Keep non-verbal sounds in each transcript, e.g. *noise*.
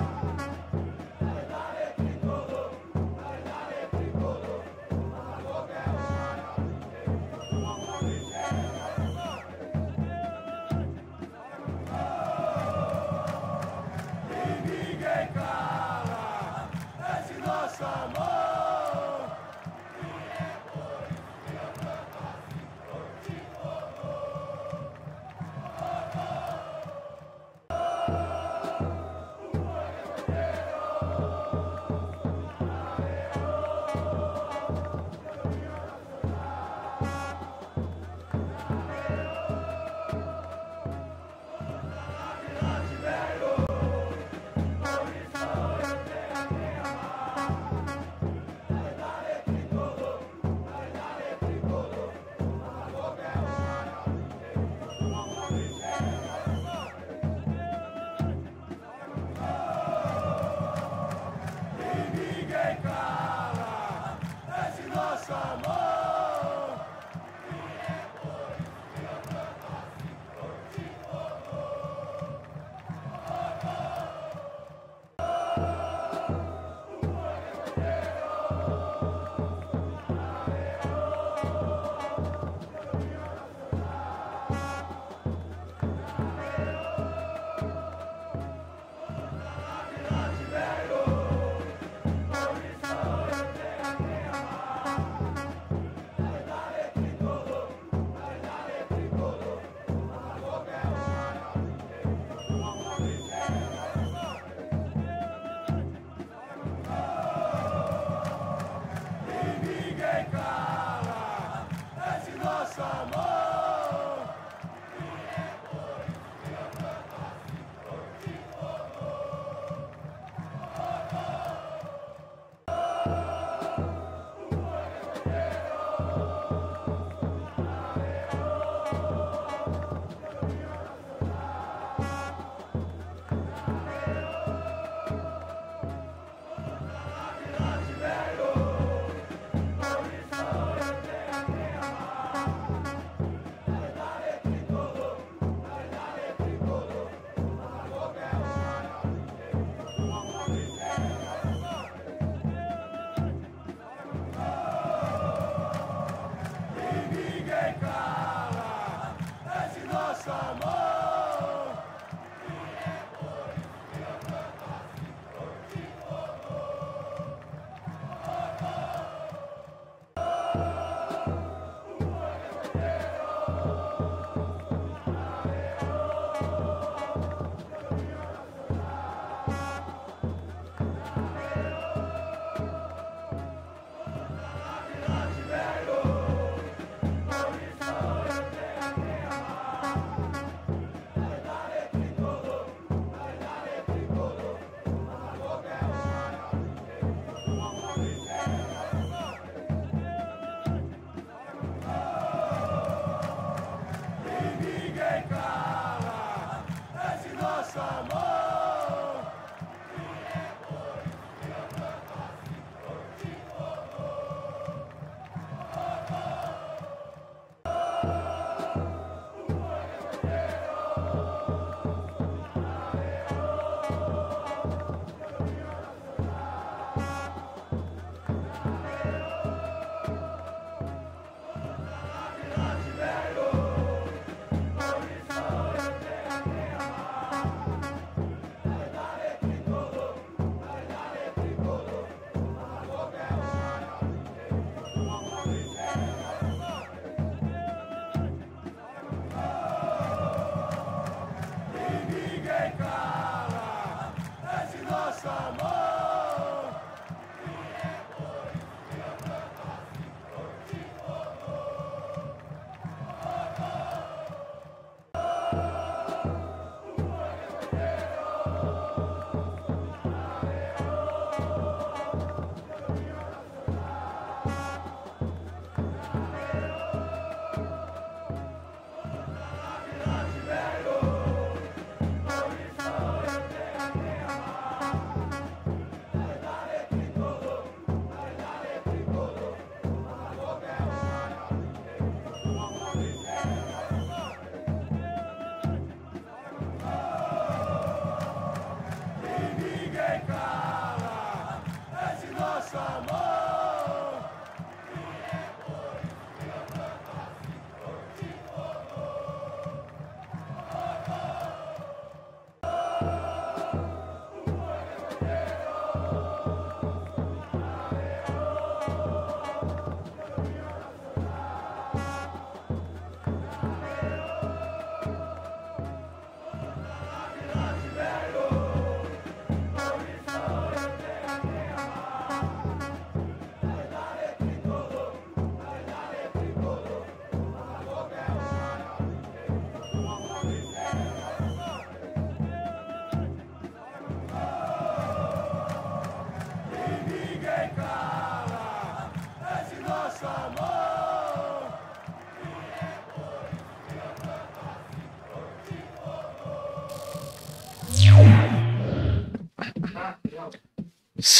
Thank you.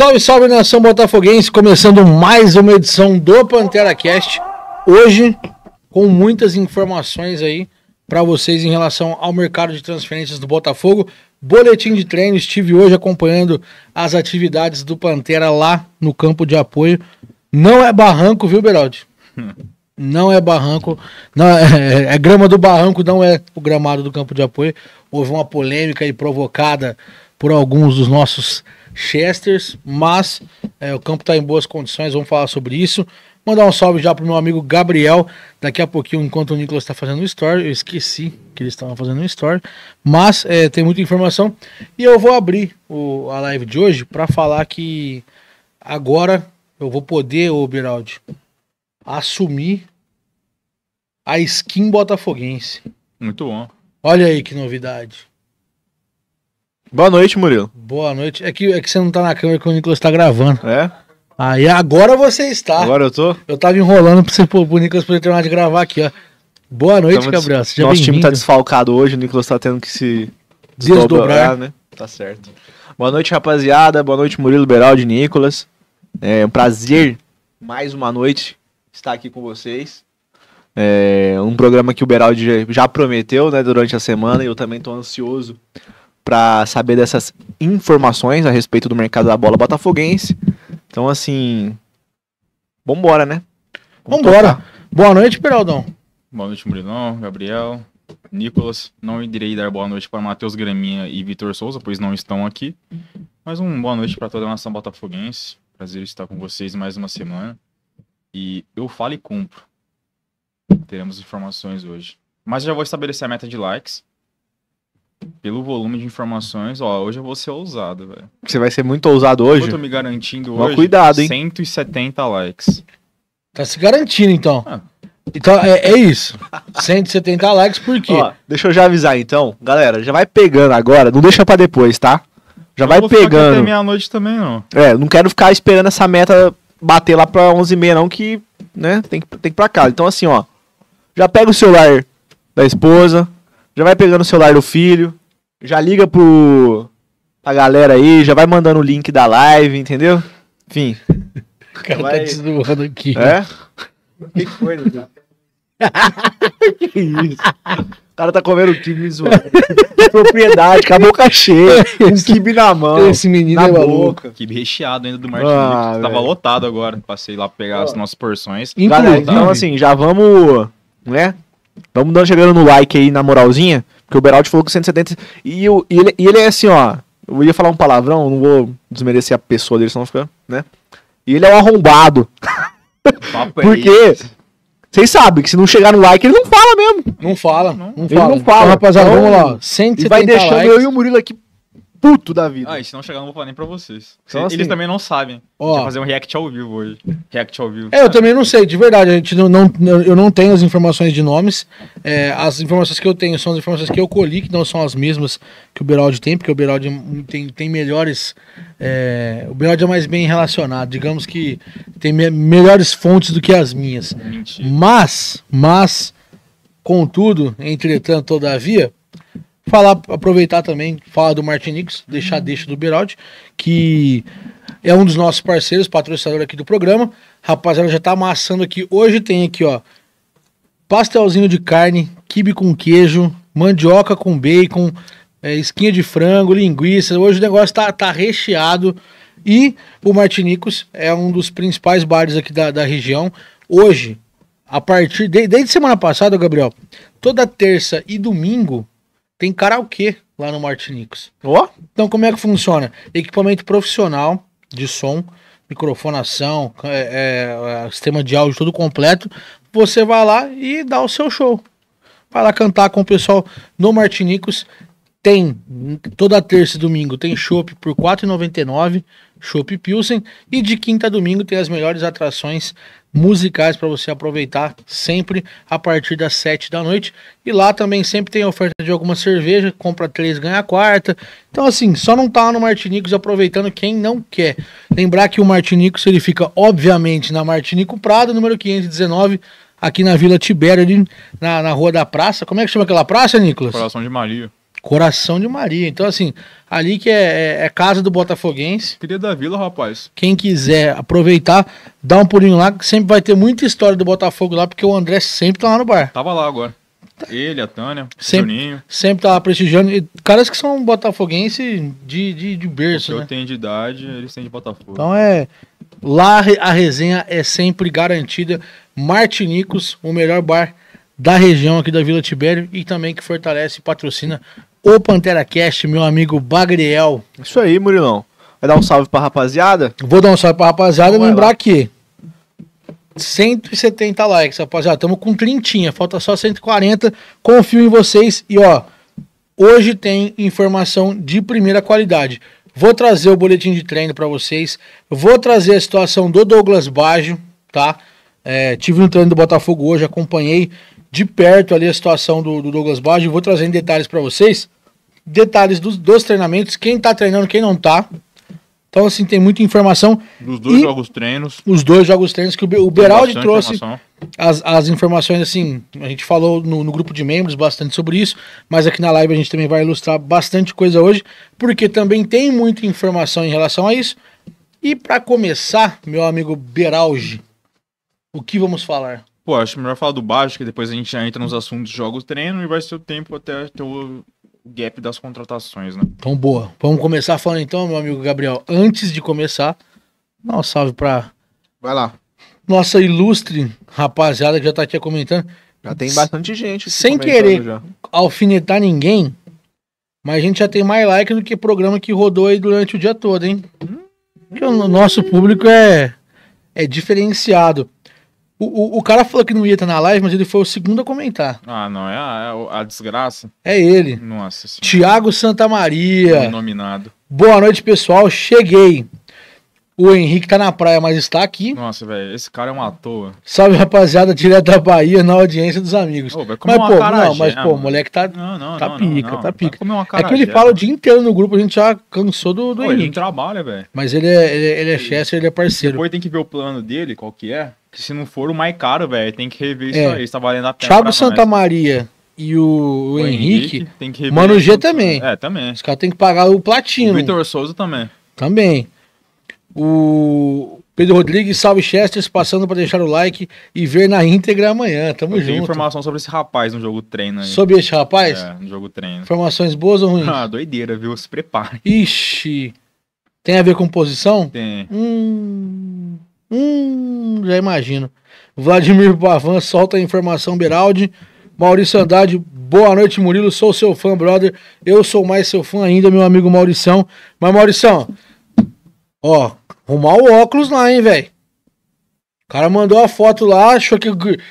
Salve, salve nação botafoguense, começando mais uma edição do Pantera Cast. Hoje com muitas informações aí para vocês em relação ao mercado de transferências do Botafogo. Boletim de treino, estive hoje acompanhando as atividades do Pantera lá no campo de apoio. Não é barranco, viu, Beraldi? *laughs* Não é barranco, não é, é, é, grama do barranco, não é o gramado do campo de apoio. Houve uma polêmica aí provocada por alguns dos nossos Chesters, mas é, o campo está em boas condições, vamos falar sobre isso. Mandar um salve já pro meu amigo Gabriel. Daqui a pouquinho, enquanto o Nicolas está fazendo o story, eu esqueci que eles estavam fazendo o story, mas é, tem muita informação. E eu vou abrir o, a live de hoje para falar que agora eu vou poder, ô Beraldi, assumir a skin botafoguense. Muito bom. Olha aí que novidade. Boa noite, Murilo. Boa noite. É que, é que você não tá na câmera que o Nicolas tá gravando. É? Aí agora você está. Agora eu tô? Eu tava enrolando pra você pôr o Nicolas poder terminar de gravar aqui, ó. Boa noite, Tamo Gabriel. Seja Nosso time tá desfalcado hoje, o Nicolas tá tendo que se desdobrar, desdobrar. né? Tá certo. Boa noite, rapaziada. Boa noite, Murilo Beraldi, Nicolas. É um prazer, mais uma noite, estar aqui com vocês. É um programa que o Beraldi já prometeu, né, durante a semana, e eu também tô ansioso para saber dessas informações a respeito do mercado da bola botafoguense. Então, assim, vambora, né? Vamos vambora. Tocar. Boa noite, Peraldão. Boa noite, Murilão, Gabriel, Nicolas. Não irei dar boa noite para Matheus Graminha e Vitor Souza, pois não estão aqui. Mas um boa noite para toda a nação botafoguense. Prazer estar com vocês mais uma semana. E eu falo e cumpro. Teremos informações hoje. Mas já vou estabelecer a meta de likes pelo volume de informações, ó, hoje eu vou ser ousado, velho. Você vai ser muito ousado hoje? Eu tô me garantindo Mas hoje. cuidado, hein? 170 likes. Tá se garantindo, então. Ah. Então, é, é isso. 170 likes, por quê? Ó, deixa eu já avisar, então. Galera, já vai pegando agora. Não deixa pra depois, tá? Já eu vai pegando. Não meia-noite também, não. É, não quero ficar esperando essa meta bater lá pra 11h30, não, que, né, tem que, tem que ir pra casa. Então, assim, ó. Já pega o celular da esposa, já vai pegando o celular do filho, já liga pro, pra galera aí, já vai mandando o link da live, entendeu? Enfim. *laughs* O cara tá vai... tá te zoando aqui. É? *laughs* que coisa, *laughs* cara. que isso? O cara tá comendo quibe zoando. Propriedade, com a boca cheia, um quibe na mão. Esse menino na é boca. Quibe recheado ainda do Martin. Ah, tava lotado agora. Passei lá pra pegar as nossas porções. Galera, então assim, já vamos, né? Vamos dando, chegando no like aí, na moralzinha. Porque o Beraldi falou que 170. E, eu, e, ele, e ele é assim, ó. Eu ia falar um palavrão, não vou desmerecer a pessoa dele, senão fica. né? E ele é um arrombado. É porque. Vocês sabem que se não chegar no like, ele não fala mesmo. Não fala. Não, fala. Ele não fala. Então, rapaziada, então, vamos lá. 170 e vai deixando likes. eu e o Murilo aqui puto da vida. Ah, e se não chegar, não vou falar nem pra vocês. Então, Eles assim, também não sabem. Ó, Deixa fazer um react ao vivo hoje. React ao vivo. É, eu também não sei, de verdade. A gente não, não eu não tenho as informações de nomes. É, as informações que eu tenho são as informações que eu colhi, que não são as mesmas que o Beraldi tem, porque o Beraldi tem, tem melhores. É, o Beraldi é mais bem relacionado. Digamos que tem me melhores fontes do que as minhas. Mentira. Mas, mas, contudo, entretanto, todavia falar, aproveitar também, falar do Martinix, deixar deixo uhum. deixa do Beraldi, que é um dos nossos parceiros, patrocinador aqui do programa. Rapaziada, já tá amassando aqui. Hoje tem aqui, ó, pastelzinho de carne, quibe com queijo, mandioca com bacon, é, esquinha de frango, linguiça. Hoje o negócio tá, tá recheado. E o Martinicos é um dos principais bares aqui da, da região. Hoje, a partir de, desde semana passada, Gabriel, toda terça e domingo tem karaokê lá no Martinicos. Ó. Oh. Então, como é que funciona? Equipamento profissional de som, microfonação, é, é, é, sistema de áudio tudo completo. Você vai lá e dá o seu show. Vai lá cantar com o pessoal no Martinicos. Tem toda terça e domingo tem chopp por R$ 4,99, chopp Pilsen, e de quinta a domingo tem as melhores atrações musicais para você aproveitar sempre a partir das 7 da noite. E lá também sempre tem oferta de alguma cerveja, compra três, ganha a quarta. Então, assim, só não tá no Martinicos aproveitando quem não quer. Lembrar que o Martinicos ele fica, obviamente, na Martinico Prado, número 519, aqui na Vila Tibério, ali na, na Rua da Praça. Como é que chama aquela praça, Nicolas? Coração de Maria. Coração de Maria. Então, assim, ali que é, é, é casa do Botafoguense. queria da Vila, rapaz. Quem quiser aproveitar, dá um pulinho lá, que sempre vai ter muita história do Botafogo lá, porque o André sempre tá lá no bar. Tava lá agora. Ele, a Tânia, sempre, Juninho. Sempre tá lá prestigiando. E caras que são botafoguense de, de, de berço, né? Eu tenho de idade, eles têm de Botafogo. Então é... Lá a resenha é sempre garantida. Martinicos, o melhor bar da região aqui da Vila Tibério e também que fortalece e patrocina o Pantera Cast, meu amigo Bagriel. Isso aí, Murilão. Vai dar um salve pra rapaziada? Vou dar um salve pra rapaziada e lembrar que 170 likes, rapaziada. Tamo com trintinha, falta só 140. Confio em vocês e ó, hoje tem informação de primeira qualidade. Vou trazer o boletim de treino para vocês. Vou trazer a situação do Douglas Baggio, tá? É, tive um treino do Botafogo hoje, acompanhei de perto ali a situação do, do Douglas Baggio vou trazendo detalhes para vocês. Detalhes dos, dos treinamentos, quem tá treinando, quem não tá. Então, assim, tem muita informação. Dos dois e jogos treinos. Os dois jogos treinos que o, o Beraldi trouxe as, as informações, assim, a gente falou no, no, grupo de membros bastante sobre isso, mas aqui na live a gente também vai ilustrar bastante coisa hoje, porque também tem muita informação em relação a isso. E para começar, meu amigo Beraldi, o que vamos falar? Pô, acho melhor falar do baixo, que depois a gente já entra nos assuntos jogos treino e vai ser o tempo até ter o gap das contratações, né? Então, boa. Vamos começar falando então, meu amigo Gabriel. Antes de começar, dá um salve pra. Vai lá. Nossa ilustre rapaziada que já tá aqui comentando. Já tem bastante gente. Sem querer já. alfinetar ninguém, mas a gente já tem mais like do que programa que rodou aí durante o dia todo, hein? Hum. Porque o nosso público é, é diferenciado. O, o, o, cara falou que não ia estar na live, mas ele foi o segundo a comentar. Ah, não, é a, é a desgraça. É ele. Nossa senhora. Tiago Santa Maria. Nominado. Boa noite, pessoal. Cheguei. O Henrique tá na praia, mas está aqui. Nossa, velho, esse cara é uma toa. Salve, rapaziada, direto da Bahia, na audiência dos amigos. Ô, mas, pô, acarajé, não, mas, pô, o moleque tá, não, não, tá não, pica, tá pica. é que ele fala o dia inteiro no grupo, a gente já cansou do, do Henrique. Ele trabalha, velho. Mas ele é, ele, é, ele é chefe, ele é parceiro. Depois tem que ver o plano dele, qual que é. Que se não for o mais caro, velho, tem que rever isso é. aí, está valendo a pena. Thiago Santa nós. Maria e o, o Henrique, Henrique Mano G também. É, também. Os caras têm que pagar o platino. O Vitor Souza também. Também. O Pedro Rodrigues, salve Chesters, passando para deixar o like e ver na íntegra amanhã. Tamo Eu junto. informação sobre esse rapaz no jogo treino aí. Sobre esse rapaz? É, no jogo treino. Informações boas ou ruins? Ah, doideira, viu? Se prepare. Ixi. Tem a ver com posição? Tem. Hum. Hum, já imagino. Vladimir Bavan solta a informação Beraldi. Maurício Andrade, boa noite, Murilo. Sou seu fã, brother. Eu sou mais seu fã ainda, meu amigo Maurição. Mas, Maurição, Ó, arrumar o óculos lá, hein, velho. O cara mandou a foto lá, achou que,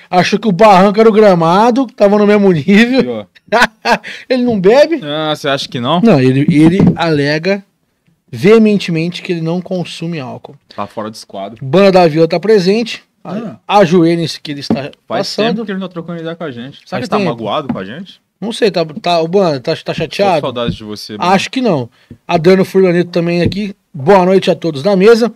achou que o barranco era o gramado, tava no mesmo nível. *laughs* ele não bebe? Ah, você acha que não? Não, ele, ele alega veementemente que ele não consome álcool. Tá fora desse quadro. Banda da Vila tá presente. Ah. Ajoelhem-se que ele está Faz passando. tempo que ele não trocou ideia com a gente. Será que ele tá magoado com a gente? Não sei, tá, tá, o Banda, tá, tá chateado? Tô saudade de você. Mano. Acho que não. A Dano Furlanito também aqui. Boa noite a todos na mesa.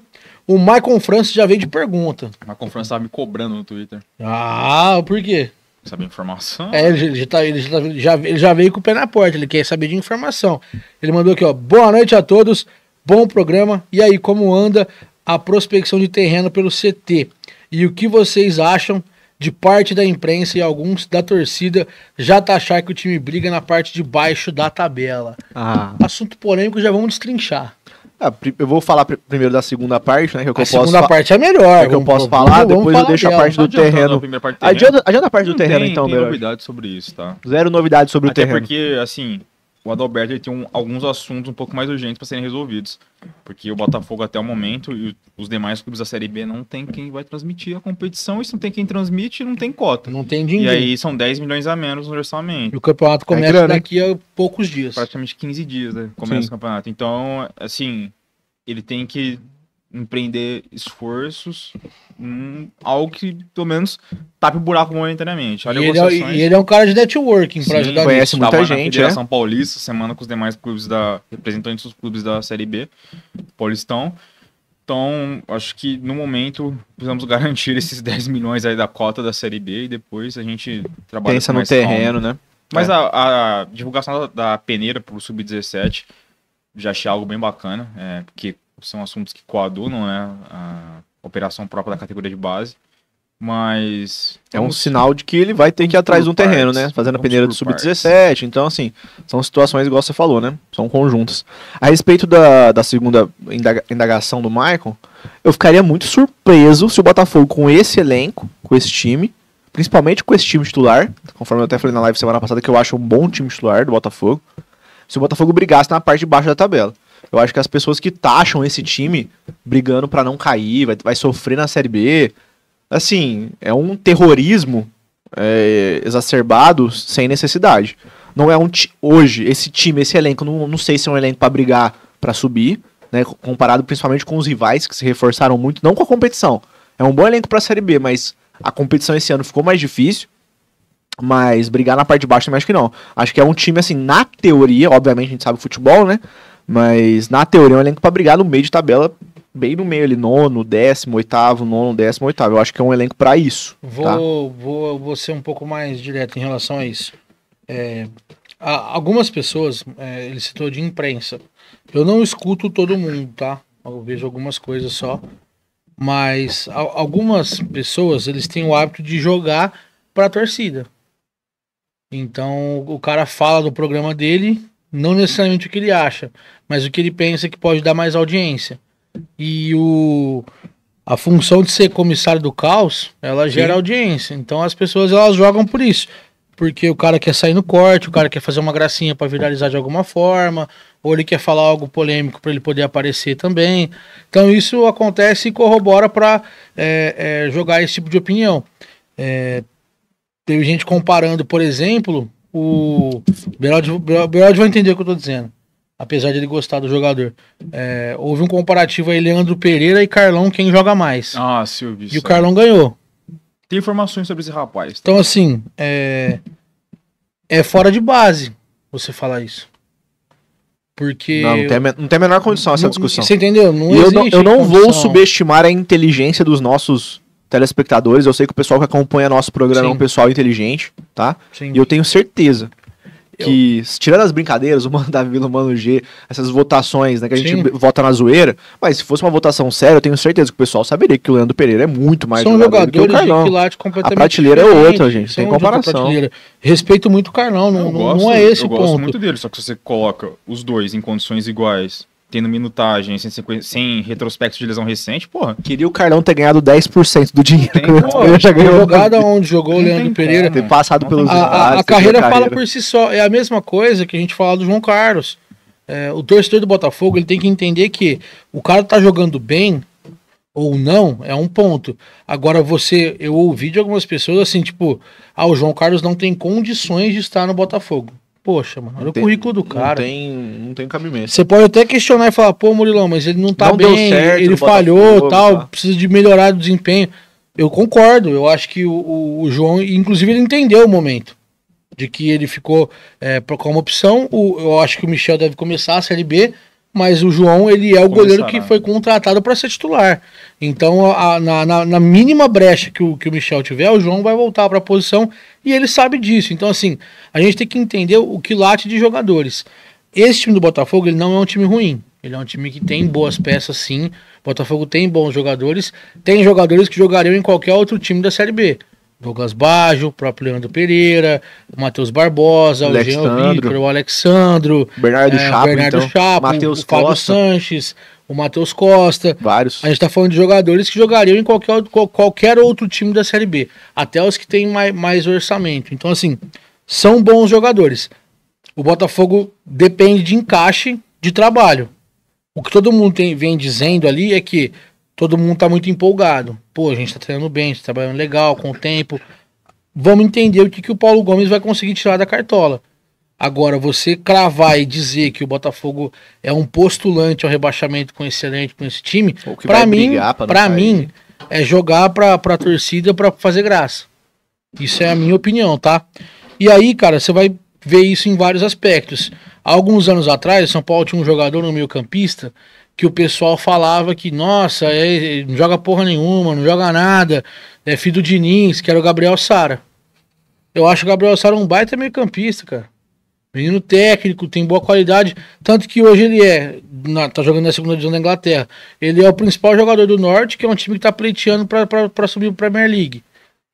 O Michael Francis já veio de pergunta. O Maicon Francis tava me cobrando no Twitter. Ah, por quê? Saber informação. É, ele, ele, já tá, ele, já tá, já, ele já veio com o pé na porta, ele quer saber de informação. Ele mandou aqui, ó. Boa noite a todos, bom programa. E aí, como anda a prospecção de terreno pelo CT? E o que vocês acham de parte da imprensa e alguns da torcida já taxar que o time briga na parte de baixo da tabela? Ah. Assunto polêmico, já vamos destrinchar. Ah, eu vou falar pr primeiro da segunda parte, né? Que é que a eu segunda posso parte é melhor. É que eu posso vamos, falar, vamos, depois vamos eu deixo a parte do terreno. Adianta, parte do terreno. a parte do não terreno, tem, então, Tem novidade sobre isso, tá? Zero novidade sobre Até o terreno. Até porque, assim, o Adalberto ele tem um, alguns assuntos um pouco mais urgentes para serem resolvidos. Porque o Botafogo até o momento e os demais clubes da Série B não tem quem vai transmitir a competição, isso não tem quem transmite, não tem cota. Não tem dinheiro. E aí são 10 milhões a menos no orçamento. E o campeonato começa é daqui a poucos dias. Praticamente 15 dias, né? Começa Sim. o campeonato. Então, assim, ele tem que empreender esforços em algo que, pelo menos, tape o buraco momentaneamente. E ele, é, e ele, é, um cara de networking para ajudar conhece nisso. muita Tava gente, na é? São Paulista, semana com os demais clubes da... representantes dos clubes da Série B, Paulistão. Então, acho que no momento precisamos *laughs* garantir esses 10 milhões aí da cota da Série B e depois a gente trabalha Pensa no terreno, calma. né? Mas é. a, a, divulgação da, da peneira pro Sub-17 já achei algo bem bacana, é, porque são assuntos que coadunam, né? A operação própria da categoria de base. Mas. É um sinal de que ele vai ter que ir atrás de um terreno, né? Fazendo a peneira do sub-17. Então, assim, são situações, igual você falou, né? São conjuntos. A respeito da, da segunda indaga, indagação do Maicon, eu ficaria muito surpreso se o Botafogo, com esse elenco, com esse time, principalmente com esse time titular, conforme eu até falei na live semana passada, que eu acho um bom time titular do Botafogo, se o Botafogo brigasse na parte de baixo da tabela. Eu acho que as pessoas que taxam esse time brigando para não cair, vai, vai sofrer na Série B, assim, é um terrorismo é, exacerbado sem necessidade. Não é um hoje esse time, esse elenco, não, não sei se é um elenco para brigar para subir, né, comparado principalmente com os rivais que se reforçaram muito, não com a competição. É um bom elenco para a Série B, mas a competição esse ano ficou mais difícil. Mas brigar na parte de baixo também acho que não. Acho que é um time, assim, na teoria, obviamente a gente sabe futebol, né? Mas na teoria é um elenco para brigar no meio de tabela, bem no meio ali, nono, décimo, oitavo, nono, décimo, oitavo. Eu acho que é um elenco para isso. Vou, tá? vou, vou ser um pouco mais direto em relação a isso. É, algumas pessoas, é, ele citou de imprensa. Eu não escuto todo mundo, tá? Eu vejo algumas coisas só. Mas algumas pessoas, eles têm o hábito de jogar para a torcida. Então o cara fala do programa dele não necessariamente o que ele acha, mas o que ele pensa que pode dar mais audiência. E o, a função de ser comissário do caos, ela gera Sim. audiência. Então as pessoas elas jogam por isso. Porque o cara quer sair no corte, o cara quer fazer uma gracinha para viralizar de alguma forma, ou ele quer falar algo polêmico para ele poder aparecer também. Então isso acontece e corrobora para é, é, jogar esse tipo de opinião. É, teve gente comparando, por exemplo, o Beraldi, vai entender o que eu tô dizendo. Apesar de ele gostar do jogador. É, houve um comparativo aí, Leandro Pereira e Carlão, quem joga mais. Ah, Silvio. E o Carlão ganhou. Tem informações sobre esse rapaz. Tá? Então, assim, é, é fora de base você falar isso. Porque. Não, não, tem, não tem a menor condição essa discussão. Você entendeu? Não eu, não, eu não vou subestimar a inteligência dos nossos telespectadores. Eu sei que o pessoal que acompanha nosso programa Sim. é um pessoal inteligente, tá? Sim. E eu tenho certeza que, eu... tirando as brincadeiras, *laughs* o Mano da Vila, o Mano G, essas votações, né, que a Sim. gente vota na zoeira, mas se fosse uma votação séria, eu tenho certeza que o pessoal saberia que o Leandro Pereira é muito mais São jogador jogadores que o Carlão. de completamente A prateleira é outra, gente, sem comparação. Respeito muito o Carlão, não, gosto, não é esse o ponto. Eu gosto muito dele, só que se você coloca os dois em condições iguais tendo minutagem, sem, sem retrospecto de lesão recente, porra. Queria o Carlão ter ganhado 10% do dinheiro tem, que *laughs* o já ganhou. Jogada onde jogou o Leandro tem, Pereira. Ter passado pelos. A, a, a carreira fala carreira. por si só. É a mesma coisa que a gente fala do João Carlos. É, o torcedor do Botafogo ele tem que entender que o cara tá jogando bem ou não é um ponto. Agora você, eu ouvi de algumas pessoas assim, tipo, ah, o João Carlos não tem condições de estar no Botafogo. Poxa, mano, olha o currículo do cara. Não tem, não tem cabimento. Você pode até questionar e falar, pô, Murilão, mas ele não tá não bem, certo, ele falhou, tal, tá. precisa de melhorar o desempenho. Eu concordo, eu acho que o, o, João, inclusive, ele entendeu o momento. De que ele ficou é, com uma opção. O, eu acho que o Michel deve começar a Série B mas o João ele é o Começará. goleiro que foi contratado para ser titular. Então, a, na, na, na, mínima brecha que o, que o Michel tiver, o João vai voltar para a posição e ele sabe disso. Então, assim, a gente tem que entender o que late de jogadores. Esse time do Botafogo ele não é um time ruim. Ele é um time que tem boas peças, sim. O Botafogo tem bons jogadores. Tem jogadores que jogariam em qualquer outro time da Série B. Douglas Baggio, o próprio Leandro Pereira, o Matheus Barbosa, o, o Jean Vitor, o Alexandro, Bernardo é, Chapo, Bernardo então, Chapo Mateus o Fábio Costa. Sanches, o Matheus Costa. Vários. A gente está falando de jogadores que jogariam em qualquer, qualquer outro time da Série B, até os que têm mais, mais orçamento. Então, assim, são bons jogadores. O Botafogo depende de encaixe de trabalho. O que todo mundo tem, vem dizendo ali é que todo mundo tá muito empolgado. Pô, a gente tá treinando bem, a gente tá trabalhando legal, com o tempo. Vamos entender o que, que o Paulo Gomes vai conseguir tirar da cartola. Agora, você cravar e dizer que o Botafogo é um postulante ao rebaixamento com excelente com esse time, para mim, para mim é jogar para para torcida para fazer graça. Isso é a minha opinião, tá? E aí, cara, você vai ver isso em vários aspectos. Há alguns anos atrás, o São Paulo tinha um jogador no meio-campista que o pessoal falava que, nossa, é, é, não joga porra nenhuma, não joga nada, é filho do Diniz, que era o Gabriel Sara. Eu acho o Gabriel Sara um baita meio-campista, cara. Menino técnico, tem boa qualidade. Tanto que hoje ele é, na, tá jogando na segunda divisão da Inglaterra. Ele é o principal jogador do Norte, que é um time que tá pleiteando pra, pra, pra subir o Premier League.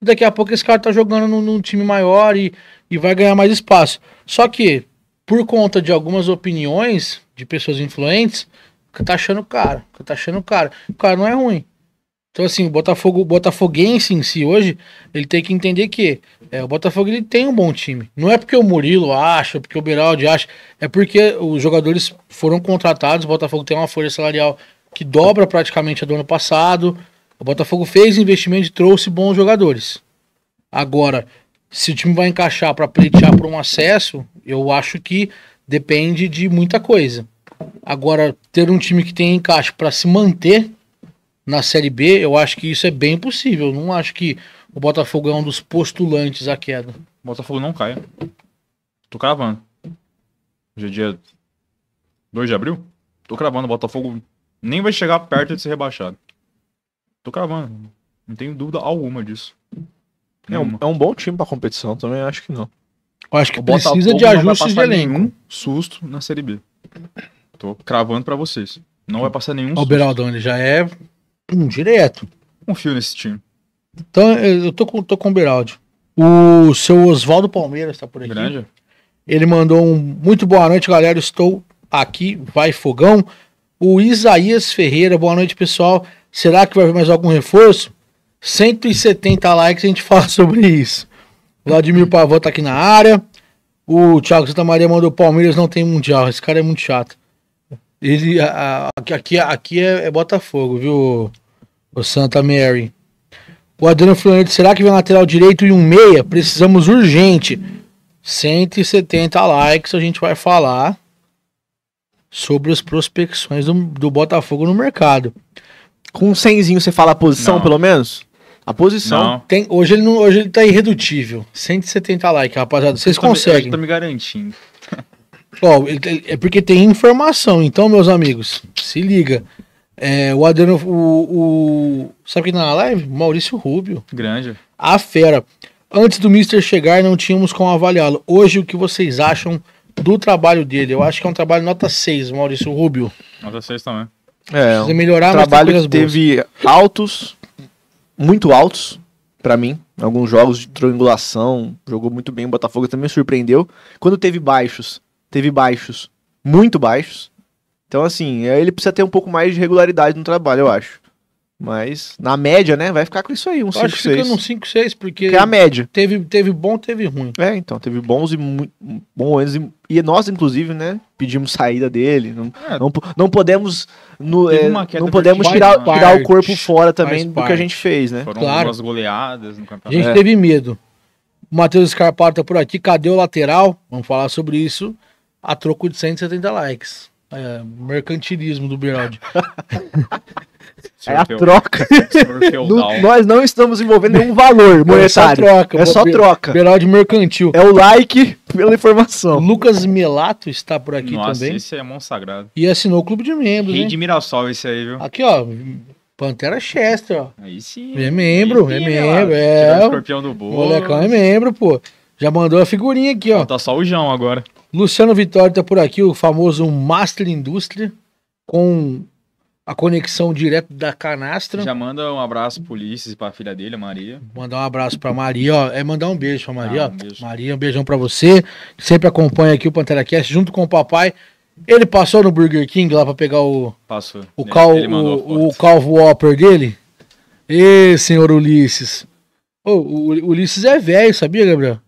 Daqui a pouco esse cara tá jogando num, num time maior e, e vai ganhar mais espaço. Só que, por conta de algumas opiniões de pessoas influentes, que tá achando caro, que tá achando caro. O cara não é ruim. Então, assim, o Botafogo, o botafoguense em si hoje, ele tem que entender que é, o Botafogo ele tem um bom time. Não é porque o Murilo acha, porque o Beraldi acha, é porque os jogadores foram contratados, o Botafogo tem uma folha salarial que dobra praticamente a do ano passado. O Botafogo fez investimento e trouxe bons jogadores. Agora, se o time vai encaixar para pleitear por um acesso, eu acho que depende de muita coisa. Agora, ter um time que tem encaixe para se manter na Série B, eu acho que isso é bem possível. Não acho que o Botafogo é um dos postulantes à queda. O Botafogo não cai. Tô cravando. Hoje é dia 2 de abril? Tô cravando. O Botafogo nem vai chegar perto de ser rebaixado. Tô cravando. Não tenho dúvida alguma disso. É um, é um bom time pra competição também, acho que não. Eu acho que o precisa Botafogo de ajustes de elenco. Nenhum susto na Série B. Tô cravando para vocês. Não vai passar nenhum. O Beraldo, ele já é um direto. Confio nesse time. Então, eu tô com, tô com o Beraldo. O seu Oswaldo Palmeiras tá por aqui. Grande. Ele mandou um muito boa noite, galera. Estou aqui. Vai fogão. O Isaías Ferreira, boa noite, pessoal. Será que vai haver mais algum reforço? 170 likes, a gente *laughs* fala sobre isso. O Vladimir Pavão tá aqui na área. O Thiago Santa Maria mandou Palmeiras não tem mundial. Esse cara é muito chato. Ele, a, a, aqui aqui é, é, Botafogo, viu, o Santa Mary. O Adriano Florente, será que vem lateral direito e um meia? Precisamos urgente. 170 likes, a gente vai falar sobre as prospecções do, do Botafogo no mercado. Com um cenzinho você fala a posição, Não. pelo menos? A posição. Não. Tem, hoje, ele não, hoje ele tá irredutível. 170 likes, rapaziada. Vocês conseguem. Tá me garantindo ó é porque tem informação. Então, meus amigos, se liga. É, o Adriano, o, o, Sabe quem tá na live? Maurício Rubio. Grande. A fera. Antes do Mister chegar, não tínhamos como avaliá-lo. Hoje, o que vocês acham do trabalho dele? Eu acho que é um trabalho nota 6, Maurício Rubio. Nota 6 também. É, Precisa melhorar, um tá trabalho mas teve altos, muito altos, para mim. Alguns jogos de triangulação, jogou muito bem. O Botafogo também surpreendeu. Quando teve baixos, teve baixos, muito baixos. Então, assim, é, ele precisa ter um pouco mais de regularidade no trabalho, eu acho. Mas, na média, né, vai ficar com isso aí, um 5-6. Acho que fica num 5-6, porque... Que é a média. Teve, teve bom, teve ruim. É, então, teve bons e bons e, e nós, inclusive, né, pedimos saída dele. Não, é, não, não podemos, no, é, não podemos tirar, parte, tirar o corpo fora também do que a gente fez, né? Foram claro. algumas goleadas no campeonato. A gente é. teve medo. O Matheus Scarpato tá por aqui, cadê o lateral? Vamos falar sobre isso a troco de 170 likes. É, mercantilismo do Biraldi. *laughs* é a troca. no, nós não estamos envolvendo nenhum valor monetário. É só troca. É só troca. Biraldi mercantil. É o like pela informação. Lucas Melato está por aqui Nossa, também. Esse é mão sagrado. E assinou o clube de membros. Rei de Mirassol, esse aí, viu? Aqui, ó. Pantera Chester, ó. Aí sim. É membro, sim, é membro. É. é... Escorpião do bolo. Molecão é membro, pô. Já mandou a figurinha aqui, ó. tá só o João agora. Luciano Vitório está por aqui, o famoso Master Indústria, com a conexão direto da canastra. Já manda um abraço pro Ulisses e pra filha dele, Maria. Mandar um abraço pra Maria, ó. É mandar um beijo pra Maria, ah, um beijo. Maria, um beijão pra você. Sempre acompanha aqui o Pantera Cast junto com o papai. Ele passou no Burger King lá pra pegar o. Passou. O, cal, ele, o, o calvo Whopper dele? Ê, senhor Ulisses. Ô, o, o Ulisses é velho, sabia, Gabriel?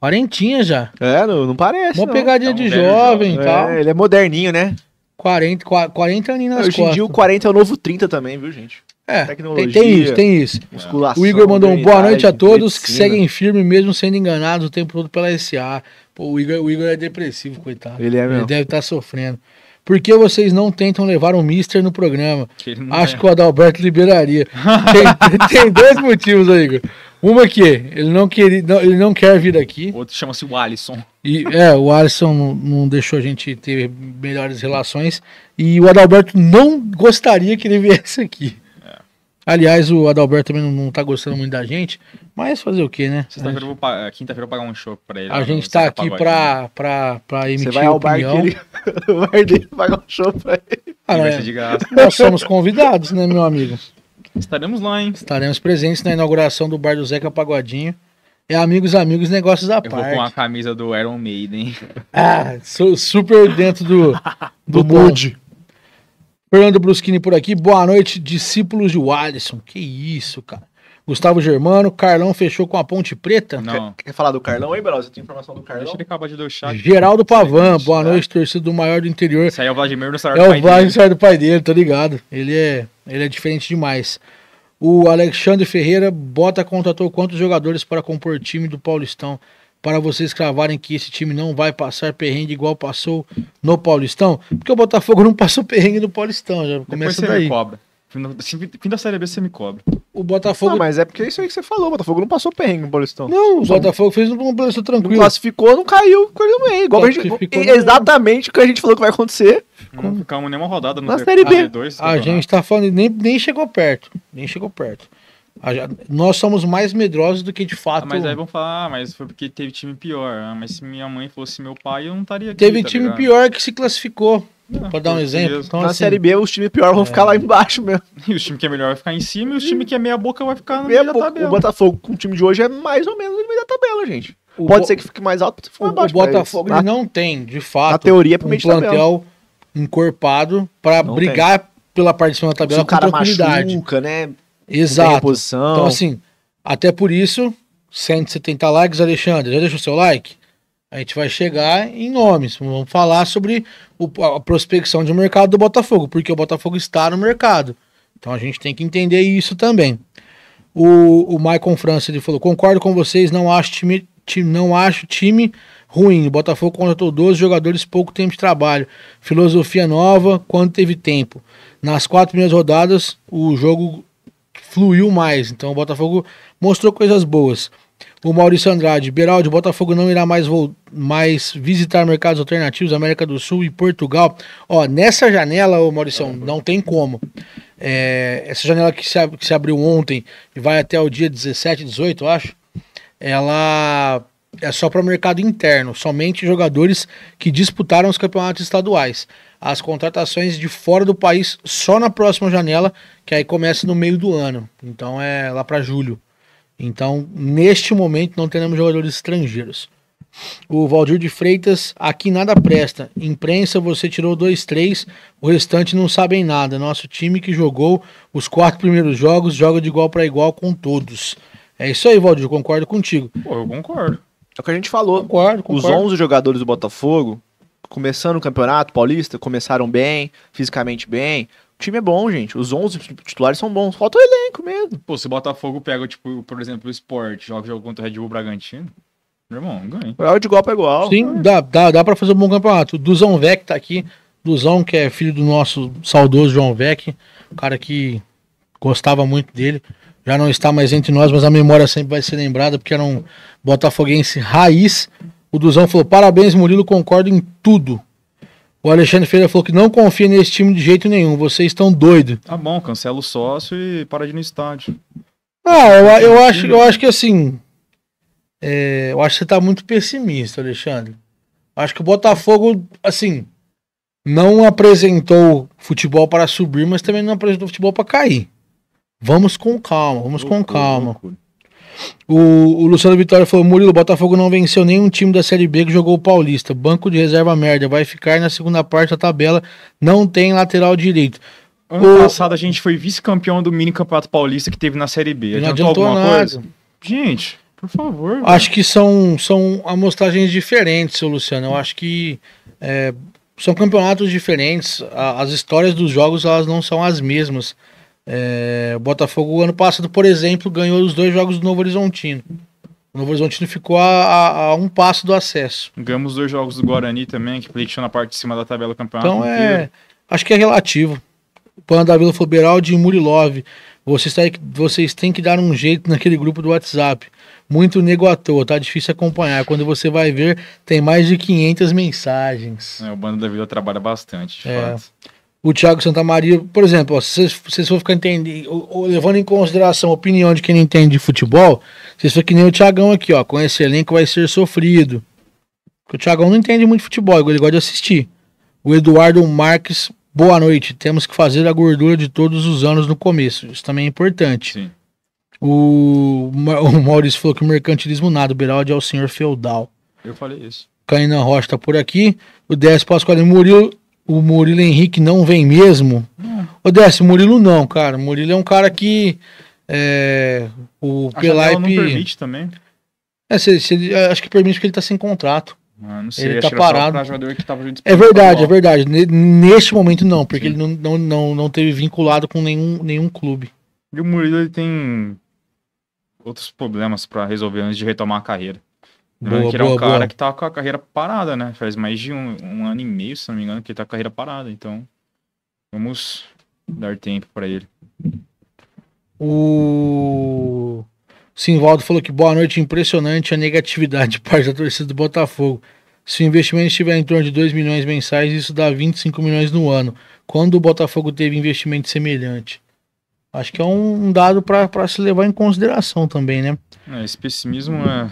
Quarentinha já. É, não, não parece. Uma pegadinha de é jovem e tal. É, ele é moderninho, né? 40, 40, 40 aninhos nas Hoje costas. em dia o 40 é o novo 30 também, viu, gente? É, Tecnologia, tem, tem isso, tem isso. Musculação, o Igor mandou um boa noite a todos medicina. que seguem firme mesmo sendo enganados o tempo todo pela SA. Pô, o Igor, o Igor é depressivo, coitado. Ele é mesmo. Ele deve estar tá sofrendo. Por que vocês não tentam levar um mister no programa? Que Acho é. que o Adalberto liberaria. tem, *laughs* tem dois motivos aí, Igor. Uma que ele não, queria, não, ele não quer vir aqui. Outro chama-se o Alisson. E, é, o Alisson não, não, deixou a gente ter melhores relações. E o Adalberto não gostaria que ele viesse aqui. É. Aliás, o Adalberto também não, não tá gostando muito da gente. Mas fazer o quê né? Sexta-feira eu vou quinta-feira eu vou pagar um show pra ele. A né? gente tá aqui pra, né? pra, pra emitir Você vai ao opinião. bar ele... *laughs* o bar dele pagar um show pra ele. Ah, é. Nós somos convidados, né, meu amigo? *laughs* Estaremos lá, hein? Estaremos presentes na inauguração do bar do Zeca Pagodinho. É amigos, amigos, negócios à eu parte. Eu vou com a camisa do Iron Maiden. *laughs* Ah, sou super dentro do, *laughs* do, do mood. Fernando Bruschini por aqui. Boa noite, discípulos de Wallison. Que isso, cara. Gustavo Germano, Carlão fechou com a Ponte Preta. Não. Quer, quer falar do Carlão aí, Belos, eu tenho informação do Carlão? Deixa ele acabar de deixar. Geraldo é Pavan, boa né? noite, torcido do maior do interior. Isso aí é o Vladimir, saiu é do pai dele. É o Vladimir, saiu do pai dele, tá ligado. Ele é, ele é diferente demais. O Alexandre Ferreira, Bota contratou quantos jogadores para compor time do Paulistão? Para vocês cravarem que esse time não vai passar perrengue igual passou no Paulistão? Porque o Botafogo não passou *laughs* perrengue no Paulistão, já começa Depois você daí. Cobra. Assim, fim da Série B você me cobra. O Botafogo. Não, mas é porque é isso aí que você falou. O Botafogo não passou perrengue no Paulistão. Não, o Botafogo fez um Paulistão tranquilo. Não classificou, não caiu, caiu no meio. Igual gente, exatamente o que a gente falou que vai acontecer. Não ficamos nenhuma rodada no Na Série B. B2, a gente tá falando, nem, nem chegou perto. Nem chegou perto. Nós somos mais medrosos do que de fato. Ah, mas aí vão falar, ah, mas foi porque teve time pior. Ah, mas se minha mãe fosse meu pai, eu não estaria aqui. Teve tá time ligado? pior que se classificou. Não, Pode dar um exemplo? Então, na assim, Série B, os times piores vão é. ficar lá embaixo mesmo. *laughs* E os times que é melhor vai ficar em cima e os times que é meia boca vai ficar no meia meio boca, da tabela. O Botafogo com o time de hoje é mais ou menos no meio da tabela, gente. O Pode ser que fique mais alto, pode ser mais baixo. O Botafogo eles, não tem, de fato, na teoria, é um plantel encorpado para brigar tem. pela parte de cima da tabela com tranquilidade. Machuca, né? Exato. Então, assim, até por isso, 170 likes, Alexandre. Já deixa o seu like? A gente vai chegar em nomes. Vamos falar sobre o, a prospecção de mercado do Botafogo, porque o Botafogo está no mercado. Então a gente tem que entender isso também. O, o Maicon França ele falou: concordo com vocês, não acho time, time, não acho time ruim. O Botafogo contratou 12 jogadores, pouco tempo de trabalho. Filosofia nova, quando teve tempo. Nas quatro primeiras rodadas, o jogo fluiu mais. Então o Botafogo mostrou coisas boas. O Maurício Andrade, Beraldi, Botafogo não irá mais, mais visitar mercados alternativos, América do Sul e Portugal. Ó, nessa janela, ô Maurício, é, não tem como. É, essa janela que se, que se, abriu ontem e vai até o dia 17, 18, eu acho, ela é só para o mercado interno, somente jogadores que disputaram os campeonatos estaduais. As contratações de fora do país só na próxima janela, que aí começa no meio do ano. Então é lá para julho. Então, neste momento, não teremos jogadores estrangeiros. O Valdir de Freitas, aqui nada presta. Imprensa, você tirou dois três, o restante não sabem nada. Nosso time que jogou os quatro primeiros jogos joga de igual para igual com todos. É isso aí, Valdir, concordo contigo. Pô, eu concordo. É o que a gente falou. Concordo, concordo. Os 11 jogadores do Botafogo, começando o Campeonato Paulista, começaram bem, fisicamente bem, time é bom, gente. Os 11 titulares são bons. Falta o elenco mesmo. Pô, se Botafogo pega, tipo, por exemplo, o Sport, joga o jogo contra o Red Bull Bragantino. Meu irmão, ganha. É de igual pra igual. Sim, dá, dá, dá pra fazer um bom campeonato. O Duzão Vec tá aqui. Duzão, que é filho do nosso saudoso João Vec. Um cara que gostava muito dele. Já não está mais entre nós, mas a memória sempre vai ser lembrada, porque era um botafoguense raiz. O Duzão falou: parabéns, Murilo, concordo em tudo. O Alexandre Feira falou que não confia nesse time de jeito nenhum. Vocês estão doidos. Tá bom, cancela o sócio e para de ir no estádio. Ah, eu, eu acho, eu acho que assim. É, eu acho que você tá muito pessimista, Alexandre. Acho que o Botafogo, assim, não apresentou futebol para subir, mas também não apresentou futebol para cair. Vamos com calma, vamos com calma. Loucura. O, o, Luciano Vitória falou: Murilo, Botafogo não venceu nenhum time da Série B que jogou o Paulista. Banco de reserva merda. Vai ficar na segunda parte da tabela. Não tem lateral direito. Ano o... passado a gente foi vice-campeão do mini campeonato paulista que teve na Série B. Adiantou, não adiantou alguma nada. coisa? Gente, por favor. Mano. Acho que são, são amostragens diferentes, seu Luciano. Eu acho que é, são campeonatos diferentes. as histórias dos jogos elas não são as mesmas. É, o Botafogo, ano passado, por exemplo, ganhou os dois jogos do Novo Horizontino. O Novo Horizontino ficou a, a, a um passo do acesso. Ganhamos dois jogos do Guarani também, que preencheu na parte de cima da tabela do campeonato. Então é. Acho que é relativo. Pan da Vila Foberaldi e Murilov. Vocês, tá, vocês têm que dar um jeito naquele grupo do WhatsApp. Muito nego à toa, tá difícil acompanhar. Quando você vai ver, tem mais de 500 mensagens. É, o Bando da Vila trabalha bastante, de é. fato o Thiago Santamaria, por exemplo, se vocês, vocês for ficar entendendo, ou, ou, levando em consideração a opinião de quem não entende de futebol, vocês for que nem o Thiagão aqui, ó, com esse elenco vai ser sofrido. Porque o Thiagão não entende muito de futebol, ele gosta de assistir. O Eduardo Marques, boa noite. Temos que fazer a gordura de todos os anos no começo. Isso também é importante. Sim. O, *laughs* o Maurício falou que o mercantilismo nada, o Beraldi é o senhor feudal. Eu falei isso. Caína Rocha tá por aqui. O 10 Pascoal Murilo o Murilo Henrique não vem mesmo. Hum. Ô, Décio, Murilo não, cara. Murilo é um cara que. É, o a Pelaipe. não permite também. É, se, se, é, acho que permite porque ele tá sem contrato. Ah, não sei, ele tá parado. é verdade, é verdade. Neste momento não, porque Sim. ele não, não, não, não teve vinculado com nenhum, nenhum clube. E o Murilo ele tem outros problemas para resolver antes de retomar a carreira. Boa, que era é boa, um cara boa. que tava tá com a carreira parada, né? Faz mais de um, um, ano e meio, se não me engano, que ele tá com a carreira parada. Então, vamos dar tempo para ele. O Simvaldo falou que boa noite, impressionante a negatividade *laughs* parte da torcida do Botafogo. Se o investimento estiver em torno de 2 milhões mensais, isso dá 25 milhões no ano. Quando o Botafogo teve investimento semelhante? Acho que é um dado para se levar em consideração também, né? É, esse pessimismo é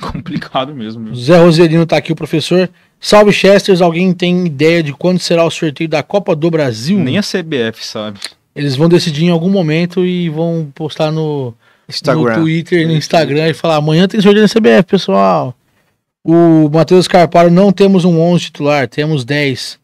*laughs* complicado mesmo. Viu? Zé Roselino tá aqui, o professor. Salve, Chesters. Alguém tem ideia de quando será o sorteio da Copa do Brasil? Nem a CBF sabe. Eles vão decidir em algum momento e vão postar no, Instagram. no Twitter, no Instagram e falar: amanhã tem sorteio da CBF, pessoal. O Matheus Carparo, não temos um 11 titular, temos 10.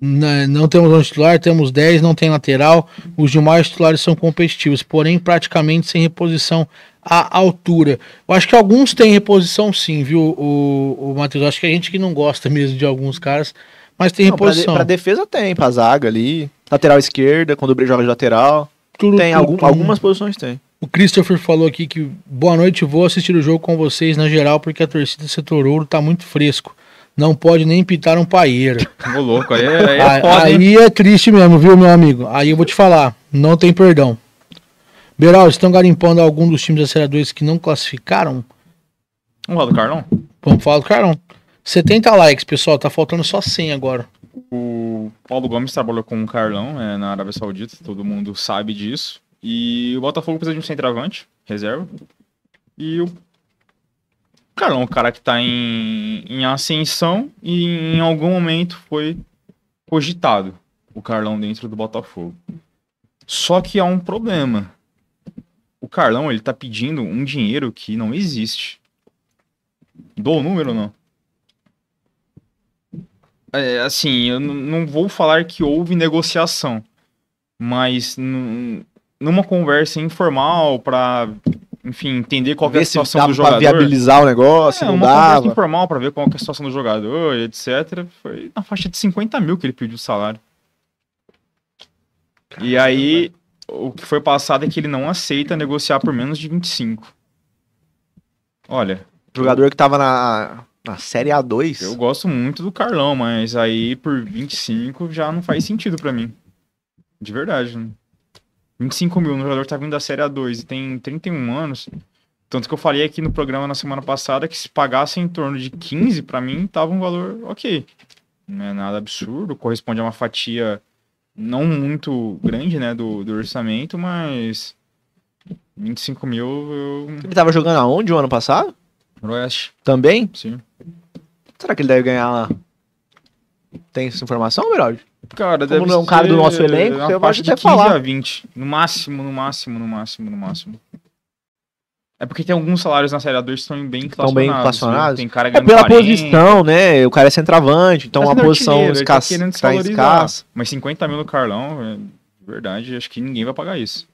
Não, né, não temos 11 titular, temos 10, não tem lateral. Os demais titulares são competitivos, porém praticamente sem reposição a altura. Eu acho que alguns têm reposição sim, viu, o, o Matheus? Eu acho que a gente que não gosta mesmo de alguns caras, mas tem não, reposição. Pra, de, pra defesa tem, pra zaga ali, lateral esquerda, quando o Brei joga de lateral. Tudo, tem, tudo, algum, tudo. algumas posições tem. O Christopher falou aqui que boa noite, vou assistir o jogo com vocês na geral, porque a torcida setor ouro tá muito fresco. Não pode nem pintar um paieiro. *laughs* Ô louco, aí é, aí, é foda, aí é triste mesmo, viu, meu amigo? Aí eu vou te falar, não tem perdão. Beral, estão garimpando algum dos times da Série 2 que não classificaram? Vamos falar do Carlão? Vamos falar do Carlão. 70 likes, pessoal. Tá faltando só 100 agora. O Paulo Gomes trabalhou com o Carlão é, na Arábia Saudita. Todo mundo sabe disso. E o Botafogo precisa de um centroavante, reserva. E o Carlão, o cara que tá em, em ascensão e em algum momento foi cogitado o Carlão dentro do Botafogo. Só que há um problema o Carlão, ele tá pedindo um dinheiro que não existe. Dou o número ou não? É, assim, eu não vou falar que houve negociação, mas numa conversa informal para enfim, entender qual é a situação do jogador. Pra viabilizar o negócio, é, não uma dava. conversa informal para ver qual é a situação do jogador, etc. Foi na faixa de 50 mil que ele pediu o salário. Caramba. E aí, o que foi passado é que ele não aceita negociar por menos de 25. Olha. O jogador que tava na, na Série A2. Eu gosto muito do Carlão, mas aí por 25 já não faz sentido para mim. De verdade. Né? 25 mil, um jogador que tá vindo da Série A2 e tem 31 anos. Tanto que eu falei aqui no programa na semana passada que se pagasse em torno de 15, para mim, tava um valor ok. Não é nada absurdo, corresponde a uma fatia não muito grande, né, do, do orçamento, mas 25 mil eu... Ele tava jogando aonde o ano passado? No Oeste. Também? Sim. Será que ele deve ganhar lá? Tem essa informação, Beraldi? Cara, Como não é um cara do nosso elenco, eu acho até falar. 20, no máximo, no máximo, no máximo, no máximo. É porque tem alguns salários na Série A2 que estão bem inflacionados. Estão bem inflacionados. Né? Tem cara é pela 40. posição, né? O cara é centroavante, então é posição escassa. Tá escassa. Tá Mas 50 mil no Carlão, é verdade, acho que ninguém vai pagar isso.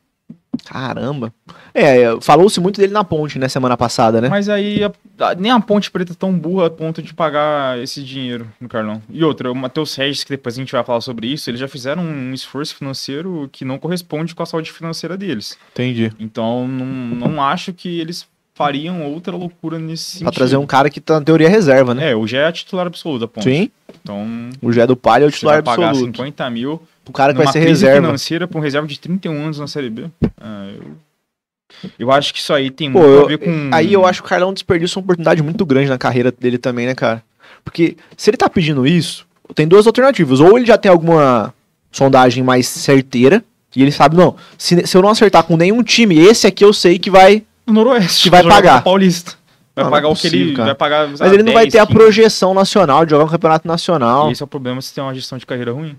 Caramba. É, é, falou-se muito dele na ponte, né, semana passada, né? Mas aí a, a, nem a ponte preta é tão burra a ponto de pagar esse dinheiro no Carlão. E outra, o Matheus Regis, que depois a gente vai falar sobre isso, eles já fizeram um esforço financeiro que não corresponde com a saúde financeira deles. Entendi. Então, não, não acho que eles fariam outra loucura nesse sentido. Pra trazer um cara que tá na teoria reserva, né? É, o Gé é titular absoluto a ponto. Sim. Então. O Gé do Palha é o titular absoluto. pagar absoluto. 50 mil. O cara que vai ser reserva. financeira pra um reserva de 31 anos na Série B. Ah, eu... eu acho que isso aí tem muito a ver com. Aí eu acho que o Carlão desperdiça uma oportunidade muito grande na carreira dele também, né, cara? Porque se ele tá pedindo isso, tem duas alternativas. Ou ele já tem alguma sondagem mais certeira, e ele sabe, não, se, se eu não acertar com nenhum time, esse aqui eu sei que vai do Noroeste. Que vai pagar. Paulista. Vai não, ah, pagar não é possível, o que ele. Vai pagar, Mas ele 10, não vai ter 15. a projeção nacional de jogar um campeonato nacional. E esse é o problema se tem uma gestão de carreira ruim.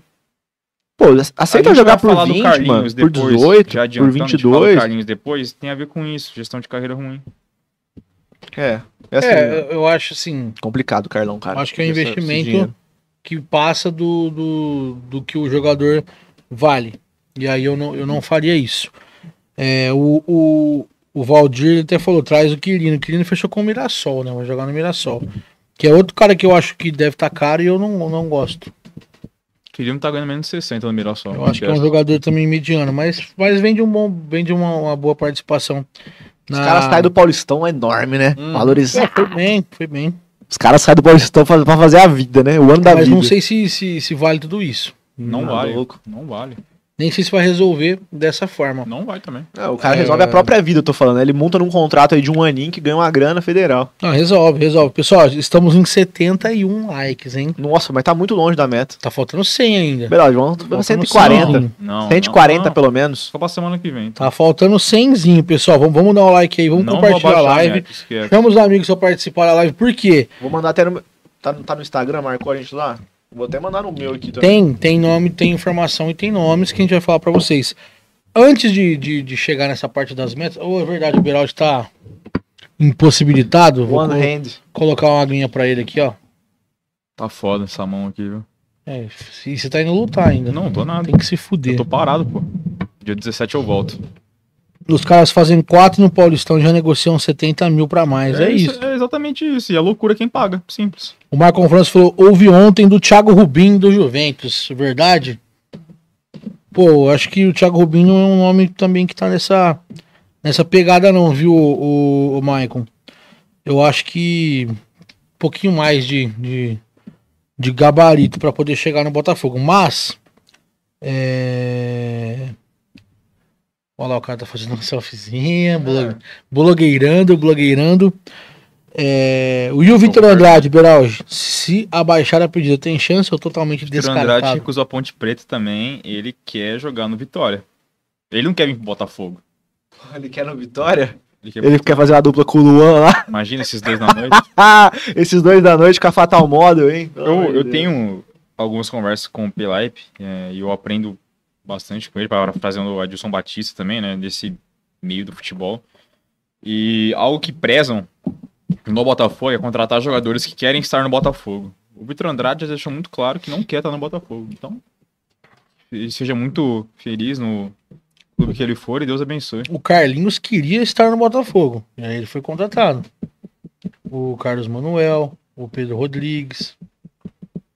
Pô, aceita jogar por 20, mano, depois, por 18, adianta, por 22. Carlinhos depois tem a ver com isso, gestão de carreira ruim. É, é, assim, é eu acho assim... Complicado, Carlão, cara. Acho que é um investimento que passa do, do, do que o jogador vale. E aí eu não, eu não faria isso. É, o, o Valdir até falou, traz o Quirino. O Quirino fechou com o Mirassol, né? Vai jogar no Mirassol. Que é outro cara que eu acho que deve estar tá caro e eu não, não gosto. Quirino tá ganhando menos de 60 no Mirassol. Eu acho que é um jogador também mediano, mas, mas vende, um bom, vende uma, uma boa participação. Na... Os caras saem do Paulistão é enorme, né? Hum. É, foi bem, foi bem. Os caras saem do Paulistão pra fazer a vida, né? O ano da vida. Mas não sei se, se, se vale tudo isso. Não, não vale. Louco. Não vale. Nem sei se vai resolver dessa forma. Não vai também. É, o cara é... resolve a própria vida, eu tô falando. Ele monta num contrato aí de um aninho que ganha uma grana federal. Não, resolve, resolve. Pessoal, estamos em 71 likes, hein? Nossa, mas tá muito longe da meta. Tá faltando 100 ainda. Verdade, tá vamos, tá 140. Não, não, 140 não, pelo menos. Só pra semana que vem. Então. Tá faltando 100zinho, pessoal. Vamos, vamos dar um like aí, vamos compartilhar a live. Chama os amigos pra participar da live. Por quê? Vou mandar até no... Tá, tá no Instagram, marcou a gente lá? Vou até mandar no meu aqui também. Tem, tem nome, tem informação e tem nomes que a gente vai falar para vocês. Antes de, de, de, chegar nessa parte das metas, ou oh, é verdade, o Beraldi está impossibilitado. Vou One hand. colocar uma aguinha para ele aqui, ó. Tá foda essa mão aqui, viu? É, e você tá indo lutar ainda. Não, tô nada. Tem que se fuder. Eu tô parado, pô. Dia 17 eu volto. Os caras fazem quatro no Paulistão já negociam 70 mil para mais. É, é isso, isso. É exatamente isso. E a é loucura é quem paga. Simples. O Marcon França falou: ouvi ontem do Thiago Rubim do Juventus. Verdade? Pô, acho que o Thiago Rubim não é um nome também que tá nessa, nessa pegada, não, viu, o, o, o Maicon? Eu acho que um pouquinho mais de, de, de gabarito para poder chegar no Botafogo. Mas. É Olha lá, o cara tá fazendo uma *laughs* selfiezinha, é. blog... blogueirando, blogueirando. É, o Yu Vitor Andrade, Beralge, se abaixar a pedida tem chance ou totalmente Vitor descartado? Vitor Andrade recusou a Ponte Preta também, ele quer jogar no Vitória. Ele não quer vir pro Botafogo. Ele quer no Vitória? Ele quer, ele quer fazer a dupla com o Luan lá. Imagina esses dois na noite. *laughs* esses dois da noite com a Fatal Model, hein? Eu, eu tenho algumas conversas com o Pelaipe é, e eu aprendo bastante com ele, fazer o Adilson Batista também, né? Desse meio do futebol. E algo que prezam no Botafogo é contratar jogadores que querem estar no Botafogo. O Vitor Andrade já deixou muito claro que não quer estar no Botafogo. Então, seja muito feliz no clube que ele for e Deus abençoe. O Carlinhos queria estar no Botafogo, e aí ele foi contratado. O Carlos Manuel, o Pedro Rodrigues.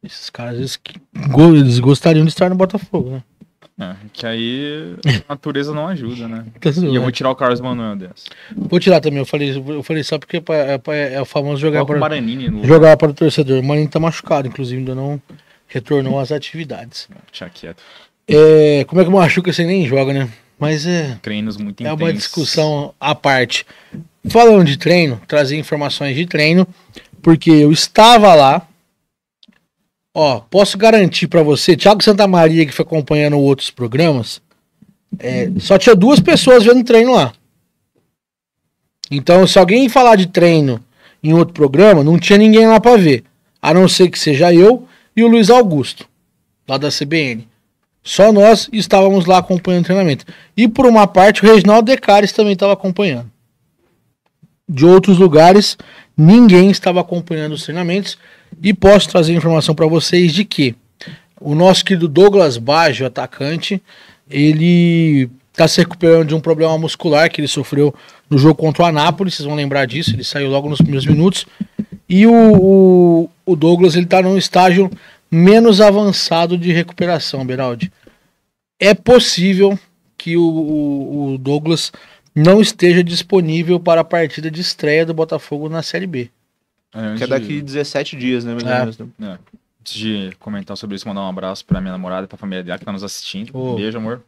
Esses caras, eles, eles gostariam de estar no Botafogo, né? É, que aí a natureza não ajuda, né? *laughs* tá e eu vou tirar o Carlos Manuel dessa. Vou tirar também, eu falei, eu falei só porque é, é, é o famoso jogar para, o jogar para o torcedor. O Maranini tá machucado, inclusive, ainda não retornou às atividades. É, deixa quieto. É, como é que machuca você nem joga, né? Mas é. Treinos muito intensos. É uma discussão à parte. Falando de treino, trazer informações de treino, porque eu estava lá Ó, posso garantir para você, Thiago Santa Maria, que foi acompanhando outros programas, é, só tinha duas pessoas vendo treino lá. Então, se alguém falar de treino em outro programa, não tinha ninguém lá para ver. A não ser que seja eu e o Luiz Augusto, lá da CBN. Só nós estávamos lá acompanhando o treinamento. E por uma parte, o Reginaldo Decares também estava acompanhando. De outros lugares, ninguém estava acompanhando os treinamentos. E posso trazer informação para vocês de que o nosso querido Douglas Baggio, atacante, ele está se recuperando de um problema muscular que ele sofreu no jogo contra o Anápolis, vocês vão lembrar disso, ele saiu logo nos primeiros minutos. E o, o, o Douglas ele está num estágio menos avançado de recuperação, Beraldi. É possível que o, o, o Douglas não esteja disponível para a partida de estreia do Botafogo na Série B. É, que é daqui de... 17 dias, né? é. Né? É. Antes de comentar sobre isso, mandar um abraço pra minha namorada e pra família dela que tá nos assistindo. Oh. Beijo, amor.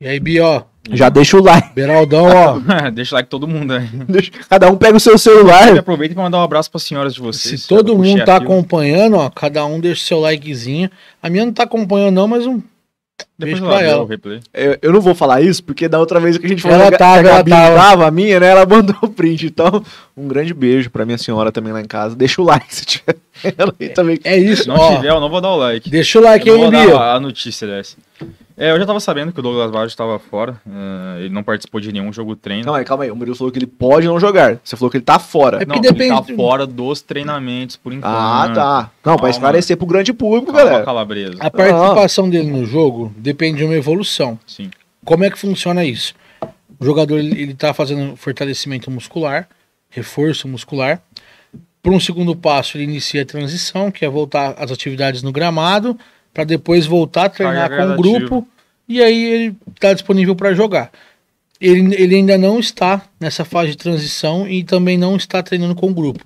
E aí, Bi, ó. Já deixa o like. Beraldão, ó. *laughs* deixa o like todo mundo aí. *laughs* Deixa... Cada um pega o seu celular. aproveita pra mandar um abraço pra senhoras de vocês. Se todo mundo tá acompanhando, ó, cada um deixa o seu likezinho. A minha não tá acompanhando, não, mas um depois Beijo ela. O replay. Eu, eu, não vou falar isso, porque da outra vez que a gente falou ela que, que a Gabi ela tava. tava, a minha, né? Ela *laughs* mandou o print. Então, um grande beijo pra minha senhora também lá em casa. Deixa o like se tiver. Ela é, também. é isso. Se não ó, tiver, eu não vou dar o like. Deixa o like eu aí, Bia. A notícia dessa. É, eu já tava sabendo que o Douglas Vargas estava fora. Uh, ele não participou de nenhum jogo treino. Não, é, calma aí. O Murilo falou que ele pode não jogar. Você falou que ele tá fora. É não, depende... ele tá fora dos treinamentos, por enquanto. Ah, né? tá. Não, para esclarecer pro grande público, calma, galera. Calabresa. A participação dele no jogo depende de uma evolução. Sim. Como é que funciona isso? O jogador, ele, ele tá fazendo fortalecimento muscular, reforço muscular. Para um segundo passo, ele inicia a transição, que é voltar às atividades no gramado para depois voltar a treinar com o grupo e aí ele está disponível para jogar. Ele, ele ainda não está nessa fase de transição e também não está treinando com o grupo.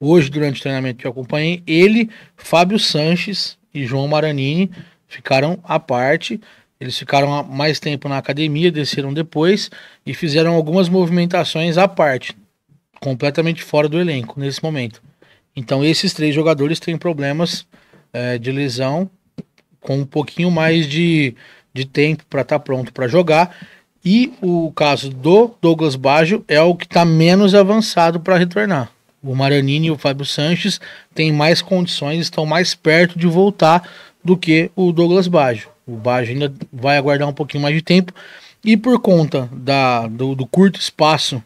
Hoje, durante o treinamento que eu acompanhei, ele, Fábio Sanches e João Maranini ficaram à parte. Eles ficaram mais tempo na academia, desceram depois e fizeram algumas movimentações à parte, completamente fora do elenco nesse momento. Então, esses três jogadores têm problemas é, de lesão com um pouquinho mais de, de tempo para estar tá pronto para jogar. E o caso do Douglas Baggio é o que está menos avançado para retornar. O Maranini e o Fábio Sanches têm mais condições, estão mais perto de voltar do que o Douglas Baggio. O Baggio ainda vai aguardar um pouquinho mais de tempo. E por conta da, do, do curto espaço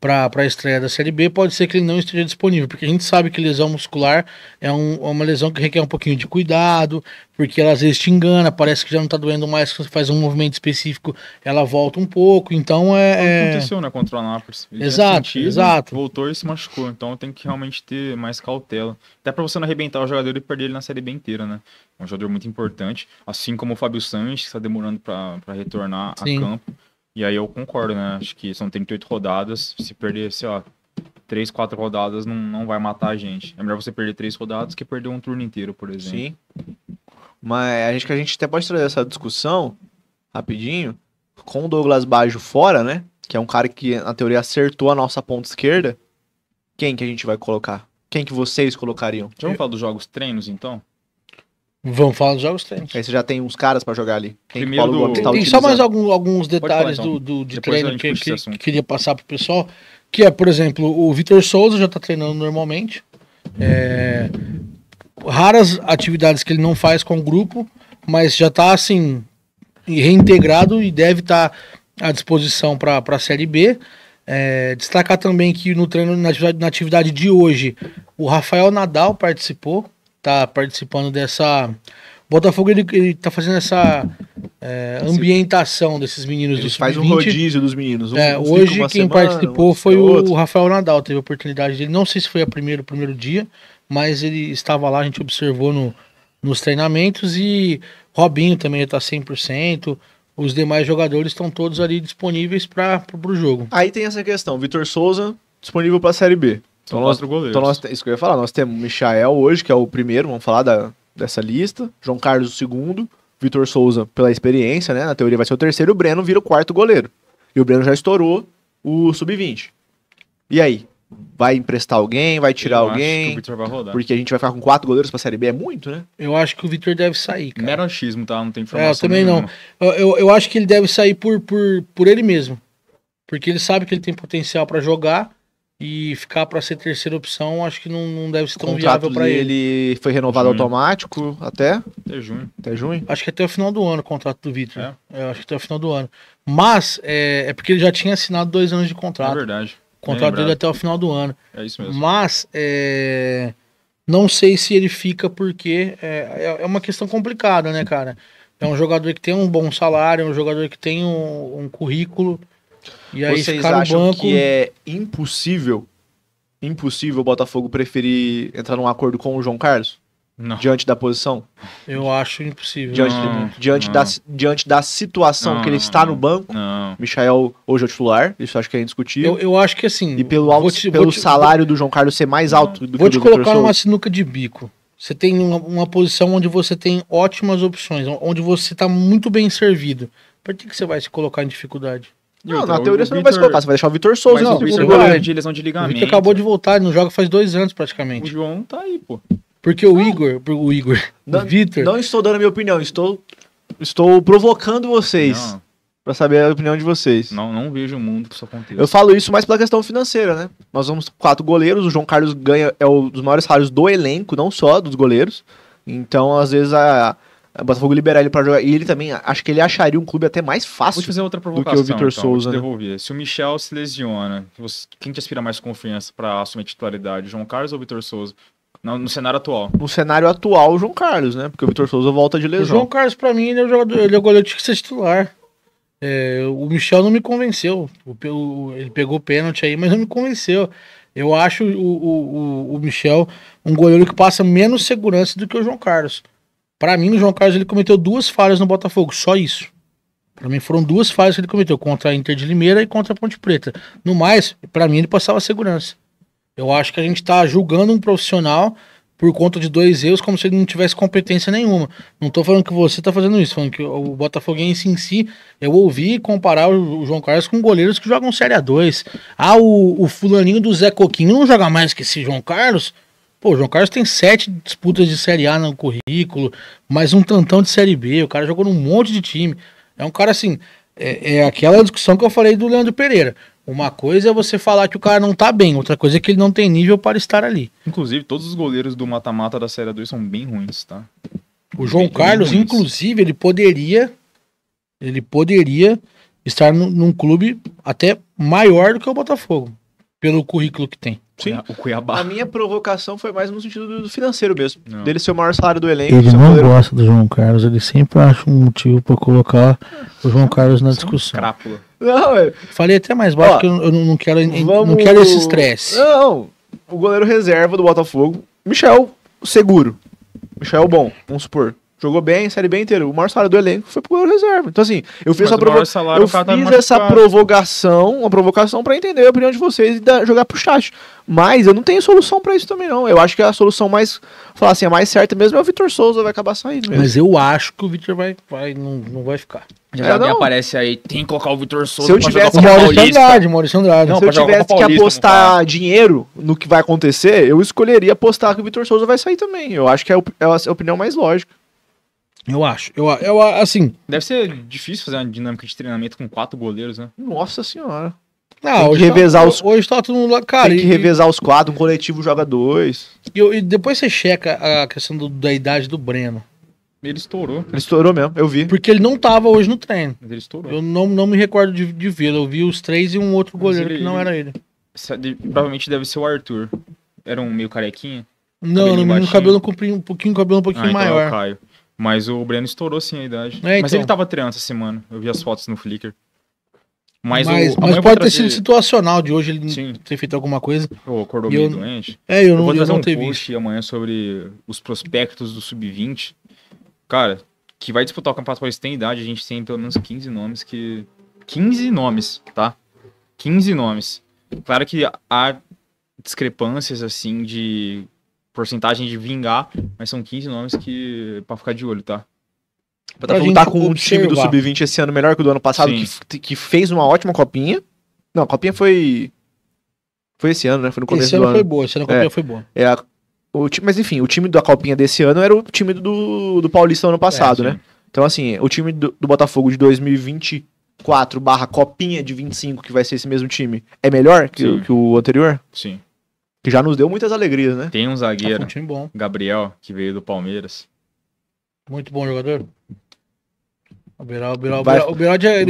para a estreia da Série B, pode ser que ele não esteja disponível, porque a gente sabe que lesão muscular é, um, é uma lesão que requer um pouquinho de cuidado, porque ela às vezes te engana, parece que já não está doendo mais, quando você faz um movimento específico, ela volta um pouco, então é... é... aconteceu, né, contra o Anápolis. Ele exato, sentido, exato. Voltou e se machucou, então tem que realmente ter mais cautela. Até para você não arrebentar o jogador e perder ele na Série B inteira, né? É um jogador muito importante, assim como o Fábio Sanches, que está demorando para retornar Sim. a campo. E aí eu concordo, né? Acho que são 38 rodadas. Se perder, sei lá, 3, 4 rodadas não, não vai matar a gente. É melhor você perder 3 rodadas que perder um turno inteiro, por exemplo. Sim. Mas acho que a gente até pode trazer essa discussão rapidinho com o Douglas Baggio fora, né? Que é um cara que, na teoria, acertou a nossa ponta esquerda. Quem que a gente vai colocar? Quem que vocês colocariam? Vamos falar dos jogos treinos, então? Vamos falar dos jogos treinos. Aí você já tem uns caras para jogar ali. Quem Primeiro Paulo do... tá tem só mais algum, alguns detalhes falar, então. do, do, de Depois treino que, que, que queria passar pro pessoal. Que é, por exemplo, o Vitor Souza já tá treinando normalmente. É, raras atividades que ele não faz com o grupo, mas já tá assim, reintegrado e deve estar tá à disposição para a Série B. É, destacar também que no treino, na atividade, na atividade de hoje, o Rafael Nadal participou tá participando dessa. Botafogo ele, ele tá fazendo essa é, ambientação desses meninos ele do faz um rodízio dos meninos. Um, é, hoje quem semana, participou foi o Rafael Nadal, teve a oportunidade dele. Não sei se foi a primeiro, o primeiro dia, mas ele estava lá, a gente observou no, nos treinamentos e Robinho também está 100%. Os demais jogadores estão todos ali disponíveis para o jogo. Aí tem essa questão, Vitor Souza disponível para a Série B. Então, nós, goleiros. Então nós, isso que eu ia falar, nós temos Michael hoje, que é o primeiro, vamos falar da, dessa lista. João Carlos, o segundo. Vitor Souza, pela experiência, né? Na teoria vai ser o terceiro. O Breno vira o quarto goleiro. E o Breno já estourou o sub-20. E aí? Vai emprestar alguém? Vai tirar eu alguém? Acho que o Vitor vai rodar. Porque a gente vai ficar com quatro goleiros pra Série B, é muito, né? Eu acho que o Vitor deve sair, cara. Mero achismo, tá? Não tem informação. É, eu também nenhuma. não. Eu, eu acho que ele deve sair por, por, por ele mesmo. Porque ele sabe que ele tem potencial para jogar e ficar para ser terceira opção, acho que não, não deve ser tão viável para ele. Ele foi renovado junho. automático até? Até junho. Até junho? Acho que até o final do ano o contrato do Vitor. É. é. acho que até o final do ano. Mas é, é, porque ele já tinha assinado dois anos de contrato. É verdade. O contrato dele até o final do ano. É isso mesmo. Mas é, não sei se ele fica porque é, é, é uma questão complicada, né, cara? É um jogador que tem um bom salário, é um jogador que tem um, um currículo e aí, Vocês acham banco... que é impossível, impossível o Botafogo preferir entrar num acordo com o João Carlos? Não. Diante da posição? Eu acho impossível. Diante, não, diante, não. Da, diante da situação não, que ele está no banco, não. Michael hoje é titular, isso acho que é indiscutível. Eu, eu acho que assim. E pelo, alto, te, pelo te, salário do João Carlos ser mais alto do vou que o Vou te colocar numa sinuca de bico. Você tem uma, uma, posição onde você tem ótimas opções, onde você está muito bem servido. Por que, que você vai se colocar em dificuldade? Não, outra, na teoria você Victor... não vai se colocar, você vai deixar o Vitor Souza. não, o Vitor de lesão de ligamento. O Victor acabou de voltar, ele não joga faz dois anos praticamente. O João tá aí, pô. Porque o não. Igor, o Igor, não, o Vitor... Não estou dando minha opinião, estou, estou provocando vocês. para Pra saber a opinião de vocês. Não, não vejo o mundo que isso aconteça. Eu falo isso mais pela questão financeira, né? Nós vamos quatro goleiros, o João Carlos ganha, é um dos maiores salários do elenco, não só dos goleiros. Então, às vezes, a, o Botafogo liberar ele para jogar. E ele também, acho que ele acharia um clube até mais fácil fazer outra provocação, do que o Vitor então, Souza. Né? Se o Michel se lesiona, quem te aspira mais confiança para assumir titularidade, João Carlos ou Vitor Souza? No, no, cenário atual. No cenário atual, o João Carlos, né? Porque o Vitor Souza volta de lesão. O João Carlos, para mim, ele é o jogador, ele é o goleiro que ser titular. É, o Michel não me convenceu. O, ele pegou o pênalti aí, mas não me convenceu. Eu acho o, o, o Michel um goleiro que passa menos segurança do que o João Carlos. Para mim, o João Carlos ele cometeu duas falhas no Botafogo, só isso. Para mim foram duas falhas que ele cometeu, contra a Inter de Limeira e contra a Ponte Preta. No mais, para mim ele passava segurança. Eu acho que a gente tá julgando um profissional por conta de dois erros como se ele não tivesse competência nenhuma. Não tô falando que você tá fazendo isso, falando que o Botafoguense em si, eu ouvi comparar o João Carlos com goleiros que jogam Série A2. Ah, o, o fulaninho do Zé Coquinho não joga mais que esse João Carlos. Pô, o João Carlos tem sete disputas de Série A no currículo, mais um tantão de Série B. O cara jogou num monte de time. É um cara assim. É, é aquela discussão que eu falei do Leandro Pereira. Uma coisa é você falar que o cara não tá bem, outra coisa é que ele não tem nível para estar ali. Inclusive, todos os goleiros do mata-mata da Série 2 são bem ruins, tá? O João bem Carlos, inclusive, ele poderia. Ele poderia estar num, num clube até maior do que o Botafogo pelo currículo que tem. Sim. O Cuiabá. A minha provocação foi mais no sentido do financeiro mesmo. Não. Dele ser o maior salário do elenco. Ele não gosta do João Carlos, ele sempre acha um motivo para colocar o João ah, Carlos na discussão. Crápula. Não, eu... É. Falei até mais baixo Ó, que eu, eu não quero, vamos... não quero esse estresse. Não, o goleiro reserva do Botafogo, Michel Seguro. Michel Bom, vamos supor jogou bem, Série bem inteira. O maior salário do elenco foi pro reserva. Então, assim, eu fiz, essa, provo... eu tá fiz tá essa provocação, uma provocação para entender a opinião de vocês e da... jogar pro chat. Mas eu não tenho solução para isso também, não. Eu acho que a solução mais, falar assim, a mais certa mesmo é o Vitor Souza, vai acabar saindo. Mesmo. Mas eu acho que o Vitor vai, vai não, não vai ficar. Já é, não. aparece aí, tem que colocar o Vitor Souza Se eu tivesse que Maurício Andrade, Maurício Andrade. Não, Se eu tivesse que Paulista, apostar dinheiro no que vai acontecer, eu escolheria apostar que o Vitor Souza vai sair também. Eu acho que é, é a opinião mais lógica. Eu acho. Eu, eu, assim. Deve ser difícil fazer uma dinâmica de treinamento com quatro goleiros, né? Nossa senhora. Não, ah, hoje tá revezar tá, os. Hoje tá todo mundo lá, cara. Tem que e... revezar os quatro, um coletivo joga dois. E, e depois você checa a questão do, da idade do Breno. Ele estourou. Ele estourou mesmo, eu vi. Porque ele não tava hoje no treino. Mas ele estourou. Eu não, não me recordo de, de vê-lo. Eu vi os três e um outro Mas goleiro ele, que não ele... era ele. Provavelmente deve ser o Arthur. Era um meio carequinha? Não, no cabelo comprinho, um pouquinho, cabelo um pouquinho ah, maior. Então é o Caio. Mas o Breno estourou sim a idade. É, mas ele então. tava treinando essa semana. Eu vi as fotos no Flickr. Mas, mas, o, mas pode ter sido situacional de hoje ele Sim. ter feito alguma coisa. Pô, acordou meio eu... doente. É, eu não, vou trazer eu não um ter post visto. amanhã sobre os prospectos do Sub-20. Cara, que vai disputar o Campeonato Paulista tem idade, a gente tem pelo menos 15 nomes que... 15 nomes, tá? 15 nomes. Claro que há discrepâncias, assim, de porcentagem de vingar, mas são 15 nomes que para ficar de olho, tá? Pra, pra tá lutar tá com um time do Sub-20 esse ano melhor que o do ano passado, que, que fez uma ótima copinha. Não, a copinha foi. Foi esse ano, né? Foi no começo esse do ano. Esse ano foi boa, esse ano a copinha é, foi boa. É a, o mas enfim, o time da copinha desse ano era o time do, do Paulista no ano passado, é, né? Então, assim, o time do, do Botafogo de 2024 barra copinha de 25, que vai ser esse mesmo time, é melhor que, que o anterior? Sim que já nos deu muitas alegrias, né? Tem um zagueiro, tá bom. Gabriel, que veio do Palmeiras. Muito bom jogador. O Biral, o vai, o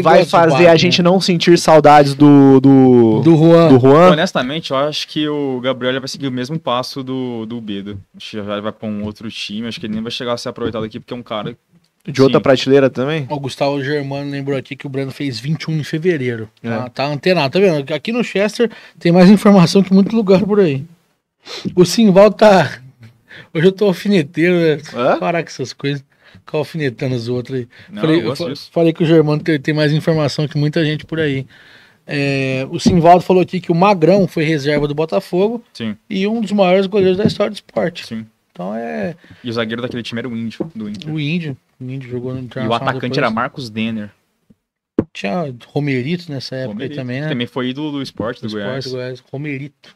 vai fazer a né? gente não sentir saudades do do, do Juan. do, Juan. Honestamente, eu acho que o Gabriel vai seguir o mesmo passo do, do Bedo. Acho que já vai para um outro time. Acho que ele nem vai chegar a ser aproveitado aqui, porque é um cara de Sim. outra prateleira também? O Gustavo Germano lembrou aqui que o Breno fez 21 em fevereiro. É. Tá, tá antenado, tá vendo? Aqui no Chester tem mais informação que muito lugar por aí. O Simval tá. *laughs* Hoje eu tô alfineteiro, né? Parar com essas coisas. Ficar alfinetando os outros aí. Não, falei, eu eu falei que o Germano tem, tem, mais informação que muita gente por aí. É, o Simvaldo falou aqui que o Magrão foi reserva do Botafogo Sim. e um dos maiores goleiros da história do esporte. Sim. Então é. E o zagueiro daquele time era o Índio, do Índio. O Índio jogou no E o atacante depois. era Marcos Denner. Tinha Romerito né, nessa época Romerito, também, né? Também foi ídolo do esporte do, do Goiás. Esporte, Goiás. Romerito.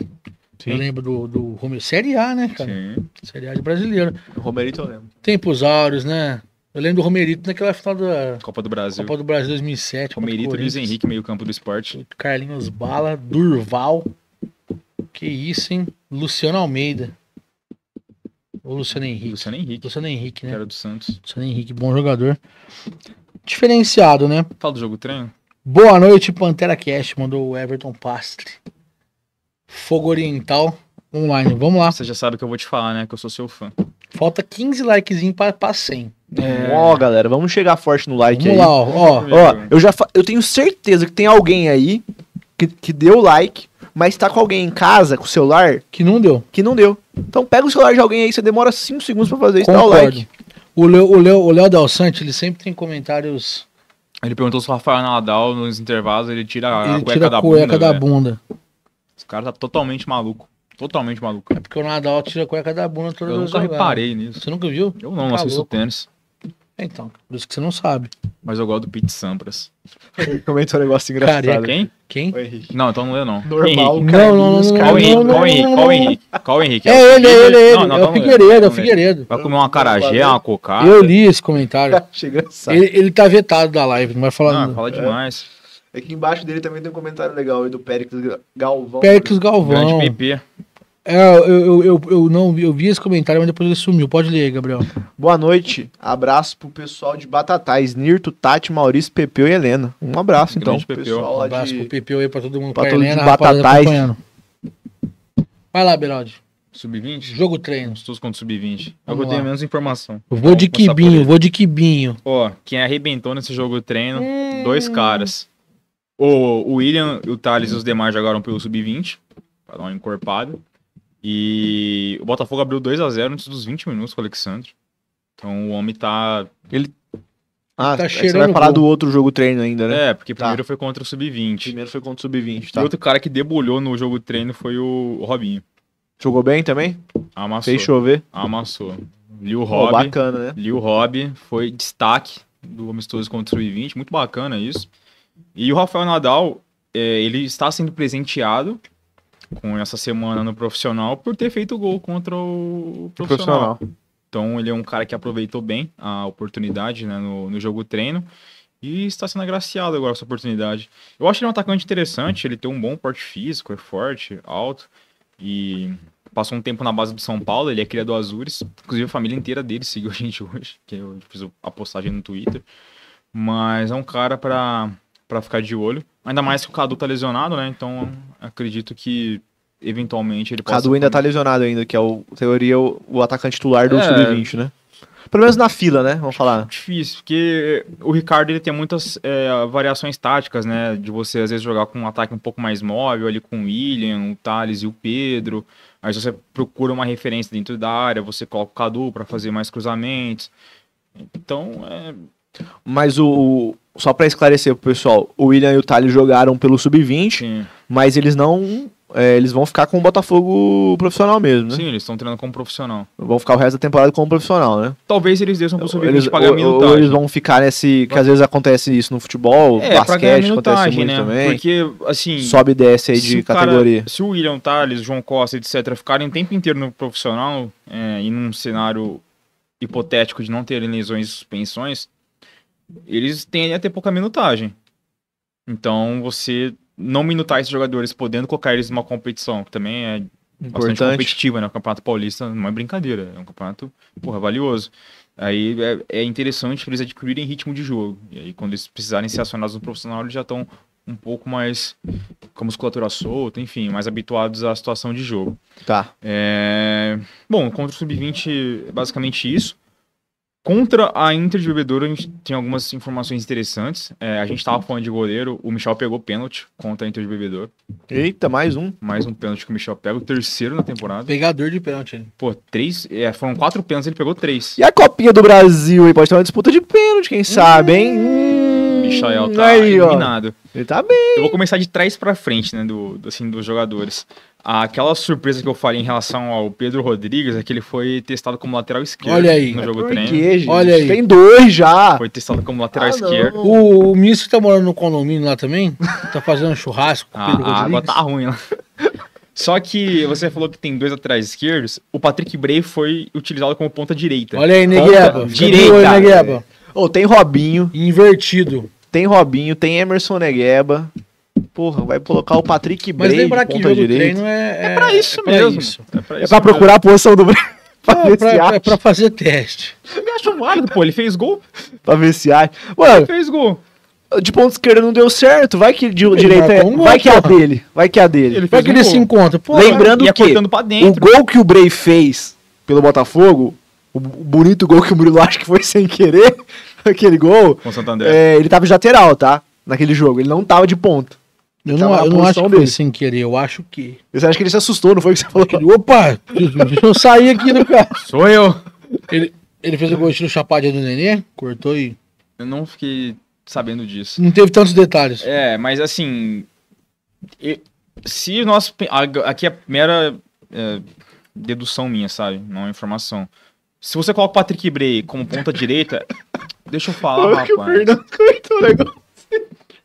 Sim. Eu lembro do, do Romerito. Série A, né, cara? Sim. Série A de brasileiro. Romerito eu lembro. Tempos áureos, né? Eu lembro do Romerito naquela final da Copa do Brasil. Copa do Brasil 2007. Romerito, Luiz Henrique, meio-campo do esporte. Carlinhos Bala, Durval. Que isso, hein? Luciano Almeida. Ou Luciano Henrique. Luciano Henrique. Luciano Henrique, né? Que era do Santos. Luciano Henrique, bom jogador. Diferenciado, né? Fala do jogo treino. Boa noite, Pantera Cast, mandou o Everton Pastre. Fogo Oriental online. Vamos lá. Você já sabe que eu vou te falar, né? Que eu sou seu fã. Falta 15 likezinhos pra, pra 100. É. é... Ó, galera, vamos chegar forte no like vamos aí. Vamos lá, ó. Ó, ó eu, já fa... eu tenho certeza que tem alguém aí que, que deu like, mas tá com alguém em casa, com o celular. Que não deu. Que não deu. Então pega o celular de alguém aí, você demora 5 segundos para fazer isso, dá o like. O Léo, o o Dalsante, ele sempre tem comentários. Ele perguntou se o Rafael Nadal nos intervalos ele tira a ele cueca, tira a da, cueca bunda, da bunda. Esse cara tá totalmente maluco. Totalmente maluco. É porque o Nadal tira a cueca da bunda toda Eu nunca reparei né? nisso. Você nunca viu? Eu não, tá assisto louco. tênis. Então, por isso que você não sabe. Mas eu gosto do Pete Sampras. Ele *laughs* comentou um negócio é engraçado. Cara, quem? Quem? O Não, então não lê, é não. Normal, cara. Não, não, não. Qual o Henrique? Qual o Henrique? Qual o Henrique? Henrique? É, é ele, é ele, é ele. É o Figueiredo, é o Figueiredo. Vai comer uma carajé, uma cocada. Eu li esse comentário. *laughs* Achei engraçado. Ele, ele tá vetado da live, não vai falar nada. Não, fala demais. Aqui embaixo dele também tem um comentário legal aí do Péricles Galvão. Péricles Galvão. Grande PP. É, eu, eu, eu, não eu vi esse comentário, mas depois ele sumiu. Pode ler Gabriel. Boa noite. Abraço pro pessoal de Batatais, Nirto, Tati, Maurício, Pepeu e Helena. Um abraço, então. pessoal um abraço de... pro Pepeu aí, pra todo mundo. Pra, pra Helena, de tá Batatais. Vai lá, Beraldi. Sub-20? Jogo treino. Estou com sub-20. Eu vou ter menos informação. Vou então, de Quibinho, vou de Quibinho. Ó, quem arrebentou nesse jogo treino, hum... dois caras. O, o William, o Thales e os demais jogaram pelo sub-20, pra dar uma encorpada. E o Botafogo abriu 2 a 0 antes dos 20 minutos com o Alexandre. Então o homem tá. Ele. Ah, tá é você vai falar gol. do outro jogo treino ainda, né? É, porque primeiro tá. foi contra o Sub-20. Primeiro foi contra o Sub-20, tá. E outro cara que debulhou no jogo treino foi o, o Robinho. Jogou bem também? Amassou. Fez chover? Amassou. Liu Rob. Oh, bacana, né? Liu Rob foi destaque do amistoso contra o Sub-20. Muito bacana isso. E o Rafael Nadal, é, ele está sendo presenteado com essa semana no profissional por ter feito gol contra o profissional. profissional. Então ele é um cara que aproveitou bem a oportunidade né, no, no jogo treino e está sendo agraciado agora essa oportunidade. Eu acho ele um atacante interessante, ele tem um bom porte físico, é forte, alto e passou um tempo na base do São Paulo, ele é cria do Azures, inclusive a família inteira dele seguiu a gente hoje, que eu fiz a postagem no Twitter. Mas é um cara para para ficar de olho. Ainda mais que o Cadu tá lesionado, né? Então acredito que eventualmente ele possa. Cadu ainda tá lesionado ainda, que é o teoria o, o atacante titular do é... sub-20, né? Pelo menos na fila, né? Vamos falar. Difícil, porque o Ricardo ele tem muitas é, variações táticas, né? De você às vezes jogar com um ataque um pouco mais móvel ali com o William, o Thales e o Pedro. Aí você procura uma referência dentro da área, você coloca o Cadu para fazer mais cruzamentos. Então é. Mas o, só para esclarecer pro pessoal, o William e o Thales jogaram pelo sub-20, mas eles não. É, eles vão ficar com o Botafogo profissional mesmo, né? Sim, eles estão treinando como profissional. Vão ficar o resto da temporada como profissional, né? Talvez eles deixam pro sub-20 eles, pagar ou, minutagem. Ou eles vão ficar nesse. Que às vezes acontece isso no futebol, é, basquete, acontece muito né? também. Porque, assim. Sobe e desce aí de cara, categoria. se o William Thales, João Costa, etc., ficarem o tempo inteiro no profissional é, e num cenário hipotético de não terem lesões e suspensões eles tendem a ter pouca minutagem. Então, você não minutar esses jogadores, podendo colocar eles numa competição, que também é Importante. bastante competitiva, né? O Campeonato Paulista não é brincadeira, é um campeonato, porra, valioso. Aí é, é interessante eles adquirirem ritmo de jogo. E aí, quando eles precisarem ser acionados no profissional, eles já estão um pouco mais com a musculatura solta, enfim, mais habituados à situação de jogo. Tá. É... Bom, contra o Sub-20 é basicamente isso. Contra a Inter de Bebedouro, a gente tem algumas informações interessantes. É, a gente estava falando de goleiro, o Michel pegou pênalti contra a Inter de Bebedouro. Eita, mais um. Mais um pênalti que o Michel pega, o terceiro na temporada. Pegador de pênalti. Né? Pô, três, é, foram quatro pênaltis, ele pegou três. E a Copinha do Brasil aí pode ter uma disputa de pênalti, quem hum. sabe, hein? Hum. Michael hum, tá aí, eliminado. Ó. Ele tá bem. Eu vou começar de trás pra frente, né, do, assim, dos jogadores. Aquela surpresa que eu falei em relação ao Pedro Rodrigues é que ele foi testado como lateral esquerdo Olha aí. no jogo Por treino. Que, Olha aí. Tem dois já. Foi testado como lateral ah, esquerdo. O, o Mício tá morando no condomínio lá também? tá fazendo churrasco com o ah, Pedro a, Rodrigues? A água tá ruim lá. Só que você falou que tem dois laterais esquerdos. O Patrick Bray foi utilizado como ponta direita. Olha aí, Negueba. Direita. Oi, Negueba. Ou Oh, tem Robinho. Invertido. Tem Robinho, tem Emerson Negueba. Porra, vai colocar o Patrick Mas Bray lembrar que jogo direito. treino é, é, é pra isso é pra mesmo. Isso. É para é pra procurar a posição do Bray. *laughs* É pra, é, pra, é pra fazer teste. Eu me acho válido, pô. Ele fez gol. pra ver se acha. Mano, ele fez gol de ponta esquerda não deu certo, vai que de, direita é, um é vai que é a dele, vai que a dele. Ele vai que um ele se encontra. Pô, Lembrando que o gol que o Bray fez pelo Botafogo, o bonito gol que o Murilo acha que foi sem querer, *laughs* aquele gol, com o Santander. É, ele tava de lateral, tá? Naquele jogo. Ele não tava de ponto. Eu não, eu não acho que dele. foi sem querer, eu acho que. Você acha que ele se assustou, não foi o que você falou? Ele, Opa, deixa eu sair aqui do carro. *laughs* Sou eu. Ele, ele fez o gol estilo chapadinha do Nenê, cortou e. Eu não fiquei sabendo disso. Não teve tantos detalhes. É, mas assim. Se nós. Aqui é mera é, dedução minha, sabe? Não é informação. Se você coloca o Patrick Bray como ponta direita, *laughs* deixa eu falar, rapaz. O Fernando negócio.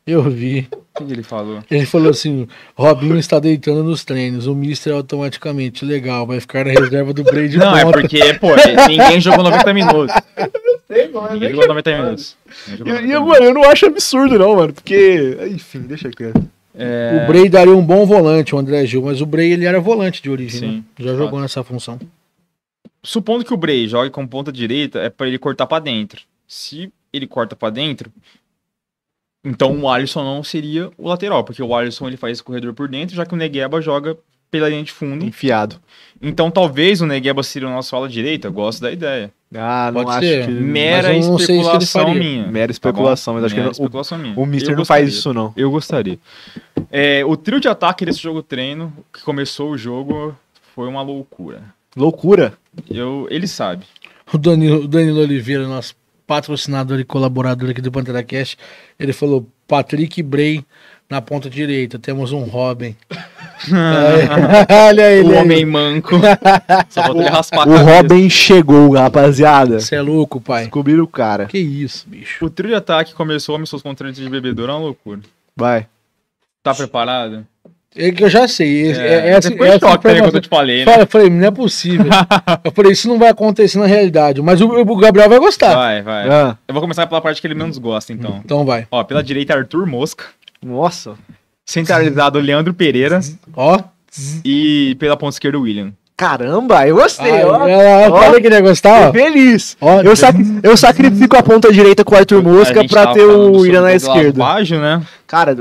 Eu vi. O que ele falou? Ele falou assim: Robinho está deitando nos treinos, o Mister automaticamente, legal, vai ficar na reserva do Bray Brady. Não, é porque, pô, ninguém jogou 90 minutos. Sei, mano, ninguém jogou 90 minutos. eu, eu não acho absurdo, não, mano, porque. Enfim, deixa aqui É... O Bray daria um bom volante, o André Gil, mas o Bray ele era volante de origem. Sim, né? Já jogou nessa função supondo que o Bray jogue com ponta direita, é para ele cortar para dentro. Se ele corta para dentro, então o Alisson não seria o lateral, porque o Alisson ele faz esse corredor por dentro, já que o Negueba joga pela linha de fundo. Enfiado. Então talvez o Negueba seria o nosso ala direita, gosto da ideia. Ah, não Pode acho ser. que... Mera especulação minha. Mera especulação, tá mas acho Mera que não, o, minha. o Mister não faz isso não. Eu gostaria. É, o trio de ataque desse jogo treino, que começou o jogo, foi uma loucura. Loucura? Eu, ele sabe. O Danilo, o Danilo Oliveira, nosso patrocinador e colaborador aqui do Pantera Cash, ele falou: Patrick Bray na ponta direita, temos um Robin. *laughs* olha ele. O homem manco. *laughs* Só falta ele raspar O Robin chegou, rapaziada. Você é louco, pai. Descobriram o cara. Que isso, bicho. O trio de ataque começou, homens seus contratos de bebedouro é uma loucura. Vai. Tá preparado? É eu já sei. É, é, é essa, Depois é essa choque, né, quando eu te falei, né? Eu falei, não é possível. *laughs* eu falei, isso não vai acontecer na realidade. Mas o, o Gabriel vai gostar. Vai, vai. Ah. Eu vou começar pela parte que ele menos gosta, então. Então vai. Ó, pela direita, Arthur Mosca. Nossa. Centralizado, Leandro Pereira. Ó. E pela ponta esquerda, William. Caramba, eu gostei. Olha ah, eu falei que ele ia gostar. Feliz. Ó, eu, sac, eu sacrifico a ponta direita com o Arthur Mosca pra tá ter o William na esquerda. Lavagem, né? Cara,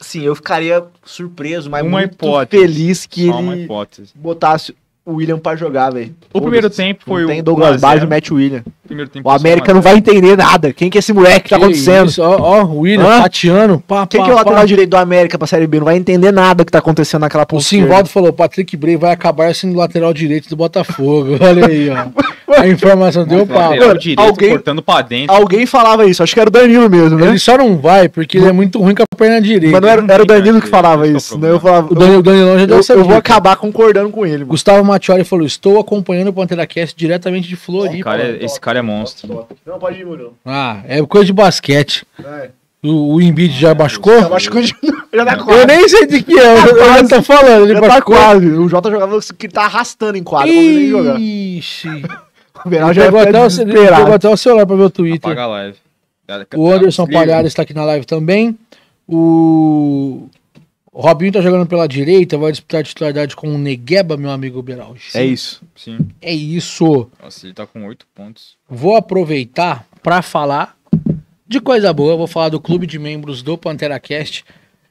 Sim, eu ficaria surpreso, mas uma muito hipótese. feliz que Só ele botasse o William para jogar, velho. O primeiro tempo foi o. Tem Douglas Baggio e Matt William. Primeiro tempo o América não vai entender nada. Quem que é esse moleque que tá acontecendo? Ó, o oh, William Hã? tateando. Pá, Quem pá, que é o lateral direito do América pra Série B? Não vai entender nada que tá acontecendo naquela posição. O Simvaldo falou: Patrick Bray vai acabar sendo lateral direito do Botafogo. *laughs* Olha aí, ó. *laughs* A informação deu pau. É, é alguém, cortando pra dentro. Alguém falava isso, acho que era o Danilo mesmo, né? Ele só não vai porque ele é muito ruim com a perna direita. Mas não era, era o Danilo é, que falava isso, né? Eu falava, o Danilo, o Danilo já deu eu, eu vou acabar concordando com ele. Mano. Gustavo Matioli falou: Estou acompanhando o Pantera Cast diretamente de Floripa. Cara, esse cara é monstro. Não, pode ir, Murilo. Ah, é coisa de basquete. É. O, o Embiid já machucou? Já machucou de *laughs* tá Eu nem sei de que é, o eu tá quase. falando. Ele já tá quase. O Jota jogava que tá arrastando em quadro. Ixi. É o já pegou até, o, pegou até o celular para ver o Twitter. Apaga a live. O Anderson tá Palhares está aqui na live também. O Robinho está jogando pela direita, vai disputar a titularidade com o Negueba, meu amigo Beraldi. É isso. Sim. É isso. Nossa, ele tá com oito pontos. Vou aproveitar para falar de coisa boa. Vou falar do clube de membros do PanteraCast.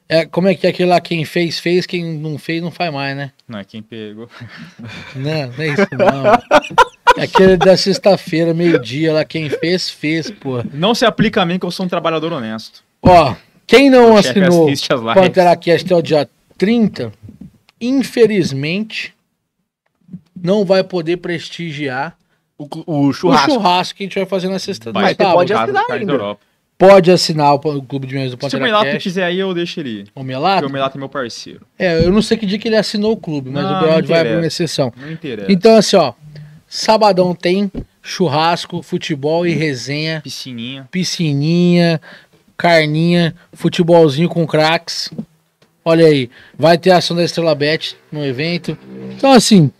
É, como é que é aquele lá, quem fez, fez, quem não fez, não faz mais, né? Não, é quem pegou. Não, não é isso não. *laughs* Aquele da sexta-feira, meio-dia, lá quem fez, fez, pô. Não se aplica a mim que eu sou um trabalhador honesto. Ó, quem não o assinou Pantera Cast até o dia 30, infelizmente, não vai poder prestigiar o, o, churrasco. o churrasco que a gente vai fazer na sexta-feira. Mas pode assinar ainda. Pode assinar o, Clube de Membros do Pantera Se o Melato Cash. quiser aí, eu deixo ele O Melato? Porque o Melato é meu parceiro. É, eu não sei que dia que ele assinou o clube, mas não, o Brod vai abrir uma exceção. Não interessa. Então, assim, ó, Sabadão tem churrasco, futebol e resenha. Piscininha. Piscininha, carninha, futebolzinho com craques. Olha aí, vai ter ação da Estrela Bet no evento. Então, assim,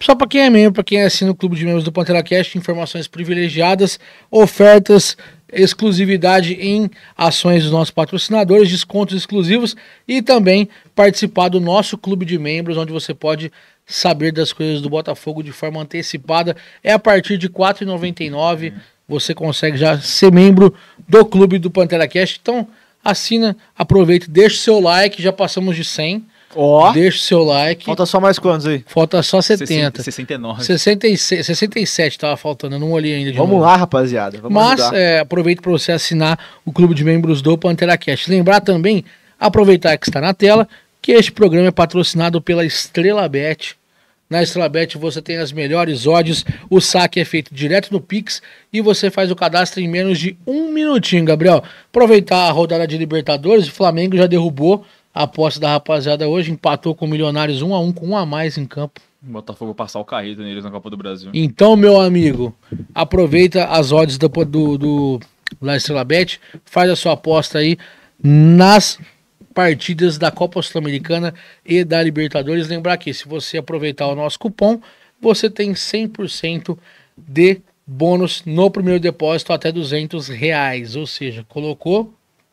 só para quem é membro, para quem é assina o Clube de Membros do Pantera Cash, informações privilegiadas, ofertas, exclusividade em ações dos nossos patrocinadores, descontos exclusivos e também participar do nosso Clube de Membros, onde você pode saber das coisas do Botafogo de forma antecipada. É a partir de R$ 4,99 você consegue já ser membro do clube do Pantera Cast. Então, assina, aproveita, deixa o seu like, já passamos de 100. Ó. Oh. Deixa o seu like. Falta só mais quantos aí? Falta só 70. 69. 66, 67 tava faltando, eu não olhei ainda Vamos novo. lá, rapaziada. Vamos Mas é, aproveita para você assinar o clube de membros do Pantera Cast. Lembrar também, aproveitar que está na tela, que este programa é patrocinado pela Estrela Bet. Na Estrela Bet você tem as melhores odds, o saque é feito direto no Pix e você faz o cadastro em menos de um minutinho, Gabriel. Aproveitar a rodada de Libertadores, o Flamengo já derrubou a aposta da rapaziada hoje, empatou com o Milionários 1 um a 1 um, com um a mais em campo. O Botafogo passar o carreta neles na Copa do Brasil. Então, meu amigo, aproveita as odds do, do, do da Estrela Bet, faz a sua aposta aí nas partidas da Copa Sul-Americana e da Libertadores. Lembrar que se você aproveitar o nosso cupom, você tem 100% de bônus no primeiro depósito até 200 reais. Ou seja, colocou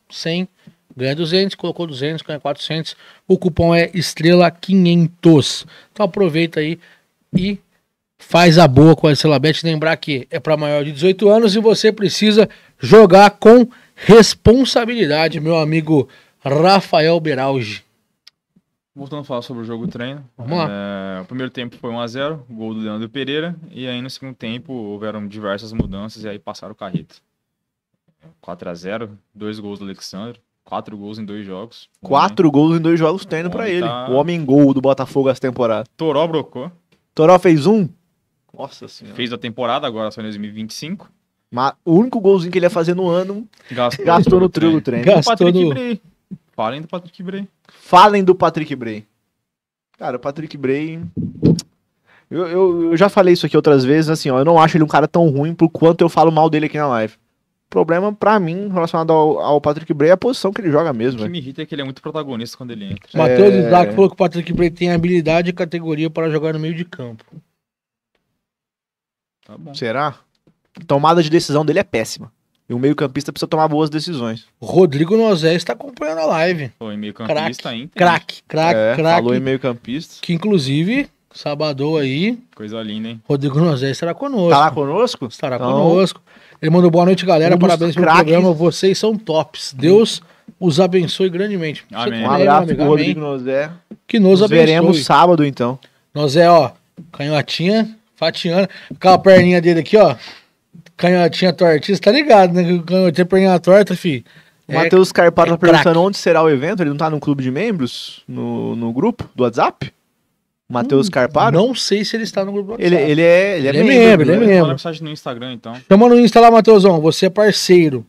100, ganha 200, colocou 200, ganha 400. O cupom é estrela500. Então aproveita aí e faz a boa com a Estrela Lembrar que é para maior de 18 anos e você precisa jogar com responsabilidade, meu amigo Rafael Beralge. Voltando a falar sobre o jogo treino. Vamos lá. É, o primeiro tempo foi 1x0, gol do Leandro Pereira. E aí no segundo tempo houveram diversas mudanças e aí passaram o carrito. 4x0, dois gols do Alexandre, quatro gols em dois jogos. Quatro homem, gols em dois jogos treino para ele. Tá- o homem gol do Botafogo essa temporada. Toró brocou. Toró fez um? Nossa senhora. Fez a temporada agora, só em 2025. Mas o único golzinho que ele ia fazer no ano gastou, gastou no trio do treino. Gastou no... Falem do Patrick Bray. Falem do Patrick Bray. Cara, o Patrick Bray. Eu, eu, eu já falei isso aqui outras vezes, assim, ó. Eu não acho ele um cara tão ruim por quanto eu falo mal dele aqui na live problema para mim relacionado ao, ao, Patrick Bray é a posição que ele joga mesmo. O que né? me irrita é que ele é muito protagonista quando ele entra. Matheus é... Isaac falou que o Patrick Bray tem habilidade e categoria para jogar no meio de campo. Tá Será? Tomada de decisão dele é péssima. E o meio-campista precisa tomar boas decisões. Rodrigo Nozé está acompanhando a live. Foi meio-campista ainda. É craque, craque, é, craque. Falou em meio-campista. Que inclusive, sabadou aí. Coisa linda, hein? Rodrigo Nozé estará conosco. Estará conosco? Estará então... conosco. Ele mandou boa noite, galera. Um Parabéns pelo programa. Vocês são tops. Deus os abençoe grandemente. Amém. um abraço amigo, pro Rodrigo Nozé. Que nos, nos abençoe. Veremos sábado, então. Nozé, ó, canhotinha, fatiana. Com a perninha dele aqui, ó canhotinha tortista, tá ligado, né? Canhotinha perninha torta, fi. O é Matheus tá é, Carpato é tá perguntando onde será o evento, ele não tá no clube de membros? No, no grupo do WhatsApp? Matheus hum, Carparo? Não sei se ele está no grupo do WhatsApp. Ele, ele é, ele é ele é membro, membro, né? ele é tá membro. mensagem no Instagram, então. Chama no Insta lá, Matheusão, você é parceiro.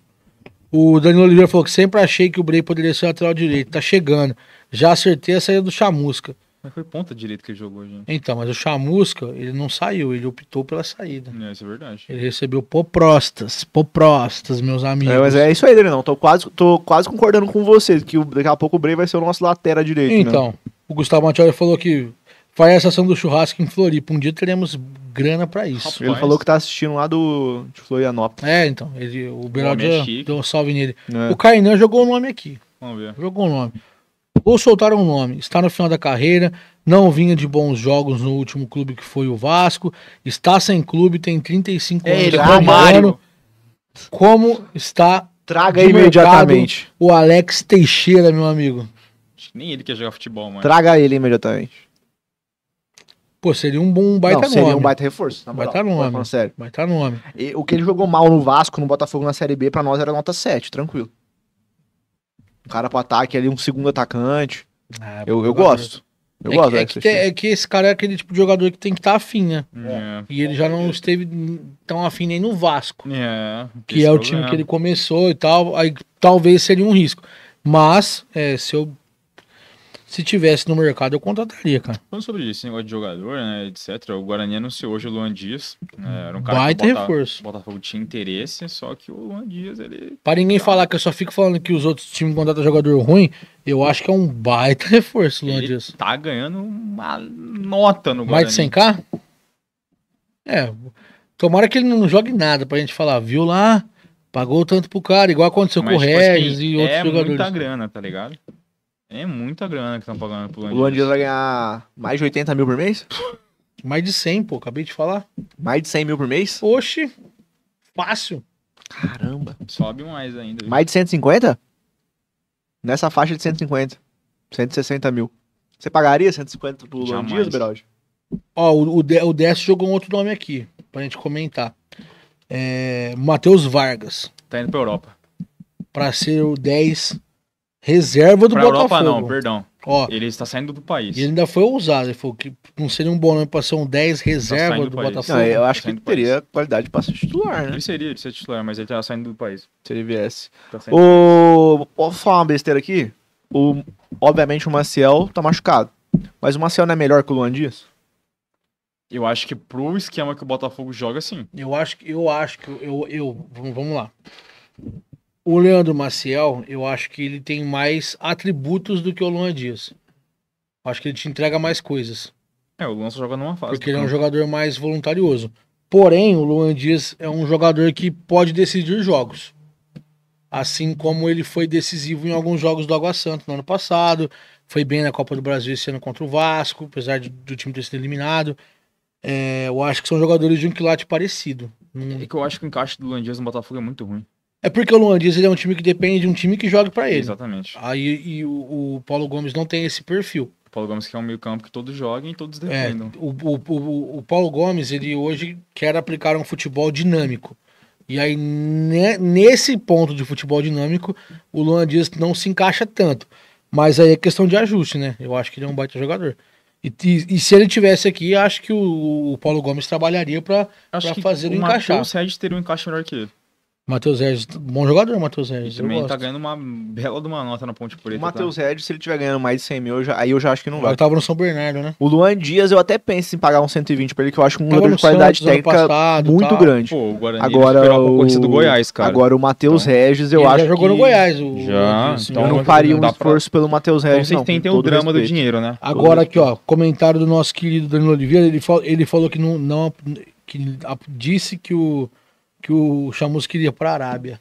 O Danilo Oliveira falou que sempre achei que o Bray poderia ser lateral direito. Tá chegando. Já acertei a saída do Chamusca. Mas foi ponta direita que ele jogou, gente. Então, mas o Chamusca, ele não saiu, ele optou pela saída. É, isso é verdade. Ele recebeu poprostas, poprostas, meus amigos. É, mas é isso aí, não. Tô quase, tô quase concordando com vocês, que o, daqui a pouco o Brei vai ser o nosso lateral direito. Né? Então, né? o Gustavo Matioli falou que vai a sessão do churrasco em Floripa. Um dia teremos grana para isso. Rapaz. Ele falou que tá assistindo lá do de Florianópolis. É, então. Ele, o Bernardo é deu um salve nele. É. O Kainan jogou o nome aqui. Vamos ver. Jogou o nome ou soltaram o nome. Está no final da carreira, não vinha de bons jogos no último clube que foi o Vasco, está sem clube, tem 35 Ei, é anos. Ele é o Mário. Como está Traga imediatamente o Alex Teixeira, meu amigo? Acho que nem ele quer jogar futebol, mano. Traga ele imediatamente. Pô, seria um bom baita não, seria nome. Seria um baita reforço. Na moral. Baita nome. sério. Baita nome. E, o que ele jogou mal no Vasco, no Botafogo na Série B, pra nós era nota 7, tranquilo um cara pro ataque ali, um segundo atacante. É, eu, eu gosto. Eu é, gosto é, que, é que esse cara é aquele tipo de jogador que tem que estar tá afim, né? É. é. E ele já não esteve tão afim nem no Vasco. É, que é o problema. time que ele começou e tal. Aí talvez seria um risco. Mas, é, se eu se tivesse no mercado, eu contrataria, cara. Falando sobre esse negócio de jogador, né, etc., o Guarani anunciou hoje o Luan Dias. Né, era um cara Baita que reforço. O Botafogo tinha interesse, só que o Luan Dias, ele. Para ninguém tá falar que eu só fico falando que os outros times contratam jogador ruim, eu acho que é um baita *laughs* reforço, Luan ele Dias. Tá ganhando uma nota no Guarani. Mais de 100k? É. Tomara que ele não jogue nada pra gente falar, viu lá? Pagou tanto pro cara, igual aconteceu Mas, com o tipo assim, Regis assim, e é outros é jogadores. É muita grana, tá ligado? É muita grana que estão pagando pro Luan O Luan Dias vai ganhar mais de 80 mil por mês? Mais de 100, pô, acabei de falar. Mais de 100 mil por mês? Oxi, fácil. Caramba. Sobe mais ainda. Viu? Mais de 150? Nessa faixa de 150. 160 mil. Você pagaria 150 pro Luan Dias, Beraldi? Ó, o, o, o jogou um outro nome aqui, pra gente comentar. É, Matheus Vargas. Tá indo pra Europa. Pra ser o 10 Reserva do pra Botafogo. Europa não, perdão. Ó, ele está saindo do país. E ele ainda foi ousado. Ele falou que não seria um bom nome para ser um 10 tá reserva do, do Botafogo. Não, eu tá acho que ele teria qualidade para ser titular, né? Ele seria de ser titular, mas ele está saindo do país. Se ele viesse. Tá o... Posso falar uma besteira aqui? O... Obviamente o Maciel tá machucado. Mas o Maciel não é melhor que o Luan Dias? Eu acho que pro esquema que o Botafogo joga, sim. Eu acho que. Eu acho que. Eu, eu, vamos lá. O Leandro Maciel, eu acho que ele tem mais atributos do que o Luan Dias. Acho que ele te entrega mais coisas. É, o Luan só joga numa fase. Porque ele é então. um jogador mais voluntarioso. Porém, o Luan Dias é um jogador que pode decidir jogos. Assim como ele foi decisivo em alguns jogos do Água Santa no ano passado. Foi bem na Copa do Brasil esse ano contra o Vasco, apesar de, do time ter sido eliminado. É, eu acho que são jogadores de um quilate parecido. Hum. É que eu acho que o encaixe do Luan Dias no Botafogo é muito ruim. É porque o Luan Dias ele é um time que depende de um time que joga para ele. Exatamente. Aí e o, o, Paulo Gomes não tem esse perfil. O Paulo Gomes quer é um meio campo que todos joguem e todos dependam. É, o, o, o, Paulo Gomes ele hoje quer aplicar um futebol dinâmico. E aí ne, né, nesse ponto de futebol dinâmico o Luan Dias não se encaixa tanto. Mas aí é questão de ajuste, né? Eu acho que ele é um baita jogador. E, e, e, se ele tivesse aqui, acho que o, o Paulo Gomes trabalharia para fazer o encaixar. Acho que o Sérgio teria um encaixe melhor que ele. Matheus Regis, bom jogador, Matheus Regis. também tá ganhando uma bela de uma nota na Ponte Preta. O tá? Matheus Regis, se ele tiver ganhando mais de 100 mil, eu já, aí eu já acho que não vai. Ele tava no São Bernardo, né? O Luan Dias, eu até penso em pagar um 120 pra ele, que eu acho um jogador de qualidade Santos, técnica passado, muito tá. grande. Pô, o Guarani agora, a do Goiás, cara. Agora o Matheus então, Regis, eu acho já jogou que... no Goiás. O... Já. Então, eu não faria um esforço pra... pelo Matheus então Regis, então, vocês tem tem o drama respeito. do dinheiro, né? Agora aqui, ó, comentário do nosso querido Danilo Oliveira, ele, ele falou que não... não que disse que o que o Chamus queria para a Arábia.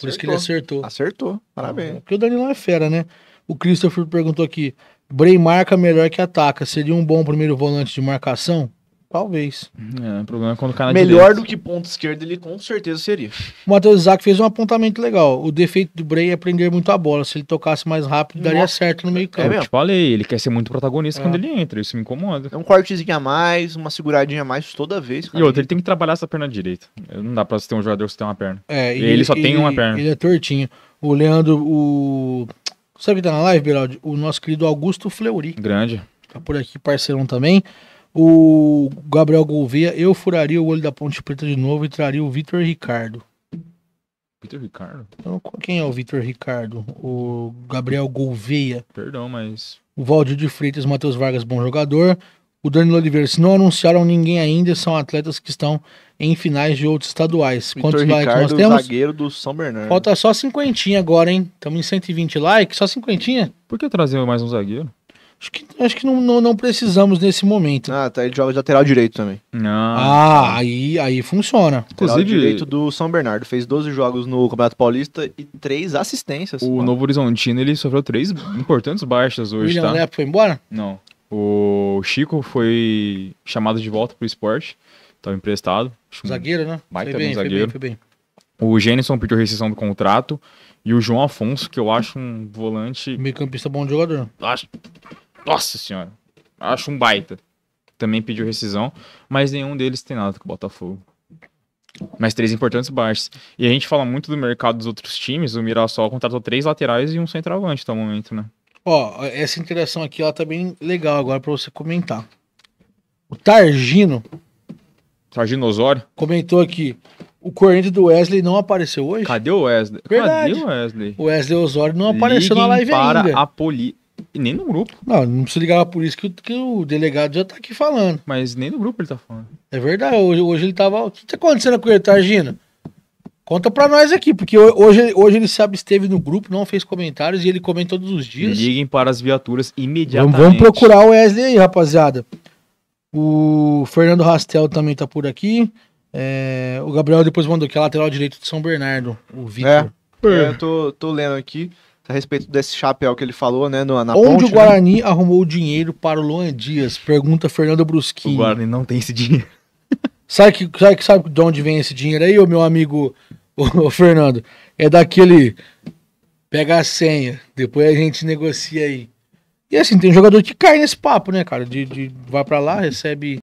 Por isso que ele acertou. Acertou, parabéns. Porque o Danilo é fera, né? O Christopher perguntou aqui: Bray marca melhor que ataca. Seria um bom primeiro volante de marcação? Talvez. É, o problema é quando o cara Melhor do que ponto esquerdo ele com certeza seria. O Matheus Isaac fez um apontamento legal. O defeito do Bray é prender muito a bola. Se ele tocasse mais rápido, Nossa. daria certo no meio é campo. É eu te falei, ele quer ser muito protagonista é. quando ele entra. Isso me incomoda. É um cortezinho a mais, uma seguradinha a mais toda vez. Cara. E outro ele tem que trabalhar essa perna direita. Não dá pra ter um jogador que tem uma perna. É, ele, ele só ele, tem uma perna. Ele é tortinho. O Leandro, o. Sabe que tá na live, Beraldi? O nosso querido Augusto Fleury. Grande. Tá por aqui, parceirão também o Gabriel Gouveia, eu furaria o olho da Ponte Preta de novo e traria o Vitor Ricardo. Vitor Ricardo? Então, quem é o Vitor Ricardo? O Gabriel Gouveia. Perdão, mas. O Valdir de Freitas, Matheus Vargas, bom jogador. O Danilo Oliveira, se não anunciaram ninguém ainda, são atletas que estão em finais de outros estaduais. Victor Quantos Ricardo, likes nós temos? zagueiro do São Bernardo. Falta só cinquentinha agora, hein? Estamos em 120 likes, só cinquentinha. Por que trazer mais um zagueiro? Acho que, acho que não, não, não, precisamos nesse momento. Ah, tá. Ele joga de lateral direito também. Não. Ah, aí, aí funciona. Inclusive, lateral direito do São Bernardo. Fez 12 jogos no Campeonato Paulista e 3 assistências. O Novo Horizontino ele sofreu 3 importantes baixas hoje. O William tá? Lepo né, foi embora? Não. O Chico foi chamado de volta pro esporte. Tava emprestado. Zagueiro, né? Baita foi bem, um zagueiro. Foi bem, foi bem. O Gênison pediu rescisão do contrato. E o João Afonso, que eu acho um volante. Meio campista bom jogador. Acho nossa senhora. Acho um baita. Também pediu rescisão, mas nenhum deles tem nada com o Botafogo. Mas três importantes baixas. E a gente fala muito do mercado dos outros times. O Mirassol contratou três laterais e um centroavante até o momento, né? Ó, essa interação aqui ela tá bem legal agora para você comentar. O Targino. Targino Osório? Comentou aqui. O Corinthians do Wesley não apareceu hoje? Cadê o Wesley? Verdade. Cadê o Wesley? O Wesley Osório não apareceu Liguem na live para ainda. Para a poli... E nem no grupo. Não, não precisa ligar por isso que, que o delegado já tá aqui falando. Mas nem no grupo ele tá falando. É verdade, hoje, hoje ele tava. O que tá acontecendo com ele, Targina? Tá Conta pra nós aqui, porque hoje, hoje ele se absteve no grupo, não fez comentários e ele comenta todos os dias. Liguem para as viaturas imediatamente. Vamos, vamos procurar o Wesley aí, rapaziada. O Fernando Rastel também tá por aqui. É, o Gabriel depois mandou que a lateral direito de São Bernardo, o Vitor. É, é, eu tô, tô lendo aqui a respeito desse chapéu que ele falou, né, no, na Onde ponte, o né? Guarani né? arrumou o dinheiro para o Luan Dias? Pergunta Fernando Brusquinho. O Guarani não tem esse dinheiro. *laughs* sabe, que, sabe, sabe de onde vem esse dinheiro aí, ô meu amigo o Fernando? É daquele... Pega a senha, depois a gente negocia aí. E assim, tem um jogador que cai nesse papo, né, cara? De, de vai para lá, recebe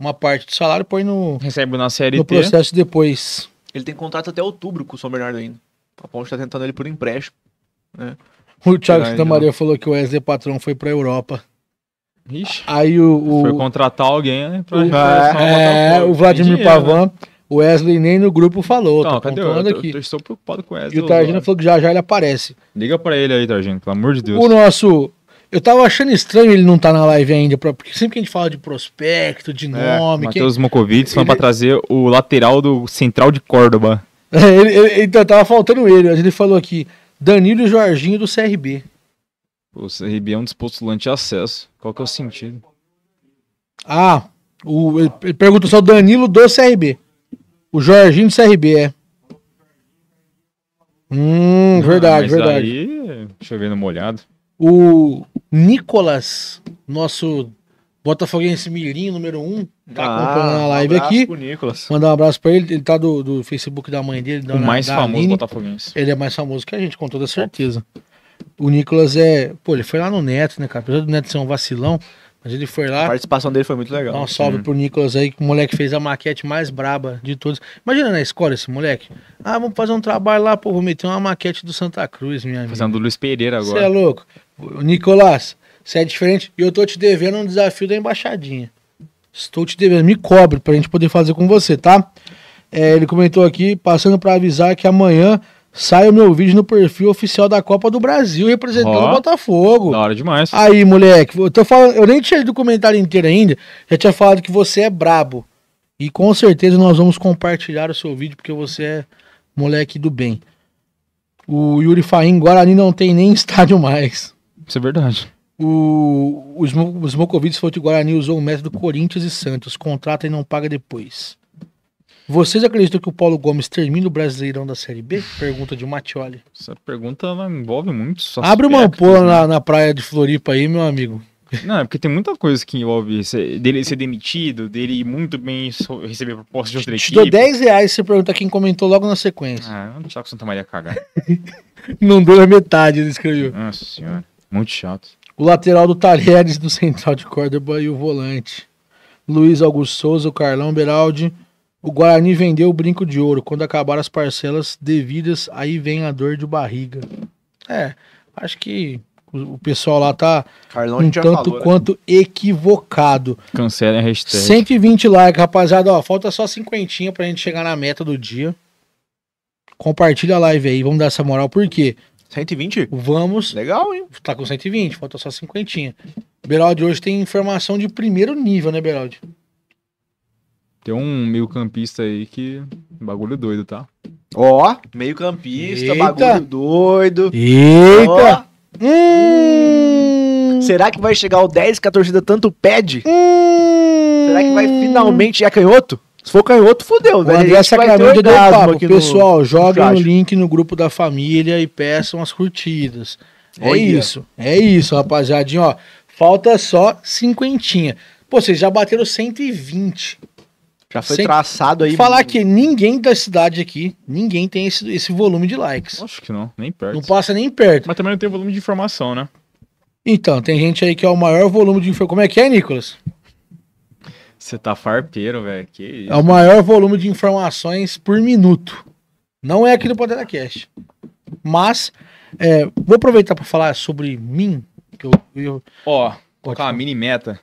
uma parte do salário, põe no... Recebe na série No processo depois. Ele tem contrato até outubro com o São Bernardo ainda. A Ponte tá tentando ele por empréstimo. Né? O Thiago Santa Maria falou que o Wesley Patrão foi pra Europa. Ixi, aí o, o, Foi contratar alguém né, pra, o, é, é, o Vladimir dinheiro, Pavan. Né? O Wesley nem no grupo falou, não, tá eu, aqui. Eu, eu estou preocupado com o Wesley. E o Targino falou que já já ele aparece. Liga para ele aí, Targino, pelo amor de Deus. O nosso... Eu tava achando estranho ele não estar tá na live ainda, porque sempre que a gente fala de prospecto, de é, nome... É, Matheus quem... Mokovic, ele... para trazer o lateral do Central de Córdoba. *laughs* ele, ele, então, tava faltando ele, mas ele falou aqui... Danilo e Jorginho do CRB. O CRB é um despostulante de acesso. Qual que é o sentido? Ah, o, ele, pergunta só o Danilo do CRB. O Jorginho do CRB, é. Hum, ah, verdade, verdade. Aí, deixa eu ver no molhado. O Nicolas, nosso Botafoguense Mirim, número 1, um, tá ah, acompanhando a live um aqui. Mandar um abraço pra ele. Ele tá do, do Facebook da mãe dele. Da, o mais da famoso Aline. Botafoguense. Ele é mais famoso que a gente, com toda certeza. O Nicolas é. Pô, ele foi lá no Neto, né, cara? Apesar do Neto ser um vacilão, mas ele foi lá. A participação dele foi muito legal. Dá um salve hum. pro Nicolas aí, que o moleque fez a maquete mais braba de todos. Imagina na né, escola esse moleque. Ah, vamos fazer um trabalho lá, pô, vou meter uma maquete do Santa Cruz, minha amiga. Fazendo do Luiz Pereira agora. Você é louco. O Nicolas, você é diferente. E eu tô te devendo um desafio da embaixadinha. Estou te devendo. Me cobre pra gente poder fazer com você, tá? É, ele comentou aqui, passando para avisar que amanhã sai o meu vídeo no perfil oficial da Copa do Brasil, representando oh, o Botafogo. Da hora demais. Aí, moleque, eu, tô falando, eu nem tinha lido o comentário inteiro ainda, já tinha falado que você é brabo. E com certeza nós vamos compartilhar o seu vídeo, porque você é moleque do bem. O Yuri Faim, Guarani não tem nem *laughs* estádio mais. Isso é verdade. O, os, os Mocovides falou que o Guarani usou o método Corinthians e Santos. Contrata e não paga depois. Vocês acreditam que o Paulo Gomes termina o Brasileirão da Série B? Pergunta de Matioli. Essa pergunta envolve muito. Abre uma ampola né? na, na praia de Floripa aí, meu amigo. Não, é porque tem muita coisa que envolve ser, dele ser demitido, dele muito bem receber proposta de outra equipe. Te dou 10 reais se você perguntar quem comentou logo na sequência. Ah, não deixar tá que Santa Maria cagar. *laughs* não deu a metade, ele escreveu. Nossa senhora, muito chato. O lateral do Talheres do Central de Córdoba e o volante. Luiz Augusto Souza, o Carlão Beraldi. O Guarani vendeu o brinco de ouro. Quando acabar as parcelas devidas, aí vem a dor de barriga. É, acho que o pessoal lá tá Carlão, um tanto falou, né? quanto equivocado. Cancela a hashtag. 120 likes, rapaziada. Ó, falta só cinquentinha pra gente chegar na meta do dia. Compartilha a live aí, vamos dar essa moral. Por quê? 120? Vamos. Legal, hein? Tá com 120, falta só 50. Beraldi hoje tem informação de primeiro nível, né, Beraldi? Tem um meio-campista aí que. Bagulho doido, tá? Ó, meio-campista, bagulho doido. Eita! Ó. Hum. Será que vai chegar o 10 que a torcida tanto pede? Hum. Será que vai finalmente ir a canhoto? Se for canhoto, fodeu. Né? O André Sacramento da Asma. Pessoal, no, um link no grupo da família e peçam as curtidas. É Olha. isso. É isso, rapaziadinho. Ó, falta só cinquentinha. Pô, vocês já bateram 120. Já foi traçado aí. Falar que ninguém da cidade aqui, ninguém tem esse, esse volume de likes. Acho que não, nem perto. Não passa nem perto. Mas também não tem volume de informação, né? Então, tem gente aí que é o maior volume de informação. Como é que é, Nicolas? Você tá farpeiro, velho. É o maior volume de informações por minuto. Não é aqui no Poder da Mas, é, vou aproveitar para falar sobre mim. Que eu, eu... Ó, colocar uma mini meta.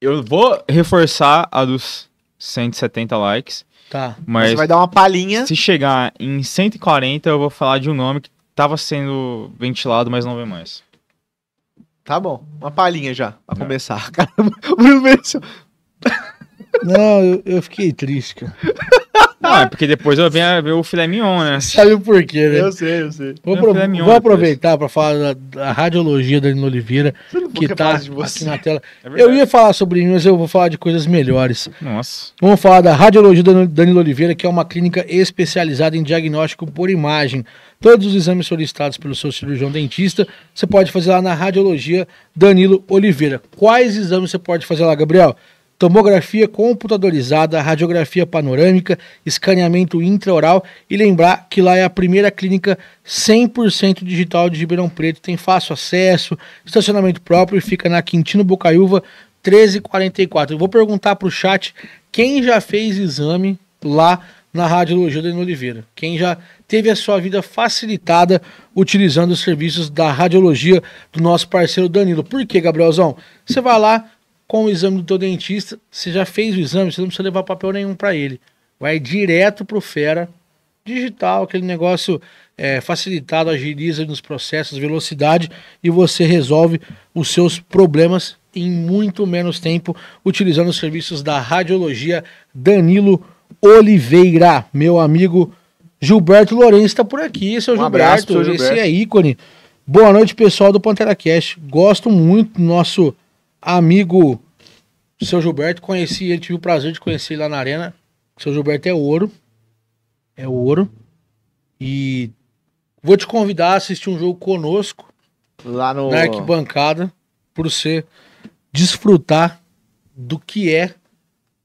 Eu vou reforçar a dos 170 likes. Tá. Mas Você vai dar uma palhinha. Se chegar em 140, eu vou falar de um nome que tava sendo ventilado, mas não vem mais. Tá bom. Uma palhinha já, pra é. começar. *laughs* Caramba, Bruno não, eu, eu fiquei triste, cara. Não, é porque depois eu venho ver o filé mignon, né? Sabe o porquê, né? Eu sei, eu sei. Vou, pro, vou aproveitar para falar da, da, radiologia da Nino Oliveira, que está aqui na tela. É eu ia falar sobre mim, mas eu vou falar de coisas melhores. Nossa. Vamos falar da radiologia da Danilo Oliveira, que é uma clínica especializada em diagnóstico por imagem. Todos os exames solicitados pelo seu cirurgião dentista, você pode fazer lá na radiologia Danilo Oliveira. Quais exames você pode fazer lá, Gabriel? tomografia computadorizada, radiografia panorâmica, escaneamento intraoral e lembrar que lá é a primeira clínica 100% digital de Ribeirão Preto, tem fácil acesso, estacionamento próprio e fica na Quintino Bocaiúva 1344. Eu vou perguntar para o chat quem já fez exame lá na Radiologia da Oliveira. Quem já teve a sua vida facilitada utilizando os serviços da radiologia do nosso parceiro Danilo. Por quê, Gabrielzão? Você vai lá, com o exame do teu dentista, você já fez o exame, você não precisa levar papel nenhum para ele. Vai direto pro fera digital, aquele negócio é, facilitado, agiliza nos processos, velocidade e você resolve os seus problemas em muito menos tempo utilizando os serviços da radiologia Danilo Oliveira, meu amigo Gilberto Lourenço está por aqui, Seu um Gilberto, abraço, esse é ícone. Boa noite, pessoal do Pantera Cash. Gosto muito do nosso amigo seu Gilberto, conheci ele, tive o prazer de conhecer ele lá na arena. seu Gilberto é ouro. É ouro. E vou te convidar a assistir um jogo conosco. Lá no... Na arquibancada. Por você desfrutar do que é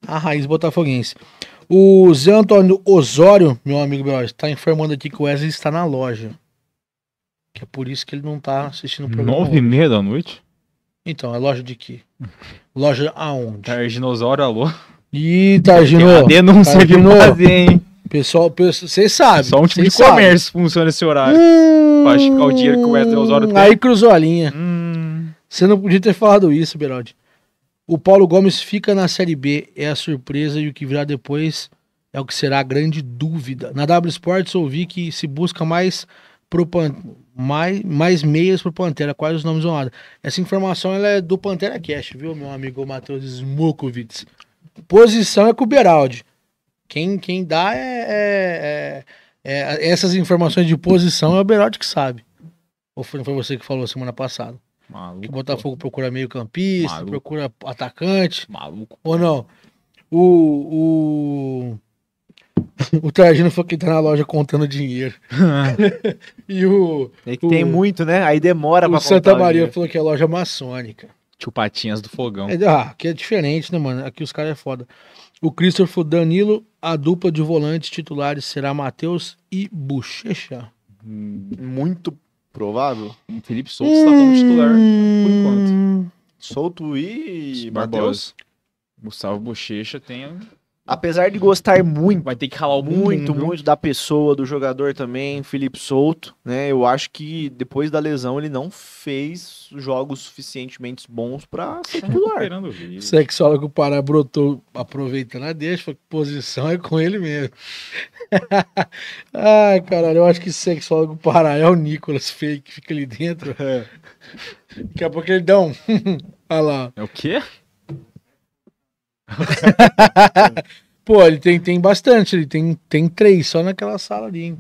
a raiz botafoguense. O Zé Antônio Osório, meu amigo está informando aqui que o Wesley está na loja. Que é por isso que ele não está assistindo o programa. Nove e meia da noite? Então, é loja de quê? Loja aonde? Targinossauro, tá, é alô? Ih, Targino. Tá, tem uma tá, denúncia Targino. aqui fazer, hein? Pessoal, vocês sabem. Só um tipo de sabe. comércio funciona esse horário. Hum, pra ficar o dinheiro que o Wesley tem. Aí cruzou a linha. Você hum. não podia ter falado isso, Beraldi. O Paulo Gomes fica na Série B, é a surpresa e o que virá depois é o que será a grande dúvida. Na W Sports ouvi que se busca mais mais, mais meias pro Pantera, quais os nomes honrados. Essa informação ela é do Pantera Cash, viu, meu amigo Matheus Smukovic. Posição é com o Beraldi. Quem, quem dá é, é, é, é, Essas informações de posição é o Beraldi que sabe. Ou foi, não foi você que falou semana passada? Maluco. Que o Botafogo procura meio campista, procura atacante. Maluco. Ou não? O, o, o Trajano foi que tá na loja contando dinheiro. *laughs* e o, é o. tem muito, né? Aí demora pra Santa Maria falou que é loja maçônica. Chupatinhas do Fogão. É, ah, que é diferente, né, mano? Aqui os caras é foda. O Christopher Danilo, a dupla de volantes titulares será Matheus e Bochecha. Hum, muito provável. O Felipe Souto está como titular por enquanto. Hum. Souto e Matheus. Gustavo Bochecha tem apesar de gostar muito, vai ter que ralar muito, muito da pessoa, do jogador também, Felipe Souto, né? Eu acho que depois da lesão ele não fez jogos suficientemente bons para ser é, titular. O sexólogo é Pará brotou aproveitando a deixa, que posição é com ele mesmo. *laughs* Ai, caralho, eu acho que sexólogo é Pará é o Nicolas fake que fica ali dentro. É. Daqui a pouco ele dá um. *laughs* Olha lá. É o quê? *laughs* Pô, ele tem, tem bastante, ele tem, tem três só naquela sala ali, hein?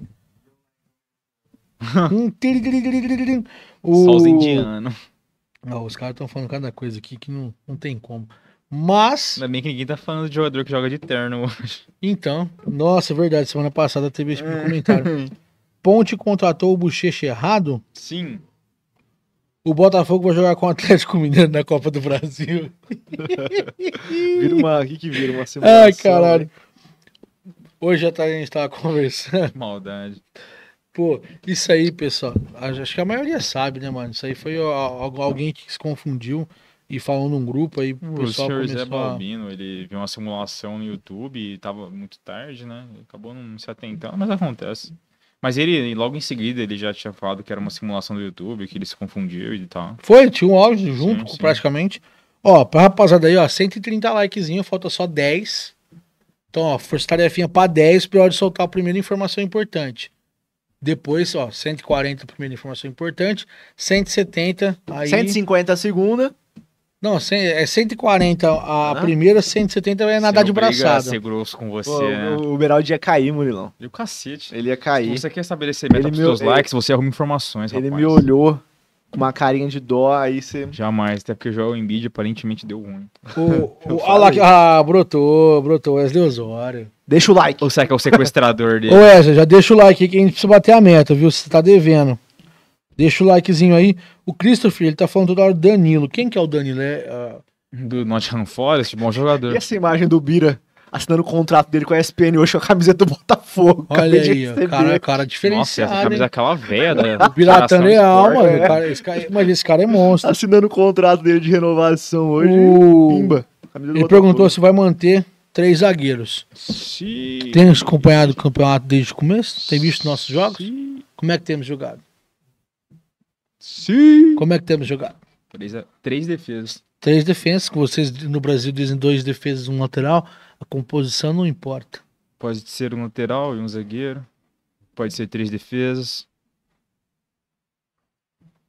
*laughs* o... Só os indianos. os caras estão falando cada coisa aqui que não, não tem como. Mas. Ainda bem que ninguém tá falando de jogador que joga de terno hoje. Então, nossa, é verdade. Semana passada teve esse é. comentário. *laughs* Ponte contratou o Bochecha errado? Sim. O Botafogo vai jogar com o Atlético Mineiro na Copa do Brasil. *laughs* vira uma. O que, que vira? Uma simulação. Ai, caralho. Né? Hoje a gente tava conversando. Maldade. Pô, isso aí, pessoal. Acho que a maioria sabe, né, mano? Isso aí foi alguém que se confundiu e falou num grupo aí. O, o senhor Zé Balbino, a... ele viu uma simulação no YouTube e tava muito tarde, né? Acabou não se atentando, mas acontece. Mas ele, logo em seguida, ele já tinha falado que era uma simulação do YouTube, que ele se confundiu e tal. Foi, tinha um áudio junto, sim, sim. praticamente. Ó, pra rapaziada aí, ó, 130 likezinho, falta só 10. Então, ó, força tarefinha pra 10 pra hora de soltar a primeira informação importante. Depois, ó, 140 a primeira informação importante, 170 aí... 150 a segunda. Não, é 140 a ah, primeira, 170 é nadar de braçada. ser grosso com você. Pô, né? O Beraldi ia cair, Murilão. E o cacete. Ele ia cair. Você quer estabelecer meta ele ele... likes, você arruma informações, Ele rapaz. me olhou com uma carinha de dó, aí você... Jamais, até porque já o Embiid aparentemente deu ruim. *laughs* olha lá, ah, brotou, brotou, Wesley Osório. Deixa o like. Ou será que é o sequestrador dele? Ô Wesley, já deixa o like que a gente precisa bater a meta, viu? Você tá devendo. Deixa o likezinho aí. O Christopher, ele tá falando toda hora do Danilo. Quem que é o Danilo? É, uh... Do Nottingham Forest, bom jogador. e essa imagem do Bira assinando o contrato dele com a ESPN hoje com a camiseta do Botafogo. Olha aí, ó, cara, cara diferenciado. Nossa, essa camisa é aquela velha. o Piratan Leal, mano. É. Né? esse cara, mas esse cara é monstro. Assinando o contrato dele de renovação hoje. O... Pimba. Ele Botafogo. perguntou se vai manter três zagueiros. Sim. Tem acompanhado o campeonato desde o começo? Tem visto nossos jogos? Sim. Como é que temos jogado? Sim. Como é que temos jogado? Três, três defesas. Três defesas, que vocês no Brasil dizem dois defesas, um lateral. A composição não importa. Pode ser um lateral e um zagueiro. Pode ser três defesas.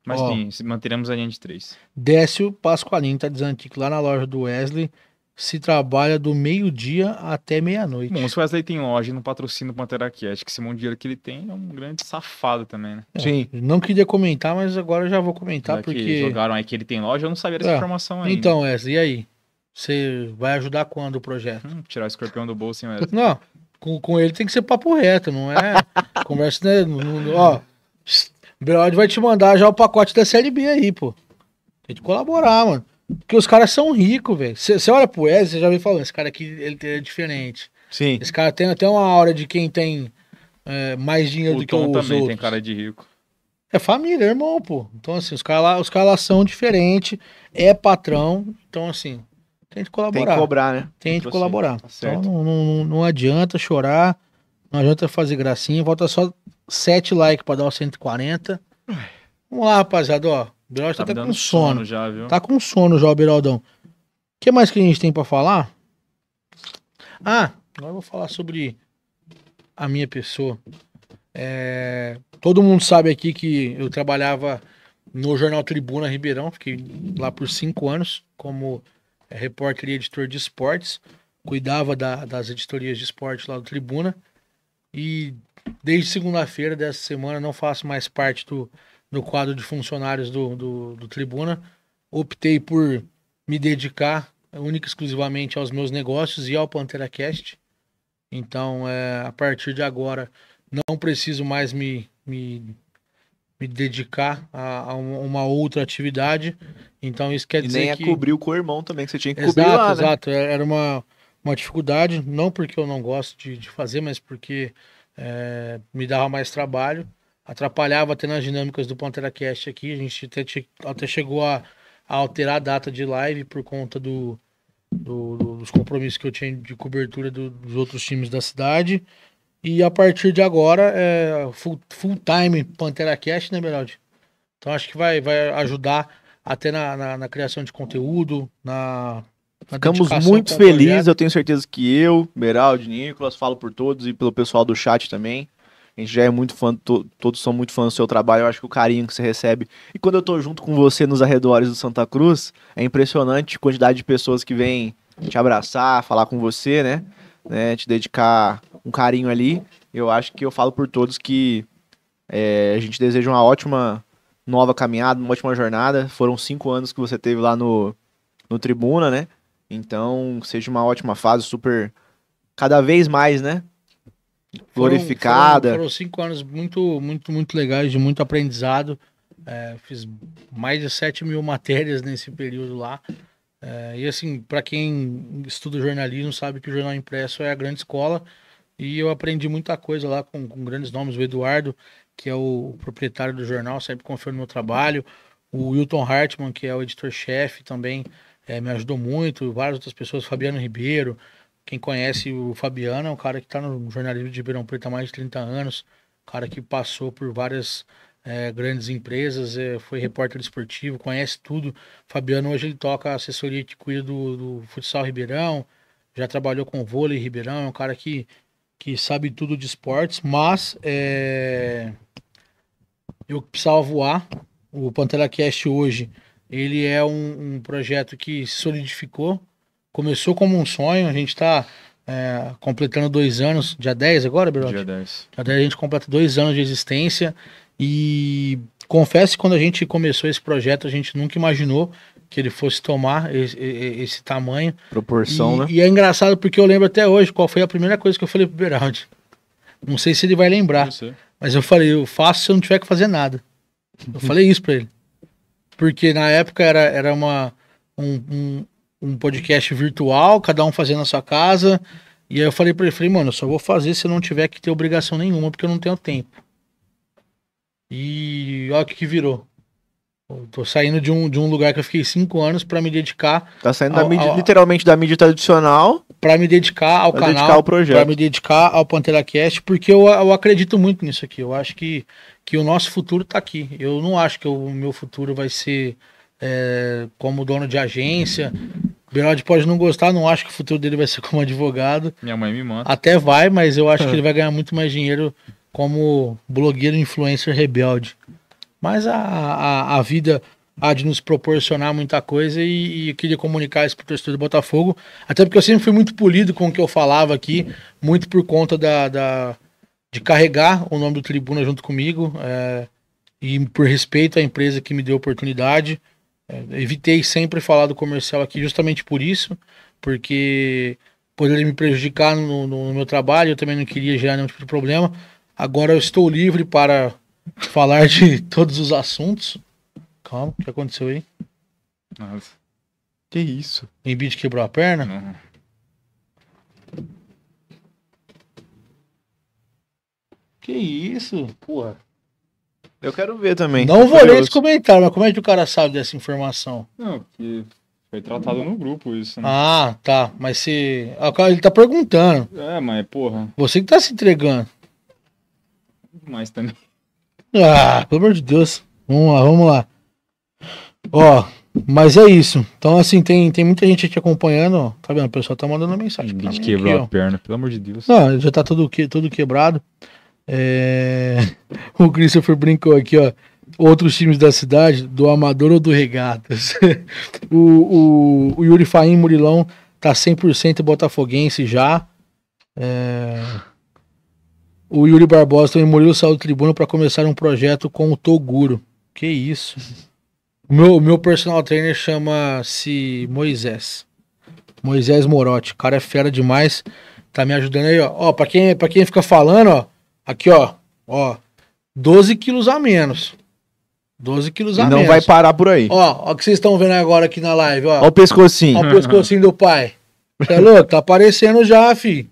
Mas sim, manteremos a linha de três. Décio Pascoalinho tá dizendo aqui que lá na loja do Wesley se trabalha do meio-dia até meia-noite. Bom, se o Wesley tem loja não patrocina o Pantera aqui, acho que esse monte de dinheiro que ele tem é um grande safado também, né? É, Sim. Não queria comentar, mas agora já vou comentar, já porque... jogaram aí que ele tem loja, eu não sabia dessa é. informação ainda. Então, Wesley, e aí? Você vai ajudar quando o projeto? Hum, tirar o escorpião do bolso, hein, Wesley? Não, com, com ele tem que ser papo reto, não é *laughs* conversa, né? No, no, ó, Brod vai te mandar já o pacote da CLB aí, pô. Tem que colaborar, mano. Porque os caras são ricos, velho. Você olha pro Wesley, você já vem falando, esse cara aqui ele é diferente. Sim. Esse cara tem até uma aura de quem tem é, mais dinheiro o do Tom que os também tem cara de rico. É família, é irmão, pô. Então, assim, os caras lá, os cara lá são diferentes, é patrão. Então, assim, tem que colaborar. Tem que cobrar, né? Tem tipo que colaborar. Assim, tá então, não, não, não, adianta chorar, não adianta fazer gracinha. Volta só 7 likes pra dar os 140. Vamos lá, rapaziada, ó. O tá, tá até com sono. sono. já, viu? Tá com sono já o Beraldão. O que mais que a gente tem para falar? Ah, agora eu vou falar sobre a minha pessoa. É... Todo mundo sabe aqui que eu trabalhava no Jornal Tribuna Ribeirão, fiquei lá por cinco anos como é, repórter e editor de esportes, cuidava da, das editorias de esportes lá do Tribuna e desde segunda-feira dessa semana não faço mais parte do, no quadro de funcionários do, do, do Tribuna, optei por me dedicar única e exclusivamente aos meus negócios e ao Pantera Cast. Então, é, a partir de agora, não preciso mais me, me, me dedicar a, a, uma outra atividade. Então, isso quer e dizer. Nem a é cobrir o co-irmão também, que você tinha que exato, cobrir. Lá, né? exato, é, era uma, uma dificuldade, não porque eu não gosto de, de fazer, mas porque é, me dava mais trabalho atrapalhava até nas dinâmicas do Pantera Cast aqui. A gente até, até chegou a, a, alterar a data de live por conta do, do, do, dos compromissos que eu tinha de cobertura dos outros times da cidade. E a partir de agora é full, full time Pantera Cast, né, Beraldi? Então acho que vai, vai ajudar até na, na, na criação de conteúdo, na, Ficamos muito felizes, eu tenho certeza que eu, Beraldi, Nicolas, falo por todos e pelo pessoal do chat também. A gente já é muito fã, to, todos são muito fãs do seu trabalho, eu acho que o carinho que você recebe. E quando eu tô junto com você nos arredores do Santa Cruz, é impressionante a quantidade de pessoas que vêm te abraçar, falar com você, né? né? Te dedicar um carinho ali. Eu acho que eu falo por todos que é, a gente deseja uma ótima nova caminhada, uma ótima jornada. Foram cinco anos que você teve lá no, no Tribuna, né? Então, seja uma ótima fase, super. Cada vez mais, né? glorificada. Foram, foram, foram, cinco anos muito, muito, muito legais, de muito aprendizado. É, fiz mais de 7 mil matérias nesse período lá. É, e assim, para quem estuda jornalismo, sabe que o jornal impresso é a grande escola. E eu aprendi muita coisa lá com, com grandes nomes. O Eduardo, que é o proprietário do jornal, sempre confiou no meu trabalho. O Wilton Hartmann, que é o editor-chefe, também é, me ajudou muito. Várias outras pessoas, Fabiano Ribeiro, quem conhece o Fabiano é um cara que está no jornalismo de Ribeirão Preto há mais de 30 anos, cara que passou por várias é, grandes empresas, é, foi repórter esportivo, conhece tudo. Fabiano hoje ele toca a assessoria de cuida do, do, futsal Ribeirão, já trabalhou com vôlei Ribeirão, é um cara que, que sabe tudo de esportes, mas é, eu precisava voar. O Pantera Cast hoje, ele é um, um projeto que se solidificou, Começou como um sonho, a gente está é, completando dois anos, dia 10 agora, Berote? Dia 10. Dia 10 a gente completa dois anos de existência e confesso que quando a gente começou esse projeto, a gente nunca imaginou que ele fosse tomar esse, esse tamanho. Proporção, e, né? E é engraçado porque eu lembro até hoje qual foi a primeira coisa que eu falei pro Beraldi. Não sei se ele vai lembrar, eu mas eu falei, eu faço se eu não tiver que fazer nada. Eu falei isso para ele. Porque na época era, era uma, um, um, um podcast virtual, cada um fazendo na sua casa. E aí eu falei pra ele, falei, mano, eu só vou fazer se não tiver que ter obrigação nenhuma, porque eu não tenho tempo. E olha o que, que virou. Eu tô saindo de um, de um lugar que eu fiquei cinco anos para me dedicar. Tá saindo ao, da mídia, ao, literalmente da mídia tradicional. para me dedicar ao canal. Dedicar ao projeto. Pra me dedicar ao Pantera Cast, porque eu, eu acredito muito nisso aqui. Eu acho que, que o nosso futuro tá aqui. Eu não acho que o meu futuro vai ser é, como dono de agência, Beraldi pode não gostar, não acho que o futuro dele vai ser como advogado. Minha mãe me manda. Até vai, mas eu acho que é. ele vai ganhar muito mais dinheiro como blogueiro influencer rebelde. Mas a, a, a vida há de nos proporcionar muita coisa e, e eu queria comunicar isso para o torcedor do Botafogo. Até porque eu sempre fui muito polido com o que eu falava aqui, muito por conta da, da de carregar o nome do Tribuna junto comigo é, e por respeito à empresa que me deu a oportunidade. É, evitei sempre falar do comercial aqui justamente por isso, porque poderia me prejudicar no, no, no meu trabalho, eu também não queria gerar nenhum tipo de problema. Agora eu estou livre para falar de *laughs* todos os assuntos. Calma, o que aconteceu aí? Nossa. Que isso? O Embiid quebrou a perna? Uhum. Que isso? Porra. Eu quero ver também. Não vou ler esse comentário, mas como é que o cara sabe dessa informação? Não, porque foi tratado no grupo isso, né? Ah, tá. Mas se. Ah, ele tá perguntando. É, mas porra. Você que tá se entregando. Mais também. Ah, pelo amor de Deus. Vamos lá, vamos lá. Ó, mas é isso. Então, assim, tem, tem muita gente aqui acompanhando, ó. Tá vendo? O pessoal tá mandando mensagem. Pra mim quebrou aqui, a ó. perna, pelo amor de Deus. Não, já tá tudo, que, tudo quebrado. É... *laughs* O Christopher brincou aqui, ó. Outros times da cidade, do Amador ou do Regatas. *laughs* o, o, o Yuri Faim Murilão tá 100% botafoguense já. É... O Yuri Barbosa também Murilo saiu do tribuno para começar um projeto com o Toguro. Que isso? O meu, meu personal trainer chama-se Moisés. Moisés Morote, O cara é fera demais. Tá me ajudando aí, ó. Ó, pra quem, pra quem fica falando, ó. Aqui, ó. Ó. 12 quilos a menos. 12 quilos e a não menos. Não vai parar por aí. Ó, ó o que vocês estão vendo agora aqui na live, ó. Ó o pescocinho. Ó o pescocinho do pai. Você é louco? Tá aparecendo já, fi.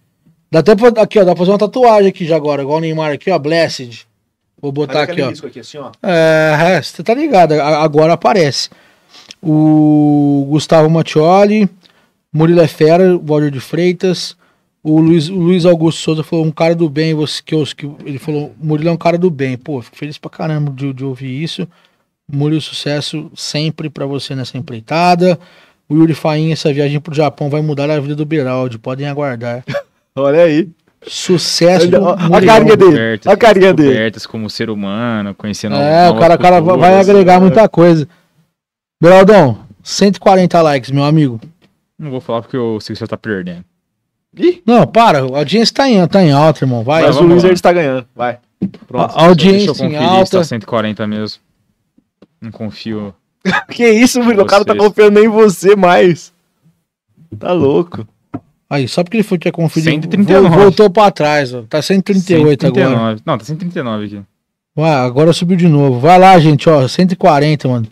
Dá até pra, aqui, ó, dá pra fazer uma tatuagem aqui já agora, igual o Neymar aqui, ó, Blessed. Vou botar aqui, ó. aqui, assim, ó. É, é você tá ligado, agora aparece. O Gustavo Mattioli, Murilo é Fera, Walter de Freitas, o Luiz, o Luiz Augusto Souza falou, um cara do bem, você, que, que ele falou, Murilo é um cara do bem. Pô, fico feliz pra caramba de, de ouvir isso. Murilo, sucesso sempre para você nessa empreitada. O Yuri Fainha, essa viagem pro Japão vai mudar a vida do Beraldi, podem aguardar. *laughs* Olha aí. Sucesso Olha, a carinha dele. a carinha dele. como ser humano, conhecendo É, o cara, cara vai agregar muita coisa. Beraldão, 140 likes, meu amigo. Não vou falar porque eu sei que você tá perdendo. Ih. Não, para. A audiência tá em, tá em alta, irmão. Vai. Mas o Wizard tá ganhando. Vai. Pronto. A audiência deixa eu conferir em alta. se tá 140 mesmo. Não confio. *laughs* que isso, Bruno? O cara tá confiando nem em você mais. Tá louco. Aí, só porque ele foi que é conferir. 139. Voltou pra trás, ó. Tá 138 139. agora. Não, tá 139 aqui. Ué, agora subiu de novo. Vai lá, gente, ó. 140, mano.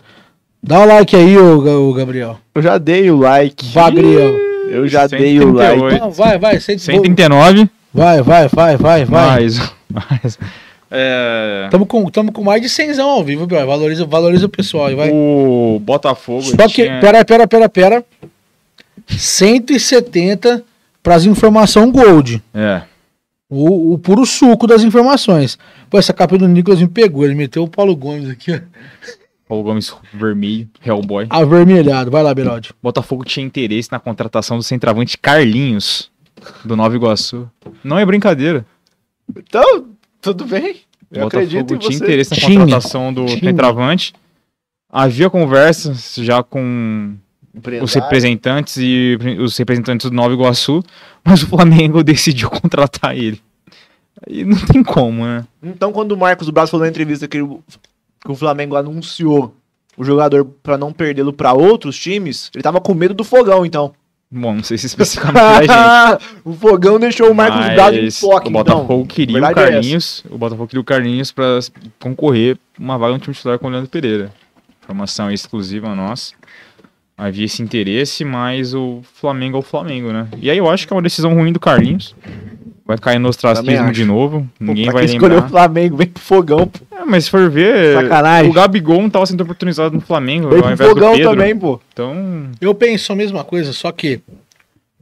Dá o like aí, ô, ô Gabriel. Eu já dei o like. Gabriel. Eu já 138. dei o like. Não, vai, vai, 139. Vai, vai, vai, vai, vai. Mais, *laughs* mais. É... Tamo, com, tamo com mais de 100 ao vivo, Bioy. Valoriza, valoriza o pessoal. Vai. O Botafogo. Só que, tinha... pera, pera, pera, pera. 170 para as informações Gold. É. O, o, puro suco das informações. Pô, essa capa do Nicolas me pegou. Ele meteu o Paulo Gomes aqui, ó. Paulo Gomes vermelho, Hellboy. Avermelhado, vai lá, Beraldi. Botafogo tinha interesse na contratação do centroavante Carlinhos, do Nova Iguaçu. Não é brincadeira. Então, tudo bem. Eu Botafogo acredito em tinha você. interesse na tinha. contratação do tinha. centroavante. Havia conversas já com os representantes e os representantes do Nova Iguaçu, mas o Flamengo *laughs* decidiu contratar ele. E não tem como, né? Então, quando o Marcos Braz falou na entrevista que que o Flamengo anunciou o jogador para não perdê-lo para outros times, ele tava com medo do fogão, então. Bom, não sei se especificamente pra gente. *laughs* o fogão deixou o Marcos Mas Braz em toque, O Botafogo então. queria o é Carlinhos. É o Botafogo queria o Carlinhos pra concorrer uma vaga no time titular com o Leandro Pereira. Informação exclusiva nossa havia esse interesse, mas o Flamengo é o Flamengo, né? E aí eu acho que é uma decisão ruim do Carlinhos. Vai cair no ostracismo de novo. Pô, ninguém vai escolher o Flamengo, vem pro fogão, pô. É, mas se for ver, Sacanagem. o Gabigol não tava sendo oportunizado no Flamengo, vem pro fogão do Pedro. também, pô. Então, Eu penso a mesma coisa, só que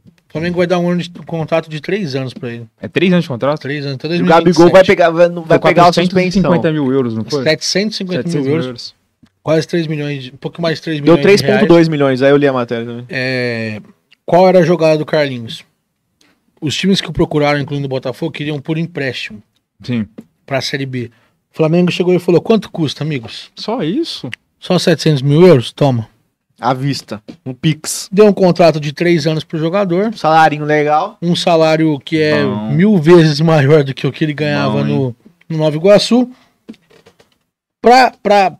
o Flamengo vai dar um ano de um contrato de três anos pra ele. é três anos de contrato? Três anos, então E o Gabigol vai pegar, vai, vai pegar o 450 suspensão. mil euros, não foi? 750 700 mil euros, quase 3 milhões, um pouco mais de 3 Deu milhões de 3.2 milhões, aí eu li a matéria também. É, qual era a jogada do Carlinhos? os times que o procuraram, incluindo o Botafogo, queriam por empréstimo. Sim. Pra Série B. O Flamengo chegou e falou: quanto custa, amigos? Só isso? Só 700 mil euros? Toma. À vista, um Pix. Deu um contrato de três anos pro jogador. Salário legal. Um salário que é Bom. mil vezes *laughs* maior do que o que ele ganhava Bom, no, no Nova Iguaçu. Pra, pra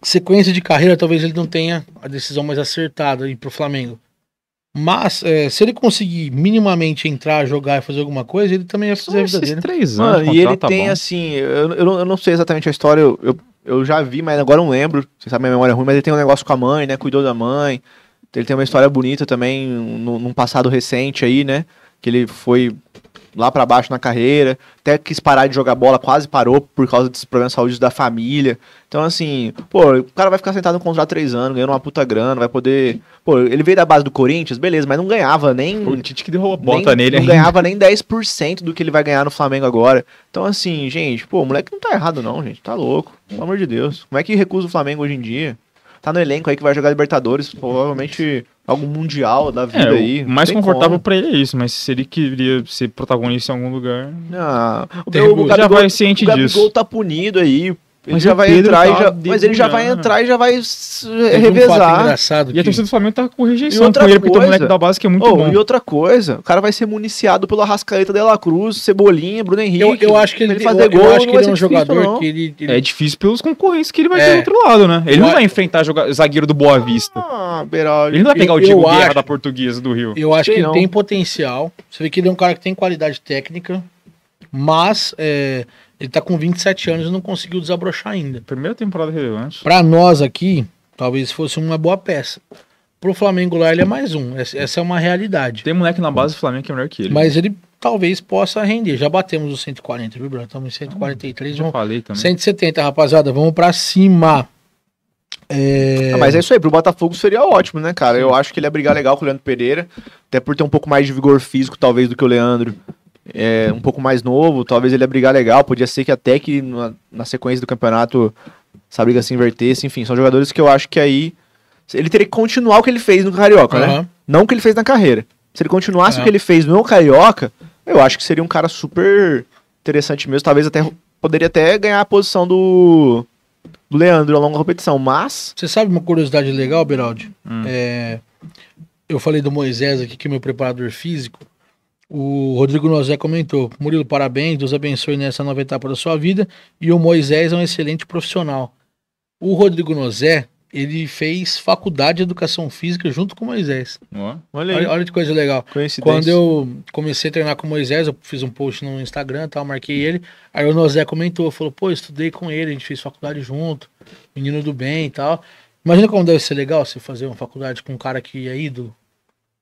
sequência de carreira, talvez ele não tenha a decisão mais acertada aí pro Flamengo. Mas é, se ele conseguir minimamente entrar, jogar e fazer alguma coisa, ele também vai fazer isso a vida dele. Três anos, Mano, e ele tá tem bom. assim, eu, eu, não, eu, não, sei exatamente a história, eu, eu, já vi, mas agora não lembro. Você sabe, minha memória é ruim, mas ele tem um negócio com a mãe, né? Cuidou da mãe. Ele tem uma história bonita também, num passado recente aí, né? Que ele foi lá para baixo na carreira, até quis parar de jogar bola, quase parou por causa dos problemas de saúde da família. Então, assim, pô, o cara vai ficar sentado no contrato três anos, ganhando uma puta grana, vai poder. Pô, ele veio da base do Corinthians, beleza, mas não ganhava nem. O Tite que derrubou a bota nele, Não ainda. ganhava nem 10% do que ele vai ganhar no Flamengo agora. Então, assim, gente, pô, o moleque não tá errado, não, gente. Tá louco. Pelo amor de Deus. Como é que recusa o Flamengo hoje em dia? Tá no elenco aí que vai jogar Libertadores, provavelmente algo mundial da é, vida é, aí. O mais confortável para ele é isso, mas se ele queria ser protagonista em algum lugar. Ah, o, meu, o Gabigol, já vai ciente o Gabigol disso. tá punido aí ele mas já vai Pedro entrar já, Mas ele já vai né? entrar e já vai Teve revezar. Um engraçado e a torcida do Flamengo tá com rejeição e outra com ele, coisa, porque o moleque da base que é muito oh, bom. E outra coisa, o cara vai ser municiado pelo Arrascaeta de Cruz, Cebolinha, Bruno Henrique. Eu, eu acho que ele, ele fazer eu, gol, eu acho que ele é um difícil, jogador não. que ele, ele, É difícil pelos concorrentes que ele vai é. ter do outro lado, né? Ele eu não vai acho... enfrentar zagueiro do Boa Vista. Ah, Beral, ele não vai pegar o Diego Guerra da Portuguesa do Rio. Eu acho Sei que não. ele tem potencial. Você vê que ele é um cara que tem qualidade técnica, mas é, ele tá com 27 anos e não conseguiu desabrochar ainda. Primeira temporada relevante. Né? Para nós aqui, talvez fosse uma boa peça. Pro Flamengo lá, ele é mais um. Essa é uma realidade. Tem moleque na base do Flamengo que é melhor que ele. Mas ele talvez possa render. Já batemos os 140, viu, Bruno? Estamos em 143. Já vamos... falei também. 170, rapaziada. Vamos para cima. É... Ah, mas é isso aí, pro Botafogo seria ótimo, né, cara? Eu acho que ele ia brigar legal com o Leandro Pereira, até por ter um pouco mais de vigor físico, talvez, do que o Leandro é, um pouco mais novo, talvez ele ia brigar legal, podia ser que até que na, na sequência do campeonato essa briga se invertesse, enfim, são jogadores que eu acho que aí ele teria que continuar o que ele fez no Carioca, uhum. né? Não o que ele fez na carreira. Se ele continuasse uhum. o é. que ele fez no Carioca, eu acho que seria um cara super interessante mesmo, talvez até poderia até ganhar a posição do do Leandro ao longo da competição, mas... Você sabe uma curiosidade legal, Beraldi? Hum. É... Eu falei do Moisés aqui, que é meu preparador físico. O Rodrigo Nozé comentou: Murilo, parabéns, Deus abençoe nessa nova etapa da sua vida. E o Moisés é um excelente profissional. O Rodrigo Nozé, ele fez faculdade de educação física junto com o Moisés. olha, olha, olha, que coisa legal. Quando eu comecei a treinar com o Moisés, eu fiz um post no Instagram tal, marquei ele. Aí o Nozé comentou, falou, pô, estudei com ele, a gente fez faculdade junto, menino do bem e tal. Imagina como deve ser legal você fazer uma faculdade com um cara que é ídolo,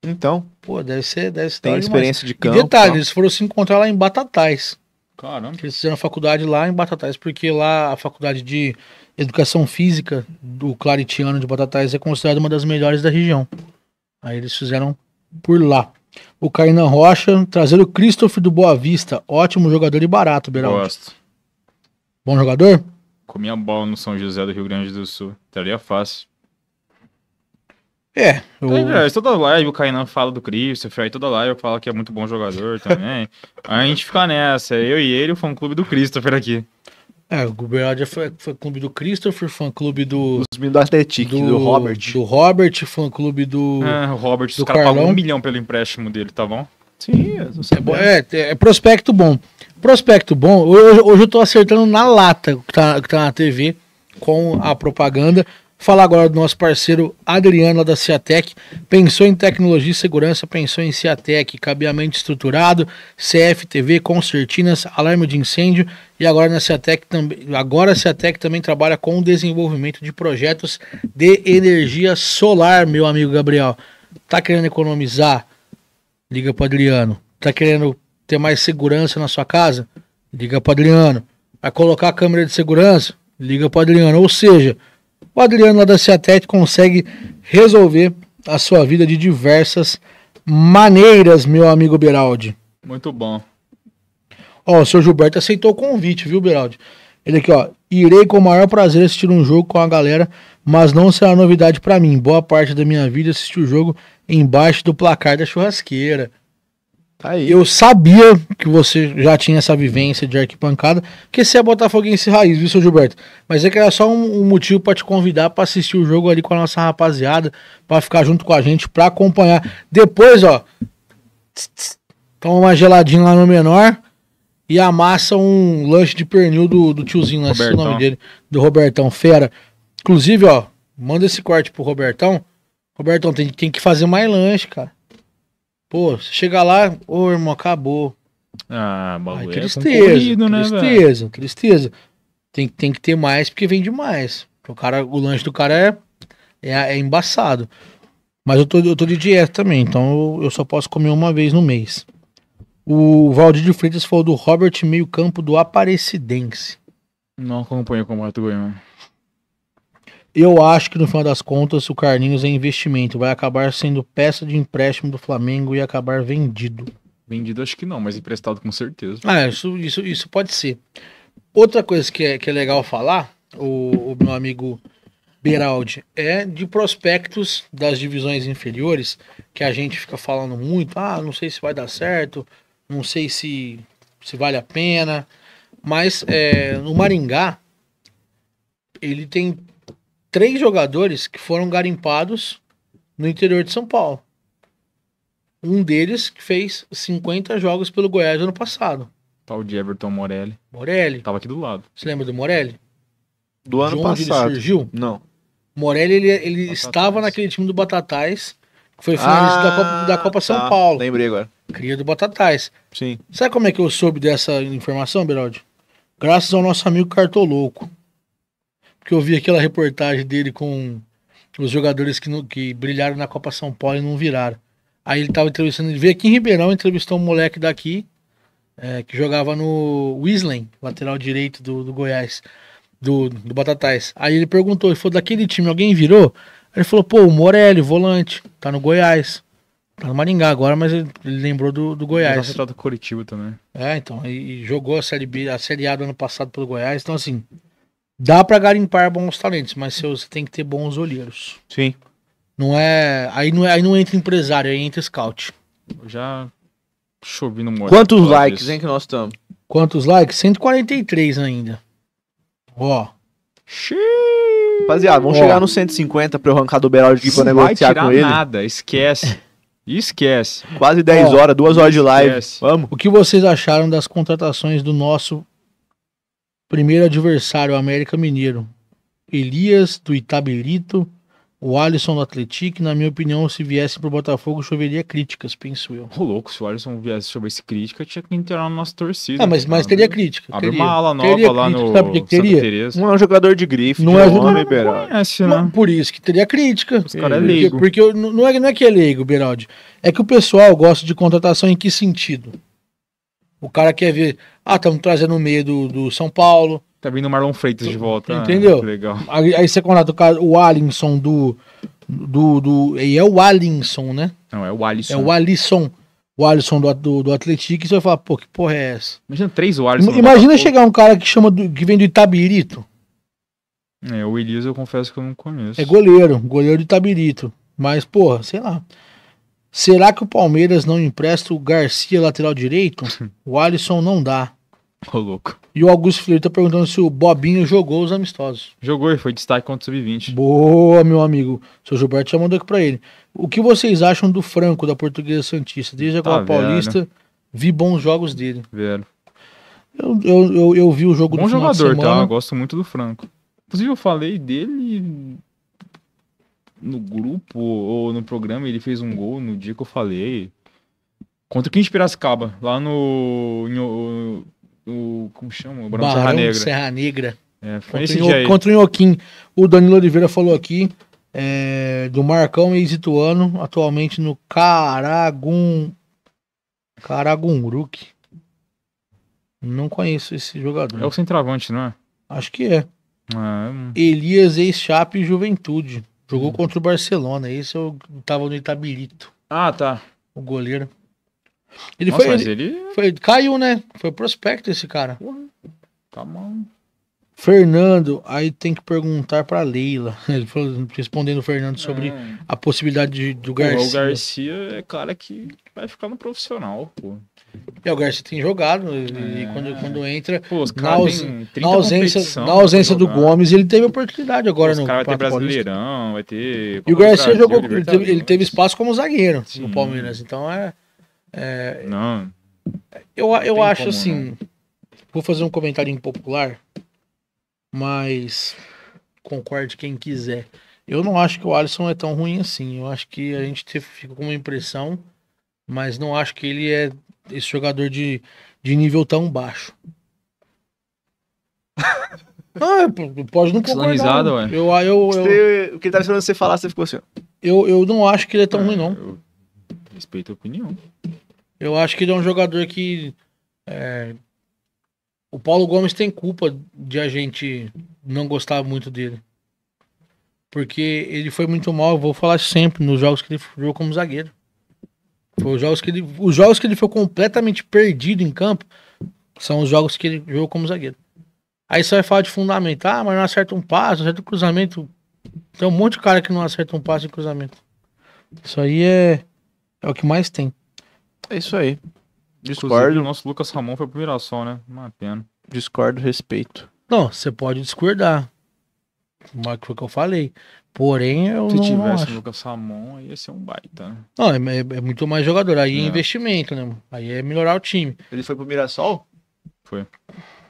então. Pô, deve ser, deve ser. Tem experiência de campo. E detalhe, tá? eles foram se encontrar lá em Batatais. Caramba. Eles fizeram a faculdade lá em Batatais, porque lá a faculdade de educação física do Claritiano de Batatais é considerada uma das melhores da região. Aí eles fizeram por lá. O Caína Rocha, trazer o Christopher do Boa Vista. Ótimo jogador e barato, Beraldo. Gosto. Bom jogador? Comia bola no São José do Rio Grande do Sul. Estaria fácil. É. Eu... Então, é, é, toda live o Kainan fala do Christopher, aí toda live eu falo que é muito bom jogador também. *laughs* a gente fica nessa, eu e ele, o fã-clube do Christopher aqui. É, o Guberardia foi fã-clube do Christopher, fã-clube do... Dos meninos do Atlético, do, Robert. Do Robert, fã-clube do... É, o Robert, do os caras pagam um milhão pelo empréstimo dele, tá bom? Sim, é é, é, é, é prospecto bom. Prospecto bom, hoje, hoje eu tô acertando na lata que tá, que tá na TV com a propaganda. Falar agora do nosso parceiro Adriano da Ciatec. Pensou em tecnologia e segurança, pensou em Ciatec, cabeamento estruturado, CFTV, concertinas, alarme de incêndio e agora na Ciatec também, agora a Ciatec também trabalha com o desenvolvimento de projetos de energia solar, meu amigo Gabriel. Tá querendo economizar? Liga para Adriano. Tá querendo ter mais segurança na sua casa? Liga para Adriano. Vai colocar a câmera de segurança? Liga para Adriano. Ou seja, o Adriano lá da Ciatec consegue resolver a sua vida de diversas maneiras, meu amigo Beraldi. Muito bom. Ó, o seu Gilberto aceitou o convite, viu, Beraldi? Ele aqui, ó. Irei com o maior prazer assistir um jogo com a galera, mas não será novidade para mim. Boa parte da minha vida assisti o jogo embaixo do placar da churrasqueira. Tá eu sabia que você já tinha essa vivência de arquibancada, que você é botafoguense raiz, viu, seu Gilberto? Mas é que era só um, um motivo para te convidar para assistir o jogo ali com a nossa rapaziada, para ficar junto com a gente, para acompanhar. Depois, ó, toma uma geladinha lá no menor e amassa um lanche de pernil do, do tiozinho, né? o nome dele, do Robertão Fera. Inclusive, ó, manda esse corte pro Robertão. Robertão, tem, tem que fazer mais lanche, cara. Pô, você chega lá, ô irmão, acabou. Ah, bagulho. Aí, é tristeza, é né, tristeza, tristeza. Tem, tem que ter mais porque vem demais. O, cara, o lanche do cara é, é, é embaçado. Mas eu tô, eu tô de dieta também, então eu, eu só posso comer uma vez no mês. O Valdir de Freitas falou do Robert meio campo do Aparecidense. Não acompanho como Mato é mano. Eu acho que no final das contas o Carlinhos é investimento, vai acabar sendo peça de empréstimo do Flamengo e acabar vendido. Vendido acho que não, mas emprestado com certeza. Ah, isso, isso, isso pode ser. Outra coisa que é, que é legal falar, o, o meu amigo Beraldi, é de prospectos das divisões inferiores, que a gente fica falando muito, ah, não sei se vai dar certo, não sei se, se vale a pena, mas é, no Maringá, ele tem três jogadores que foram garimpados no interior de São Paulo. Um deles que fez 50 jogos pelo Goiás ano passado. Tal tá de Everton Morelli. Morelli. Tava aqui do lado. Você lembra do Morelli? Do ano passado. ele surgiu? Não. Morelli, ele, ele estava naquele time do Batatais, que foi ah, finalista ah, da Copa, da Copa tá. São Paulo. Lembrei agora. Cria do Batatais. Sim. Sabe como é que eu soube dessa informação, Beraldi? Graças ao nosso amigo Cartolouco. Porque eu vi aquela reportagem dele com os jogadores que, no, que brilharam na Copa São Paulo e não viraram. Aí ele tava entrevistando, ele veio aqui em Ribeirão, entrevistou um moleque daqui, é, que jogava no Wislen, lateral direito do, do Goiás, do, do Batatais. Aí ele perguntou, ele falou, daquele time alguém virou? Aí ele falou, pô, o Morelli, volante, tá no Goiás. Tá no Maringá agora, mas ele lembrou do, do Goiás. Ele tá do Curitiba também. É, então, e jogou a Série B, a Série A do ano passado pelo Goiás. Então, assim, Dá para garimpar bons talentos, mas você tem que ter bons olheiros. Sim. Não é. Aí não, é... aí não entra empresário, aí entra scout. já chovi no Quantos likes, hein, que nós estamos? Quantos likes? 143 ainda. Ó. Xiii. Rapaziada, vamos Ó. chegar no 150 pra eu arrancar do Beraldi aqui pra negociar com ele. Não nada, esquece. Esquece. Quase 10 Ó, horas, 2 horas de live. Esquece. Vamos. O que vocês acharam das contratações do nosso Primeiro adversário, América Mineiro. Elias do Itabirito, o Alisson do Atlético, na minha opinião, se viesse pro Botafogo, choveria críticas, penso eu. Ô, louco, se o Alisson viesse chovesse crítica, tinha que entrar na nossa torcida. Ah, mas, tá mas teria crítica. Abre teria. uma ala nova teria lá crítica, no sabe que teria? Não é um jogador de grife, não é um jogador liberado. É né? Não, por isso que teria crítica. Os caras é leigo. Porque, porque não, é, não é que é leigo, Beraldi. É que o pessoal gosta de contratação em que sentido? O cara quer ver. Ah, estamos trazendo o meio do, do São Paulo. Tá vindo o Marlon Freitas de volta. Ah, entendeu? Ah, legal. Aí, aí você contrata o, cara, o Alisson do, do, do. E é o Alisson, né? Não, é o Alisson. É o Alisson. O Alisson do, do, do Atlético, você vai falar, pô, que porra é essa? Imagina três o Alisson. Imagina chegar um cara que chama do, que vem do Itabirito. É, o Elias eu confesso que eu não conheço. É goleiro, goleiro do Itabirito. Mas, porra, sei lá. Será que o Palmeiras não empresta o Garcia lateral direito? *laughs* o Alisson não dá. Ô, louco. E o Augusto Filho tá perguntando se o Bobinho jogou os amistosos. Jogou e foi destaque contra o Sub-20. Boa, meu amigo. Seu Gilberto já mandou aqui pra ele. O que vocês acham do Franco, da Portuguesa Santista? Desde a tá Copa tá Paulista, vi bons jogos dele. Vero. Eu, eu, eu, eu vi o jogo Bom do Bom jogador, de tá? semana. tá? Eu gosto muito do Franco. Inclusive, eu falei dele no grupo ou no programa, ele fez um gol no dia que eu falei. Contra o 15 Piracicaba, lá no. no, no como chama? O Barão, Barão Serra Negra. Serra Negra. É, foi contra, dia aí. contra o Joaquim O Danilo Oliveira falou aqui é, do Marcão ex-ituano, atualmente no Caragum. Caragumruk. Não conheço esse jogador. É o centroavante, não é? Acho que é. Ah, hum. Elias ex-Chape Juventude. Jogou contra o Barcelona, esse eu tava no Itabirito. Ah, tá. O goleiro. Ele Nossa, foi. Mas ele... Foi, caiu, né? Foi prospecto esse cara. Porra, tá mal. Fernando, aí tem que perguntar para Leila. *laughs* Ele falou, respondendo o Fernando sobre é. a possibilidade de, do Garcia. Pô, o Garcia é cara que vai ficar no profissional, pô. É, o Garcia tem jogado é. e quando, quando entra, pô, na, aus, na, ausência, na ausência do Gomes, ele teve oportunidade agora os no cara vai ter Brasileirão, vai ter. E o Garcia Brasil, jogou, ele teve, ele teve, espaço como zagueiro Sim. no Palmeiras, então é. é não. Eu, eu acho como, né? assim, não. vou fazer um comentário impopular mas concorde quem quiser. Eu não acho que o Alisson é tão ruim assim. Eu acho que a gente fica com uma impressão, mas não acho que ele é esse jogador de, de nível tão baixo. *laughs* Ah, pode não concordar. Risada, ué. Eu, ah, eu, eu, eu... O que ele tava tá esperando você falar, você ficou assim. Eu, eu não acho que ele é tão ah, ruim, não. Eu respeito a opinião. Eu acho que ele é um jogador que é, o Paulo Gomes tem culpa de a gente não gostar muito dele. Porque ele foi muito mal, eu vou falar sempre, nos jogos que ele jogou como zagueiro. Foi os, jogos que ele, os jogos que ele foi completamente perdido em campo são os jogos que ele jogou como zagueiro. Aí você vai falar de fundamental, Ah, mas não acerta um passo, acerta um cruzamento. Tem um monte de cara que não acerta um passo em cruzamento. Isso aí é, é o que mais tem. É isso aí. Discordo. o nosso Lucas Ramon foi pro Mirassol, né? Uma pena. Discordo, respeito. Não, você pode discordar. Mas foi o que eu falei. Porém, eu Se não, tivesse não o Lucas Ramon, ia ser um baita. Né? Não, é, é, é muito mais jogador. Aí é. é investimento, né? Aí é melhorar o time. Ele foi pro Mirassol? Foi.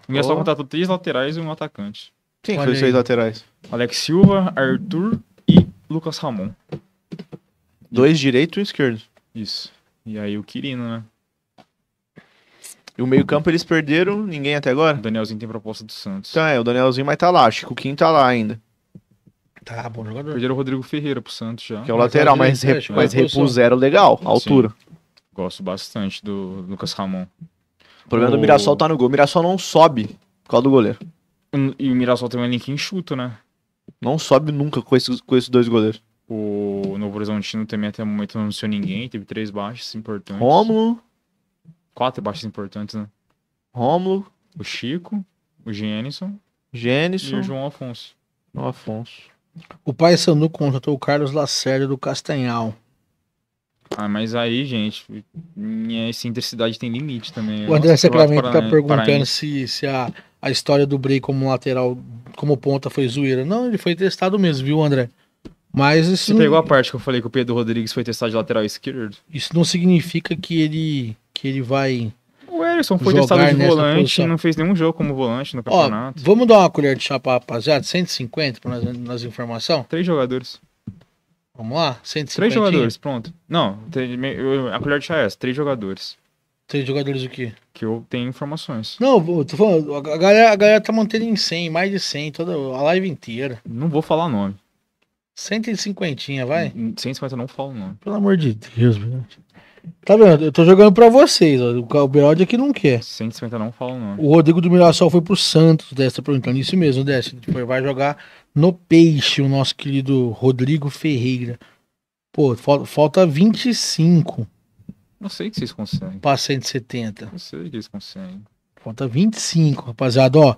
O Mirassol oh. É contratou três laterais e um atacante. Quem foi os três laterais? Alex Silva, Arthur e Lucas Ramon. Dois direito e um esquerdo. Isso. E aí o Quirino, né? E o meio-campo eles perderam, ninguém até agora? O Danielzinho tem proposta do Santos. Então é, o Danielzinho, mas tá lá. Acho que o Kim tá lá ainda. Tá, bom jogador. Perderam o Rodrigo Ferreira pro Santos já. Que é o mas lateral, mas, é, re, mas é repuseram legal, a altura. Sim. Gosto bastante do Lucas Ramon. O problema o... do Mirassol tá no gol. O Mirassol não sobe por causa do goleiro. E o Mirassol tem um elenco enxuto, né? Não sobe nunca com esses, com esses dois goleiros. O Novo Horizontino também até o momento não anunciou ninguém, teve três baixas importantes. Rômulo, quatro baixas importantes, né? Rômulo. O Chico, o Gênison. Gênison. E o João Afonso. João Afonso. O Pai Sandu contratou o Carlos Lacerda do Castanhal. Ah, mas aí, gente, minha excentricidade tem limite também. Né? O André Sacramento está perguntando se, se a, a história do Bray como lateral, como ponta, foi zoeira. Não, ele foi testado mesmo, viu, André? Mas isso Você não... pegou a parte que eu falei que o Pedro Rodrigues foi testado de lateral esquerdo? Isso não significa que ele, que ele vai. O Ederson foi testado de volante e não fez nenhum jogo como volante no campeonato. Ó, vamos dar uma colher de chá pra rapaziada? 150 pra nós, nas informações. Três jogadores. Vamos lá? 150. Três jogadores, pronto. Não, a colher de chá é essa: três jogadores. Três jogadores o quê? Que eu tenho informações. Não, eu tô falando, a galera, a galera tá mantendo em 100, mais de 100, toda a live inteira. Não vou falar nome. 150, vai? 150 hum, não falo, não. Pelo amor de Deus, Tá vendo? Eu tô jogando pra vocês, ó. O Beraldi aqui é não quer. 150 não falo, não. O Rodrigo do Mirassol foi pro Santos, Décio tá perguntando. Isso mesmo, desce depois vai jogar no Peixe, o nosso querido Rodrigo Ferreira. Pô, falta 25. Não sei que vocês conseguem. Pra 170. Não sei que eles conseguem. Falta 25, rapaziada, ó.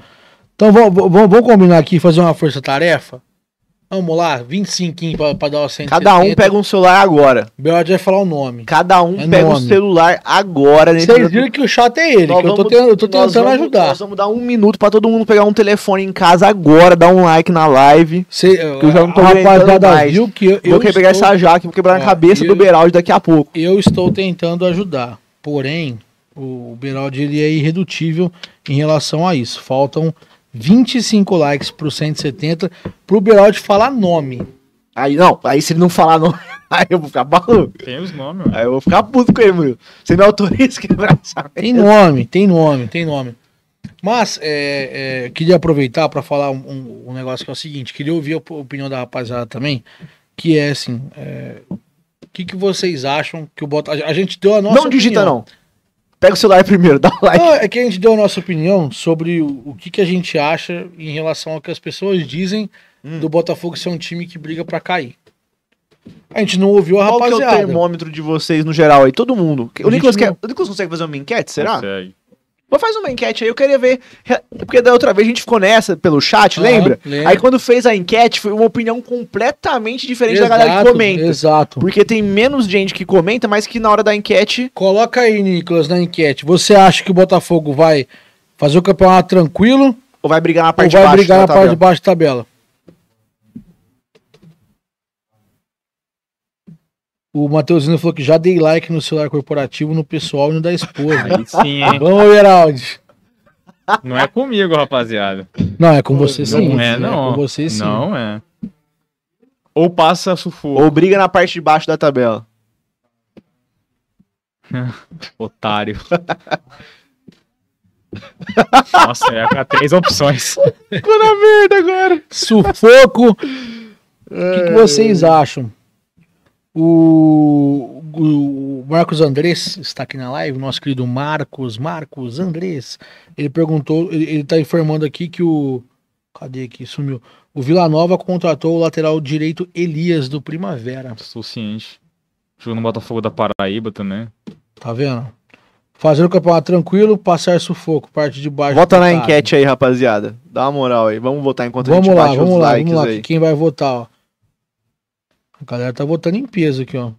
Então vamos combinar aqui fazer uma força-tarefa? Vamos lá, 25 pra, pra dar o 170. Cada um pega um celular agora. O Biote vai falar o nome. Cada um é pega nome. um celular agora. Vocês viram que o chato é ele, eu tô, eu tô tentando vamos, ajudar. Nós vamos dar um minuto pra todo mundo pegar um telefone em casa agora, dar um like na live. Cê, que eu já não tô mais. viu que eu, Vou estou... pegar essa jaque, vou quebrar a cabeça eu, do Beraldi daqui a pouco. Eu estou tentando ajudar, porém, o Beraldi ele é irredutível em relação a isso. Faltam 25 likes pro 170 pro Beraldi falar nome. Aí não, aí se ele não falar nome, *laughs* aí eu vou ficar maluco. os nomes mano. Aí eu vou ficar puto com ele, Murilo. Você me autoriza que Tem nome, tem nome, tem nome. Mas é, é, queria aproveitar para falar um, um, negócio que é o seguinte, queria ouvir a opinião da rapaziada também, que é assim, é, o que, que vocês acham que o Botafogo... A gente deu a nossa Não digita opinião. não. Pega o celular *laughs* primeiro, dá o like. Não, é que a gente deu a nossa opinião sobre o, o que, que a gente acha em relação ao que as pessoas dizem hum. do Botafogo ser um time que briga para cair. A gente não ouviu a Qual rapaziada. Qual é o termômetro de vocês no geral aí? Todo mundo. O Nicolas, não... quer, o Nicolas consegue fazer uma enquete, será? Consegue. Mas faz uma enquete aí, eu queria ver. Porque da outra vez a gente ficou nessa pelo chat, lembra? Aí quando fez a enquete, foi uma opinião completamente diferente exato, da galera que comenta. Exato. Porque tem menos gente que comenta, mas que na hora da enquete. Coloca aí, Nicolas, na enquete. Você acha que o Botafogo vai fazer o campeonato tranquilo? Ou vai brigar na parte de baixo? Ou vai brigar na parte de baixo da tabela? O Matheusino falou que já dei like no celular corporativo, no pessoal e no da esposa. Aí sim, hein? Vamos, Heraldi. Não é comigo, rapaziada. Não, é com você sim. Não é, não. É com você sim. Não é. Ou passa sufoco. Ou briga na parte de baixo da tabela. *laughs* Otário. *laughs* Nossa, é com três opções. Ficou na merda agora. Sufoco. O que, que vocês acham? O, o, Marcos Andrés está aqui na live, nosso querido Marcos, Marcos Andrés. Ele perguntou, ele está informando aqui que o. Cadê aqui? Sumiu. O Vila Nova contratou o lateral direito Elias do Primavera. Suficiente. Jogo no Botafogo da Paraíba também. Tá vendo? Fazer o campeonato tranquilo, passar sufoco, parte de baixo. Vota na enquete aí, rapaziada. Dá uma moral aí. Vamos votar enquanto vamos a gente lá, bate vamos lá, vamos lá, lá. Quem vai votar, ó. A galera tá votando em peso aqui, ó.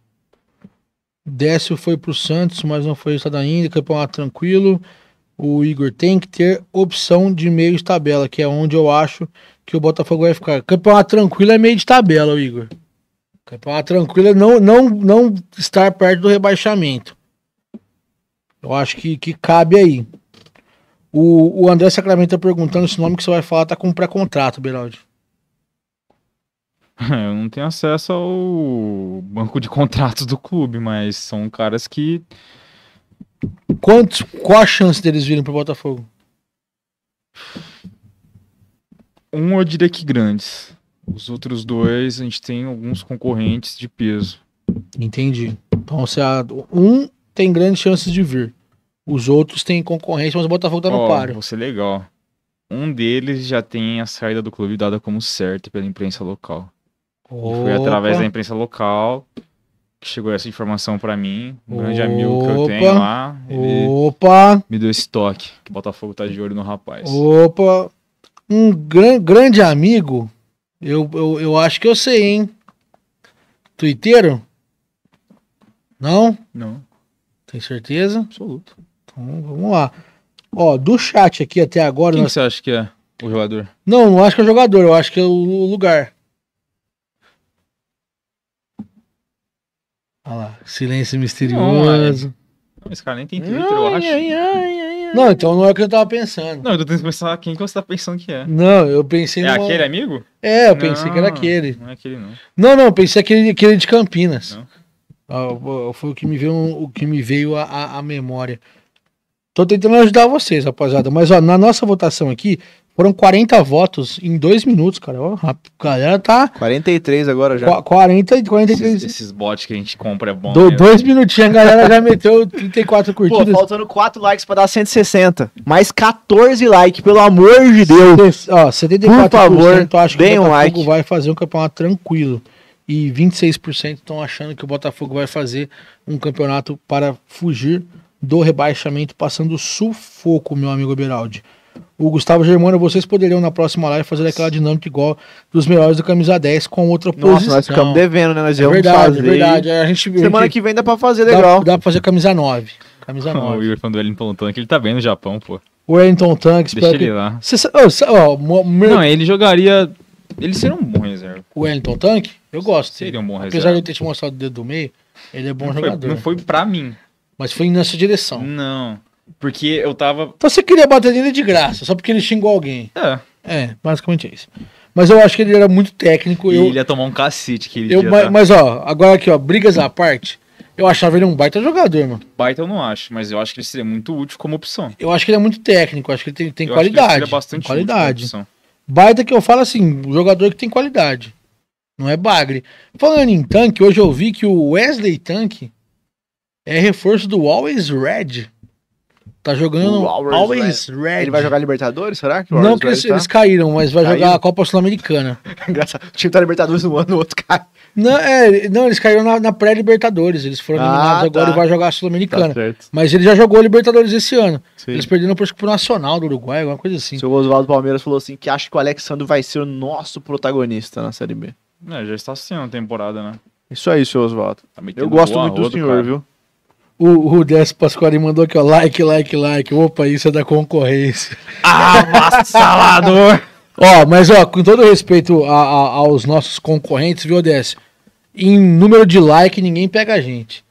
Décio foi pro Santos, mas não foi estado ainda. Campeonato tranquilo. O Igor tem que ter opção de meio de tabela, que é onde eu acho que o Botafogo vai ficar. Campeonato tranquilo é meio de tabela, Igor. Campeonato tranquilo é não, não, não estar perto do rebaixamento. Eu acho que, que cabe aí. O, o André Sacramento tá perguntando se o nome que você vai falar tá com pré-contrato, Beraldi. *laughs* Eu não tenho acesso ao banco de contratos do clube, mas são caras que. Quantos, qual a chance deles virem pro Botafogo? Um eu diria que grandes. Os outros dois a gente tem alguns concorrentes de peso. Entendi. Então se a, um tem grandes chances de vir. Os outros têm concorrência, mas o Botafogo tá no oh, Vou Você legal. Um deles já tem a saída do clube dada como certa pela imprensa local. E foi através da imprensa local que chegou essa informação para mim. Um grande Opa. amigo que eu tenho lá. Ele Opa. me deu esse toque. Que o Botafogo tá de olho no rapaz. Opa! Um gran grande amigo, eu, eu, eu acho que eu sei, hein? Twitter? Não? Não. Tem certeza? Absoluto. Então vamos lá. Ó, do chat aqui até agora. Quem nós... que você acha que é o jogador? Não, não acho que é o jogador, eu acho que é o lugar. Olha lá, silêncio misterioso. Não, esse cara nem tem Twitter, ai, eu acho. Ai, ai, não, então não é o que eu tava pensando. Não, eu tenho que pensar quem que você tá pensando que é. Não, eu pensei. É numa... aquele amigo? É, eu pensei que era aquele. Não é aquele, não. Não, não, pensei aquele, aquele de Campinas. Ah, foi o que me veio, o que me veio a, a, a memória. Tô tentando ajudar vocês, rapaziada. Mas ó, na nossa votação aqui, foram 40 votos em dois minutos, cara. Ó, a galera tá. 43 agora já. Qu 40, 43. Esses, esses bots que a gente compra é bom. Do, mesmo. dois minutinhos, a galera já meteu 34 curtidas. Pô, faltando 4 likes pra dar 160. Mais 14 likes, pelo amor de Deus. Ó, 74% Por favor, acho que o Botafogo um like. vai fazer um campeonato tranquilo. E 26% estão achando que o Botafogo vai fazer um campeonato para fugir do rebaixamento, passando sufoco, meu amigo Beraldi o Gustavo Germano, vocês poderiam na próxima live fazer aquela dinâmica igual dos melhores do camisa 10 com outra Nossa, posição. nós ficamos devendo, né? Nós é, é verdade, é verdade. A Semana a gente... que vem dá pra fazer legal. Dá, dá pra fazer camisa 9. Camisa 9. *laughs* o Igor falando do Wellington Tank, ele tá bem no Japão, pô. O Wellington Tank, Deixa ele que... lá. Cê, meu... Não, ele jogaria. Ele seria um bom reserva. O Wellington Tank? Eu gosto. Seria um bom reserva. Apesar de eu ter te mostrado o dedo do meio, ele é bom não jogador. Foi, não foi pra mim. Mas foi nessa direção. Não. Porque eu tava. Então você queria bater nele de graça, só porque ele xingou alguém. É. É, basicamente é isso. Mas eu acho que ele era muito técnico. E eu... ele ia tomar um cacete que ele eu, mas, tá... mas, ó, agora aqui, ó, brigas à parte, eu achava ele um baita jogador, mano. Baita eu não acho, mas eu acho que ele seria muito útil como opção. Eu acho que ele é muito técnico, acho que ele tem, tem eu qualidade. Acho que ele é bastante qualidade. Baita que eu falo assim, jogador que tem qualidade. Não é bagre. Falando em tanque, hoje eu vi que o Wesley Tanque é reforço do Always Red. Tá jogando Always, Always Red. Ele vai jogar Libertadores, será que? Não, eles, tá? eles, caíram, mas vai jogar a Copa Sul-Americana. *laughs* Engraçado. O time tá Libertadores um ano, o outro cai. Não, é, não eles caíram na, na pré-Libertadores. Eles foram ah, eliminados ah, tá. agora e vai jogar a Sul-Americana. Tá mas ele já jogou Libertadores esse ano. Sim. Eles perderam pro, pro Nacional do Uruguai, alguma coisa assim. Seu Oswaldo Palmeiras falou assim que acha que o Alexandre vai ser o nosso protagonista na Série B. É, já está sendo assim a temporada, né? Isso aí, seu Oswaldo. Tá Eu gosto muito do senhor, cara. viu? O, o Décio Pasquale mandou aqui, ó, like, like, like. Opa, isso é da concorrência. Avassalador! Ah, *laughs* ó, mas ó, com todo respeito a, a, aos nossos concorrentes, viu, Décio? Em número de like, ninguém pega a gente.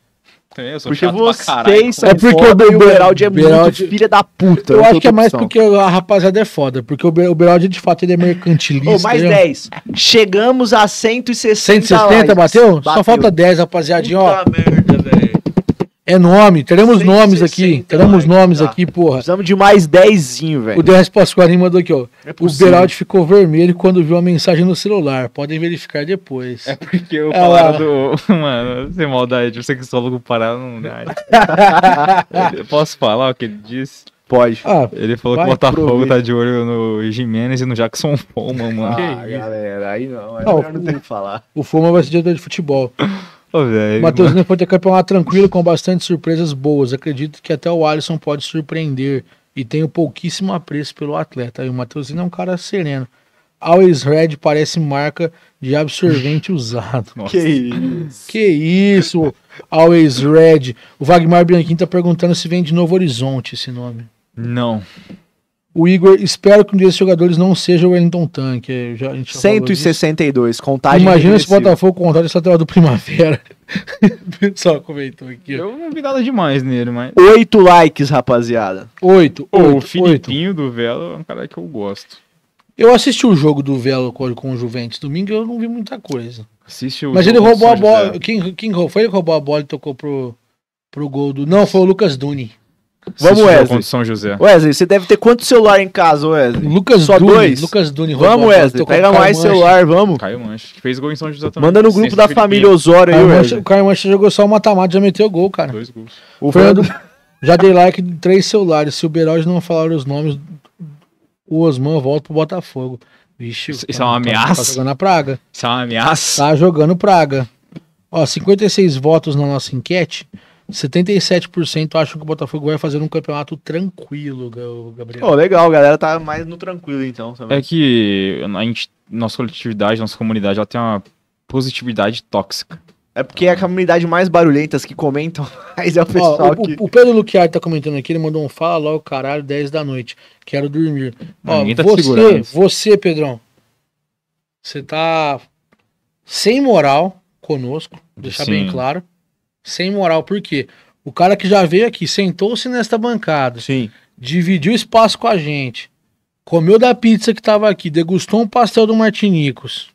É, porque vocês são é porque o, Ber... o Beraldi é Beraldi... muito filha da puta. Eu acho que é mais porque a rapaziada é foda. Porque o, Beraldi, de fato, ele é mercantilista. Ô, mais né? 10. Chegamos a 160 160 bateu? bateu? Só falta 10, rapaziadinha. Puta ó. merda, velho. É nome, teremos nomes aqui. Teremos nomes tá. aqui, porra. Precisamos de mais dezinho, velho. O DS Pasquarim mandou aqui, ó. É o Beraldi ficou vermelho quando viu a mensagem no celular. Podem verificar depois. É porque eu é falaram do. *laughs* Mano, sem maldade, você que é só logo parar não dá. *laughs* eu posso falar o que ele disse? Pode. Ah, ele falou que o Botafogo tá de olho no Jimenez e no Jackson Foma, mano. Ah, galera, aí não, aí não, não tem o que falar. O Foma vai ser diretor de futebol. *laughs* Oh, o Matheus Lima pode ter campeonato tranquilo com bastante surpresas boas. Acredito que até o Alisson pode surpreender e tenho pouquíssimo apreço pelo atleta. E o Matheus é um cara sereno. Always Red parece marca de absorvente *laughs* usado. Nossa. Que isso? Que isso, Always Red. O Wagmar Bianchini tá perguntando se vem de Novo Horizonte esse nome. Não. O Igor, espero que um desses jogadores não seja o Wellington Tank. já, já 162, contagem. Imagina se o Botafogo contar essa tela do Primavera. o *laughs* pessoal comentou aqui. Eu não vi nada demais nele, mas. Oito likes, rapaziada. Oito. o Filipinho do Velo é um cara que eu gosto. Eu assisti o jogo do Velo com o Juventus domingo e eu não vi muita coisa. Assiste o Mas ele roubou a bola. Quem, quem foi ele roubou a bola e tocou pro, pro gol do. Não, foi o Lucas Duni. Vamos, Wesley. São José. Wesley, você deve ter quanto celular em casa, Wesley? Lucas Só dois? Lucas Dune. Vamos, Wesley. Pega mais Manche. celular, vamos. Caio Manche, que fez gol em São José também. Manda no grupo da família Osório aí, Wesley. O Caio Mancha jogou só o mata-mata já meteu gol, cara. Dois gols. O Fernando... já dei like em três celulares. Se o Beraldi não falar os nomes, o Osman volta pro Botafogo. Vixe, isso, cara, é uma tá ameaça? Tá jogando a praga. Isso é uma ameaça? Tá jogando praga. Ó, 56 votos na nossa enquete. 77% acham que o Botafogo vai fazer um campeonato tranquilo, Gabriel. Oh, legal, galera tá mais no tranquilo então. Também. É que a gente, nossa coletividade, nossa comunidade, ela tem uma positividade tóxica. É porque é a comunidade mais barulhenta que comentam *laughs* mais é o pessoal Ó, o, que... O Pedro Luquiar tá comentando aqui, ele mandou um fala logo, caralho, 10 da noite, quero dormir. Ó, ninguém tá você, segurando. você, Pedrão, você tá sem moral conosco, deixar Sim. bem claro sem moral. Por quê? O cara que já veio aqui, sentou-se nesta bancada, Sim. dividiu espaço com a gente, comeu da pizza que tava aqui, degustou um pastel do Martinicos.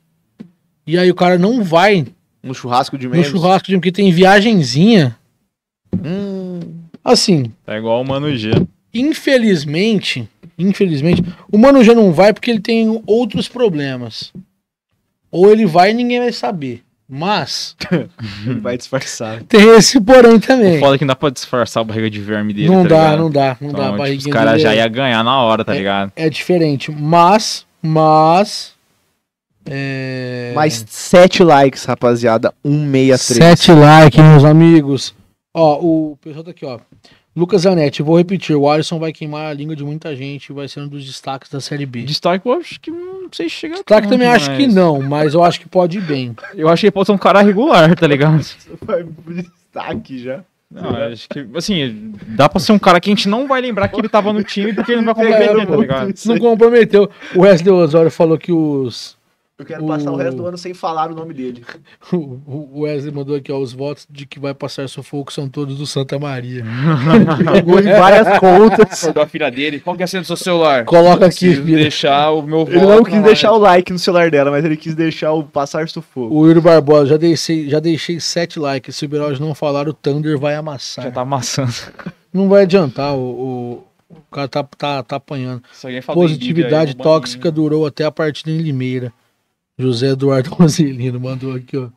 E aí o cara não vai. No churrasco de menos. No churrasco de porque tem viagenzinha. Hum. Assim. Tá igual o Mano G. Infelizmente, infelizmente, o Mano G não vai porque ele tem outros problemas. Ou ele vai e ninguém vai saber. Mas. *laughs* vai disfarçar. Tem esse porém também. O foda é que não dá pra disfarçar a barriga de verme dele. Não tá dá, ligado? não dá, não então, dá. Tipo, os caras já ia ganhar na hora, tá é, ligado? É diferente. Mas, mas. É... Mais 7 likes, rapaziada. 163. 7 likes, meus amigos. Ó, o pessoal tá aqui, ó. Lucas Zanetti, vou repetir, o Alisson vai queimar a língua de muita gente e vai ser um dos destaques da Série B. Destaque eu acho que não sei chegar Destaque também mas... acho que não, mas eu acho que pode ir bem. *laughs* Eu acho que pode ser um cara regular, tá ligado? *laughs* destaque já. Não, acho que, assim, dá pra ser um cara que a gente não vai lembrar que ele tava no time porque ele não vai comprometer, tá ligado? Não comprometeu. O Wesley Osório falou que os eu quero o... passar o resto do ano sem falar o nome dele. *laughs* O Wesley mandou aqui, ó, os votos de que vai passar sufoco são todos do Santa Maria. Jogou *laughs* em várias contas. da filha dele. Qual que é a senha do seu celular? Coloca eu aqui, deixar o meu voto. Ele não quis deixar o like no celular dela, mas ele quis deixar o passar sufoco. O Yuri Barbosa, já deixei, já deixei sete likes. Se o Beraldi não falar, o Thunder vai amassar. Já tá amassando. *laughs* Não vai adiantar, o, o... O cara tá, tá, tá apanhando. Positividade aí, tóxica né? durou até a partida em Limeira. José Eduardo *laughs* Roselino mandou aqui, ó.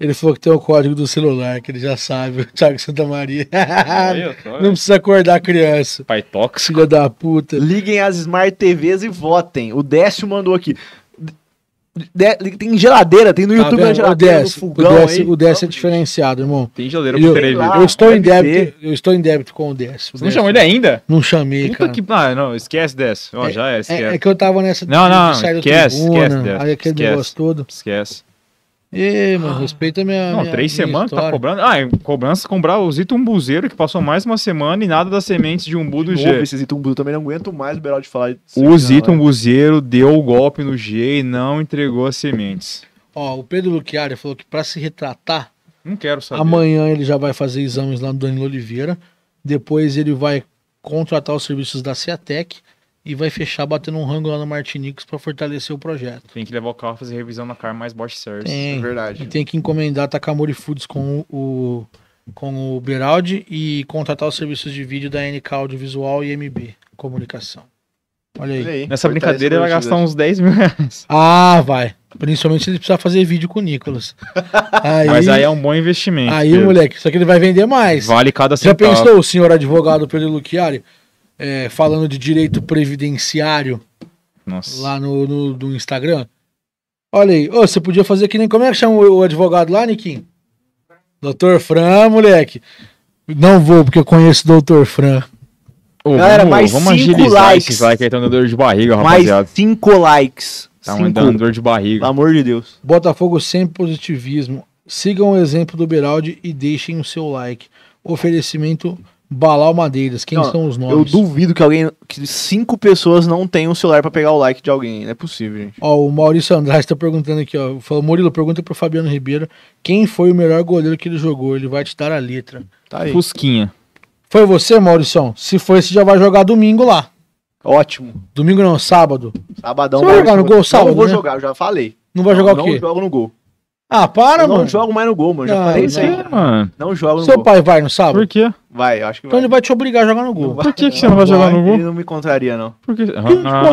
Ele falou que tem o código do celular, que ele já sabe, o Thiago Santa Maria. *laughs* Aí, não precisa acordar a criança. Pai tóxico. Filha da puta. Liguem as Smart TVs e votem. O Décio mandou aqui. Tem geladeira, tem no tá YouTube geladeira. O DS, é fogão, o DS, o DS é diferenciado, irmão. Tem geladeira eu, pra eu, eu estou em débito, eu estou em débito com o DS. O Você DS, não chamou ele ainda? Não chamei, Puta cara. Que... Ah, não, esquece DS. Oh, é, já é, esquece. É, é, que eu tava nessa. Não, não, não esquece, tribuna, esquece, DS, aí aquele esquece, negócio todo. Esquece. Ei, mano, respeita a minha. Não, minha, três minha semanas tá história. tá cobrando. Ah, cobrança comprar o Zito Umbuzeiro, que passou mais uma semana e nada das sementes de umbu do G. Novo, esse Zito também não aguento mais o Beraldo falar disso. Né, o Zito Umbuzeiro deu o golpe no G e não entregou as sementes. Ó, o Pedro Luquiari falou que para se retratar. Não quero saber. Amanhã ele já vai fazer exames lá no Danilo Oliveira. Depois ele vai contratar os serviços da Ciatec e vai fechar batendo um rango lá no Martinicos para fortalecer o projeto. Tem que levar o carro fazer revisão na car mais Bosch Service. Tem, é verdade. E tem que encomendar Takamori Foods com o, com o Beraldi e contratar os serviços de vídeo da NK Audiovisual e MB Comunicação. Olha aí. aí Nessa brincadeira vai gastar uns 10 mil reais. *laughs* Ah, vai. Principalmente se ele precisar fazer vídeo com o Nicolas. *laughs* Aí, Mas aí é um bom investimento. Aí, Deus. moleque, só que ele vai vender mais. Vale cada centavo. Já pensou o senhor advogado pelo Luchiari? é, falando de direito previdenciário Nossa. lá no, no, no, Instagram. Olha aí, oh, você podia fazer que nem. Como é que chama o, o advogado lá, Niquim? Doutor Fran, moleque. Não vou, porque eu conheço o Doutor Fran. Oh, Galera, vamos, mais vamos cinco likes. aí, tá dando dor de barriga, rapaziada. Mais cinco likes. Tá cinco. dando dor de barriga. Pelo amor de Deus. Botafogo sem positivismo. Sigam o exemplo do Beraldi e deixem o seu like. Oferecimento Balau Madeiras, quem não, são os nomes? Eu duvido que alguém, que cinco pessoas não tenham o celular para pegar o like de alguém, não é possível, gente. Ó, o Maurício Andrade tá perguntando aqui, ó, falou, Murilo, pergunta pro Fabiano Ribeiro quem foi o melhor goleiro que ele jogou, ele vai te dar a letra. Tá aí. Fusquinha. Foi você, Maurício? Se foi, você já vai jogar domingo lá. Ótimo. Domingo não, sábado. Sabadão. Você vai jogar no gol sábado, Não vou né? jogar, eu já falei. Não vai não, jogar o quê? Não jogo no gol. Ah, para, eu mano. Não jogo mais no gol, mano. Já não, ah, falei isso aí. Mano. Não jogo no Seu gol. pai vai, no sábado? Por quê? Vai, eu acho que então vai. Então ele vai te obrigar a jogar no gol. Por que, que você não vai jogar no gol? Ele não me contraria, não. Por que? Ah, não te contraria, ah,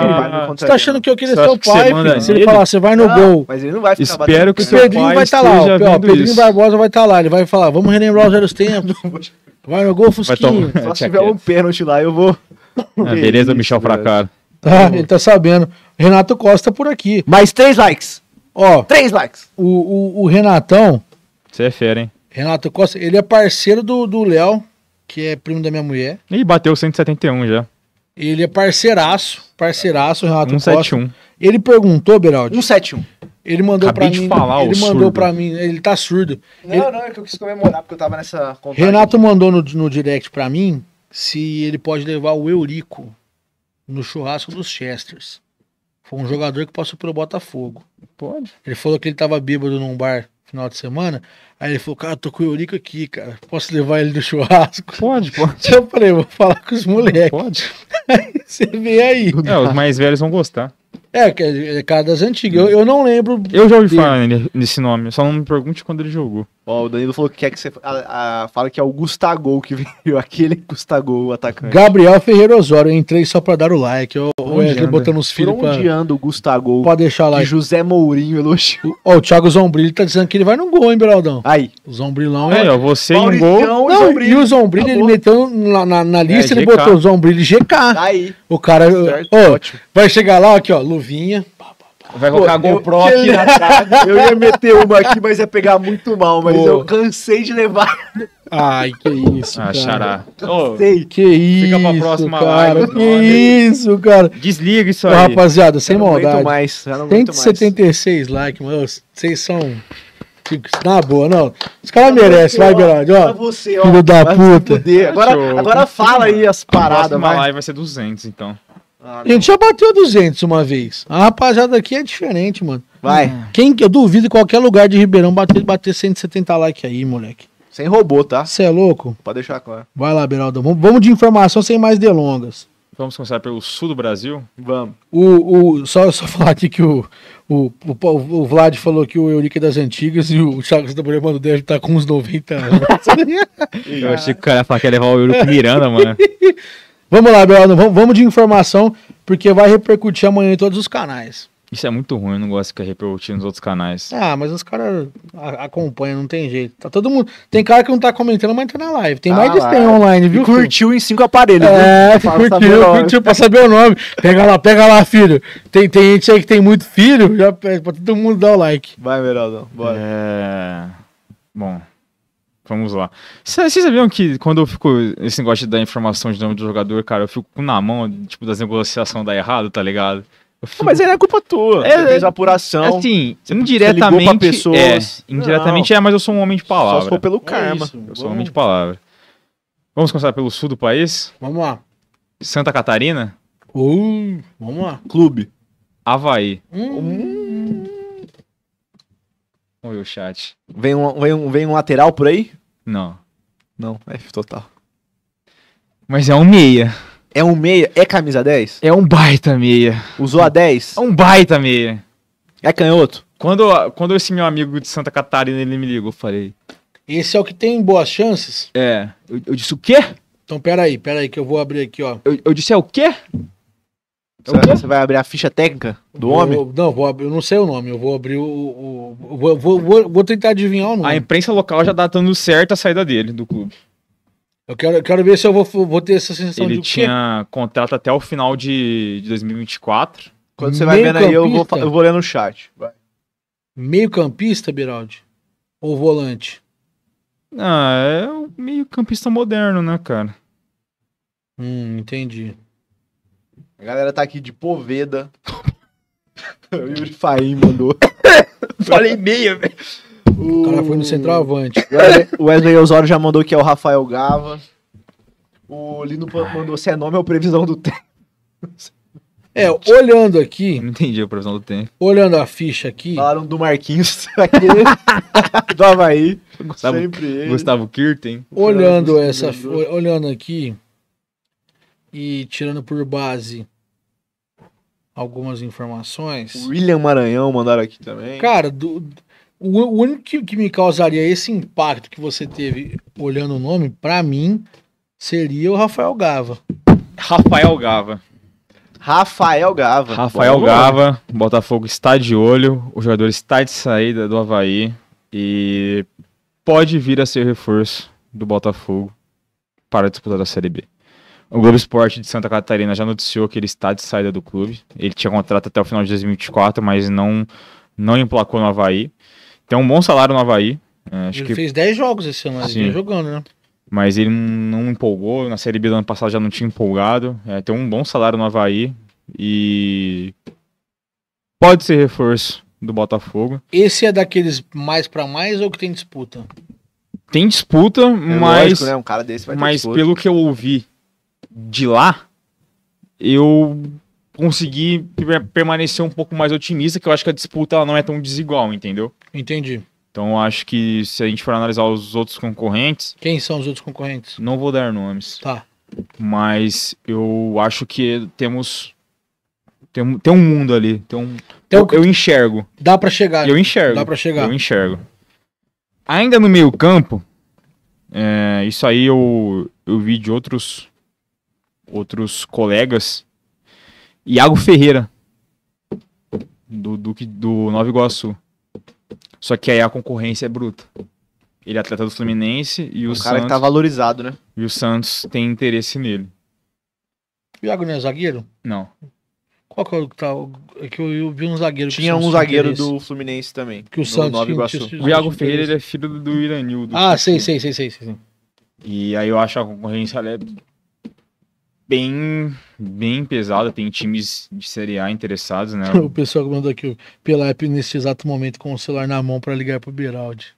filho? Contraria, ah, você tá achando que eu queria ser o pai, filho? Se ele, ele falar, você vai no não, gol. Mas ele não vai ficar Espero que o seu Pedrinho pai vai estar tá lá. Ó, Pedrinho isso. Barbosa vai estar tá lá. Ele vai falar, vamos relembrar os velhos tempos. *laughs* vai no gol, Fusquinho. Só *laughs* se tiver um pênalti lá, eu vou. Ah, beleza, Michel Fracaro. Tá, ele tá sabendo. Renato Costa por aqui. Mais três likes. Ó, Três likes. O, o, o Renatão. Você é fera, hein? Renato Costa, ele é parceiro do, do Léo, que é primo da minha mulher. Ih, bateu 171 já. Ele é parceiraço, parceiraço, Renato 171. Costa. Ele perguntou, Beraldi. 171. Ele mandou Acabei pra mim. Falar, ele mandou surdo. pra mim, ele tá surdo. Não, ele... não, é que eu quis comemorar porque eu tava nessa contagem. Renato mandou no, no direct pra mim se ele pode levar o Eurico no churrasco dos Chesters. Foi um jogador que passou pelo Botafogo. Pode. Ele falou que ele tava bêbado num bar final de semana. Aí ele falou, cara, tô com o Eurico aqui, cara. Posso levar ele no churrasco? Pode, pode. *laughs* Eu falei, vou falar com os moleques. Pode. Aí *laughs* você vê aí. É, os mais velhos vão gostar. É, é, é cara das antigas. Eu, eu não lembro. Eu já ouvi dele. falar nesse nome. Só não me pergunte quando ele jogou. Ó, o Danilo falou que quer que você a, a, fala que é o Gustagol que veio, aquele é Gustagol atacante. Gabriel Ferreira Osório, eu entrei só pra dar o like. Eu, eu aqui botando os filhos pra... o Gustagol. Pode deixar lá. Like. José Mourinho elogiou. Ó, o Thiago Zombrilho tá dizendo que ele vai no gol, hein, Beraldão? Aí. O Zombrilão é... Olha, é, você em gol... Não, e o Zombrilho, ele meteu na, na, na é, lista, é, ele botou o Zombrilho GK. Tá aí. O cara... Certo, ó, vai chegar lá, aqui, ó, luvinha Vai colocar GoPro eu, aqui *laughs* na trave. Eu ia meter uma aqui, mas ia pegar muito mal, mas Pô. eu cansei de levar. Ai, que isso, ah, cara. Xará. Oh, Que isso, Fica pra próxima cara. Live, que isso, cara. Desliga isso aí. Rapaziada, sem maldade. Mais, eu 176 likes, mano. Vocês são... Na boa, não. Os caras tá merecem, vai, Bernardo. ó. Tá você, ó. Filho da puta. Agora, agora fala aí as paradas, mano. Vai ser 200, então a ah, gente já bateu 200 uma vez. A rapaziada aqui é diferente, mano. Vai. É. Quem, eu duvido qualquer lugar de Ribeirão bater, bater 170 likes aí, moleque. Sem robô, tá? Você é louco? Pode deixar claro. Vai lá, Beraldo. Vamos de informação sem mais delongas. Vamos começar pelo sul do Brasil? Vamos. O, o, só, só *laughs* falar aqui que o, o, o, o Vlad falou que o Eurico é das antigas e o Chagas da Mulher, do deve estar tá com uns 90 anos. *laughs* eu achei que o cara ia falar que ia levar o Eurico Miranda, mano. *laughs* Vamos lá, Bruno, vamos, vamos de informação, porque vai repercutir amanhã em todos os canais. Isso é muito ruim, eu não gosto de ficar repercutindo nos outros canais. Ah, mas os caras acompanham, não tem jeito. Tá todo mundo. Tem cara que não tá comentando, mas tá na live. Tem ah, mais de 100 online, viu? E curtiu em cinco aparelhos. É, viu? *laughs* curtiu, curtiu pra saber o nome. Pega lá, pega lá, filho. Tem, tem gente aí que tem muito filho, já pede pra todo mundo dar o like. Vai, Meraldão, bora. É. Bom vamos lá. Vocês sabiam que quando eu fico esse negócio de dar informação de nome do jogador, cara, eu fico na mão, tipo, das negociações dar errado, tá ligado? Fico... Mas aí não é culpa tua. É, você fez é, apuração. Assim, você indiretamente. Você pessoas. É, indiretamente não, é, mas eu sou um homem de palavra. Só for pelo é karma. É isso, eu vamos... sou um homem de palavra. Vamos começar pelo sul do país? Vamos lá. Santa Catarina? Uh, vamos lá. Clube. Havaí. Hum. Vamos ver o chat. Vem um, vem um, vem um lateral por aí? Não. Não, F é, total. Mas é um meia. É um meia? É camisa 10? É um baita meia. Usou a 10? É um baita meia. É canhoto? Quando, quando esse meu amigo de Santa Catarina ele me ligou, eu falei. Esse é o que tem boas chances? É. Eu, eu disse o quê? Então peraí, peraí, que eu vou abrir aqui, ó. Eu, eu disse é o quê? Você, vai abrir a ficha técnica do vou, homem? Não, vou abrir, eu não sei o nome, eu vou abrir o. o vou, vou, vou, vou, tentar adivinhar o nome. A imprensa local já tá dando certo a saída dele do clube. Eu quero, quero ver se eu vou, vou ter essa sensação Ele de. Ele tinha contrato até o final de, de 2024. Quando você vai vendo né, aí, eu vou, eu vou ler no chat. Vai. Meio campista, Biraldi? Ou volante? Ah, é um meio campista moderno, né, cara? Hum, entendi. A galera tá aqui de Poveda. *laughs* o Yuri Faim mandou. *laughs* Falei meia, velho. O cara foi no centroavante. O Wesley Osório já mandou que é o Rafael Gava. O Lino mandou se é nome ou previsão do tempo. *laughs* É, olhando aqui. não entendi a previsão do tempo. Olhando a ficha aqui. Falaram do Marquinhos do Havaí. Gustavo, sempre ele. Gustavo Kirten. Olhando essa. Olhando aqui. E tirando por base algumas informações. William Maranhão mandaram aqui também. Cara, do, o, o único que, que, me causaria esse impacto que você teve olhando o nome, para mim, seria o Rafael Gava. Rafael Gava. Rafael Gava. Rafael Boa. Gava, o Botafogo está de olho, o jogador está de saída do Havaí e pode vir a ser reforço do Botafogo para disputar a Série B. O Globo Esporte de Santa Catarina já noticiou que ele está de saída do clube. Ele tinha contrato até o final de 2024, mas não, não emplacou no Havaí. Tem um bom salário no Havaí. É, acho ele que... fez 10 jogos esse ano, jogando, né? Mas ele não empolgou. Na Série B do ano passado já não tinha empolgado. É, tem um bom salário no Havaí. E pode ser reforço do Botafogo. Esse é daqueles mais para mais ou que tem disputa? Tem disputa, é mas. Lógico, né? um cara desse vai mas pelo que eu ouvi de lá, eu consegui permanecer um pouco mais otimista, que eu acho que a disputa ela não é tão desigual, entendeu? Entendi. Então acho que se a gente for analisar os outros concorrentes. Quem são os outros concorrentes? Não vou dar nomes. Tá. Mas eu acho que temos. Tem, tem um mundo ali. Tem um, então, eu, eu, enxergo. Dá para chegar. Eu enxergo. Dá para chegar. Eu enxergo. Ainda no meio campo, é, isso aí eu, eu vi de outros outros colegas. Iago Ferreira, do Duque do Nova Iguaçu. Só que aí a concorrência é bruta. Ele é atleta do Fluminense e é um o cara Santos, que tá valorizado, né? E o Santos tem interesse nele. O Iago não é zagueiro? Não. Qual que é o que tá? É que eu, eu vi um zagueiro. Tinha um zagueiro interesse. do Fluminense também. Que o Santos. Nova Iguaçu. O Iago Ferreira é filho do, do Iranil. Do ah, sei, sei, sei, sei, sei. E aí eu acho a concorrência é bem, bem pesada. Tem times de Série A interessados, né? *laughs* o pessoal que mandou aqui pela app nesse exato momento com o celular na mão para ligar pro Beraldi.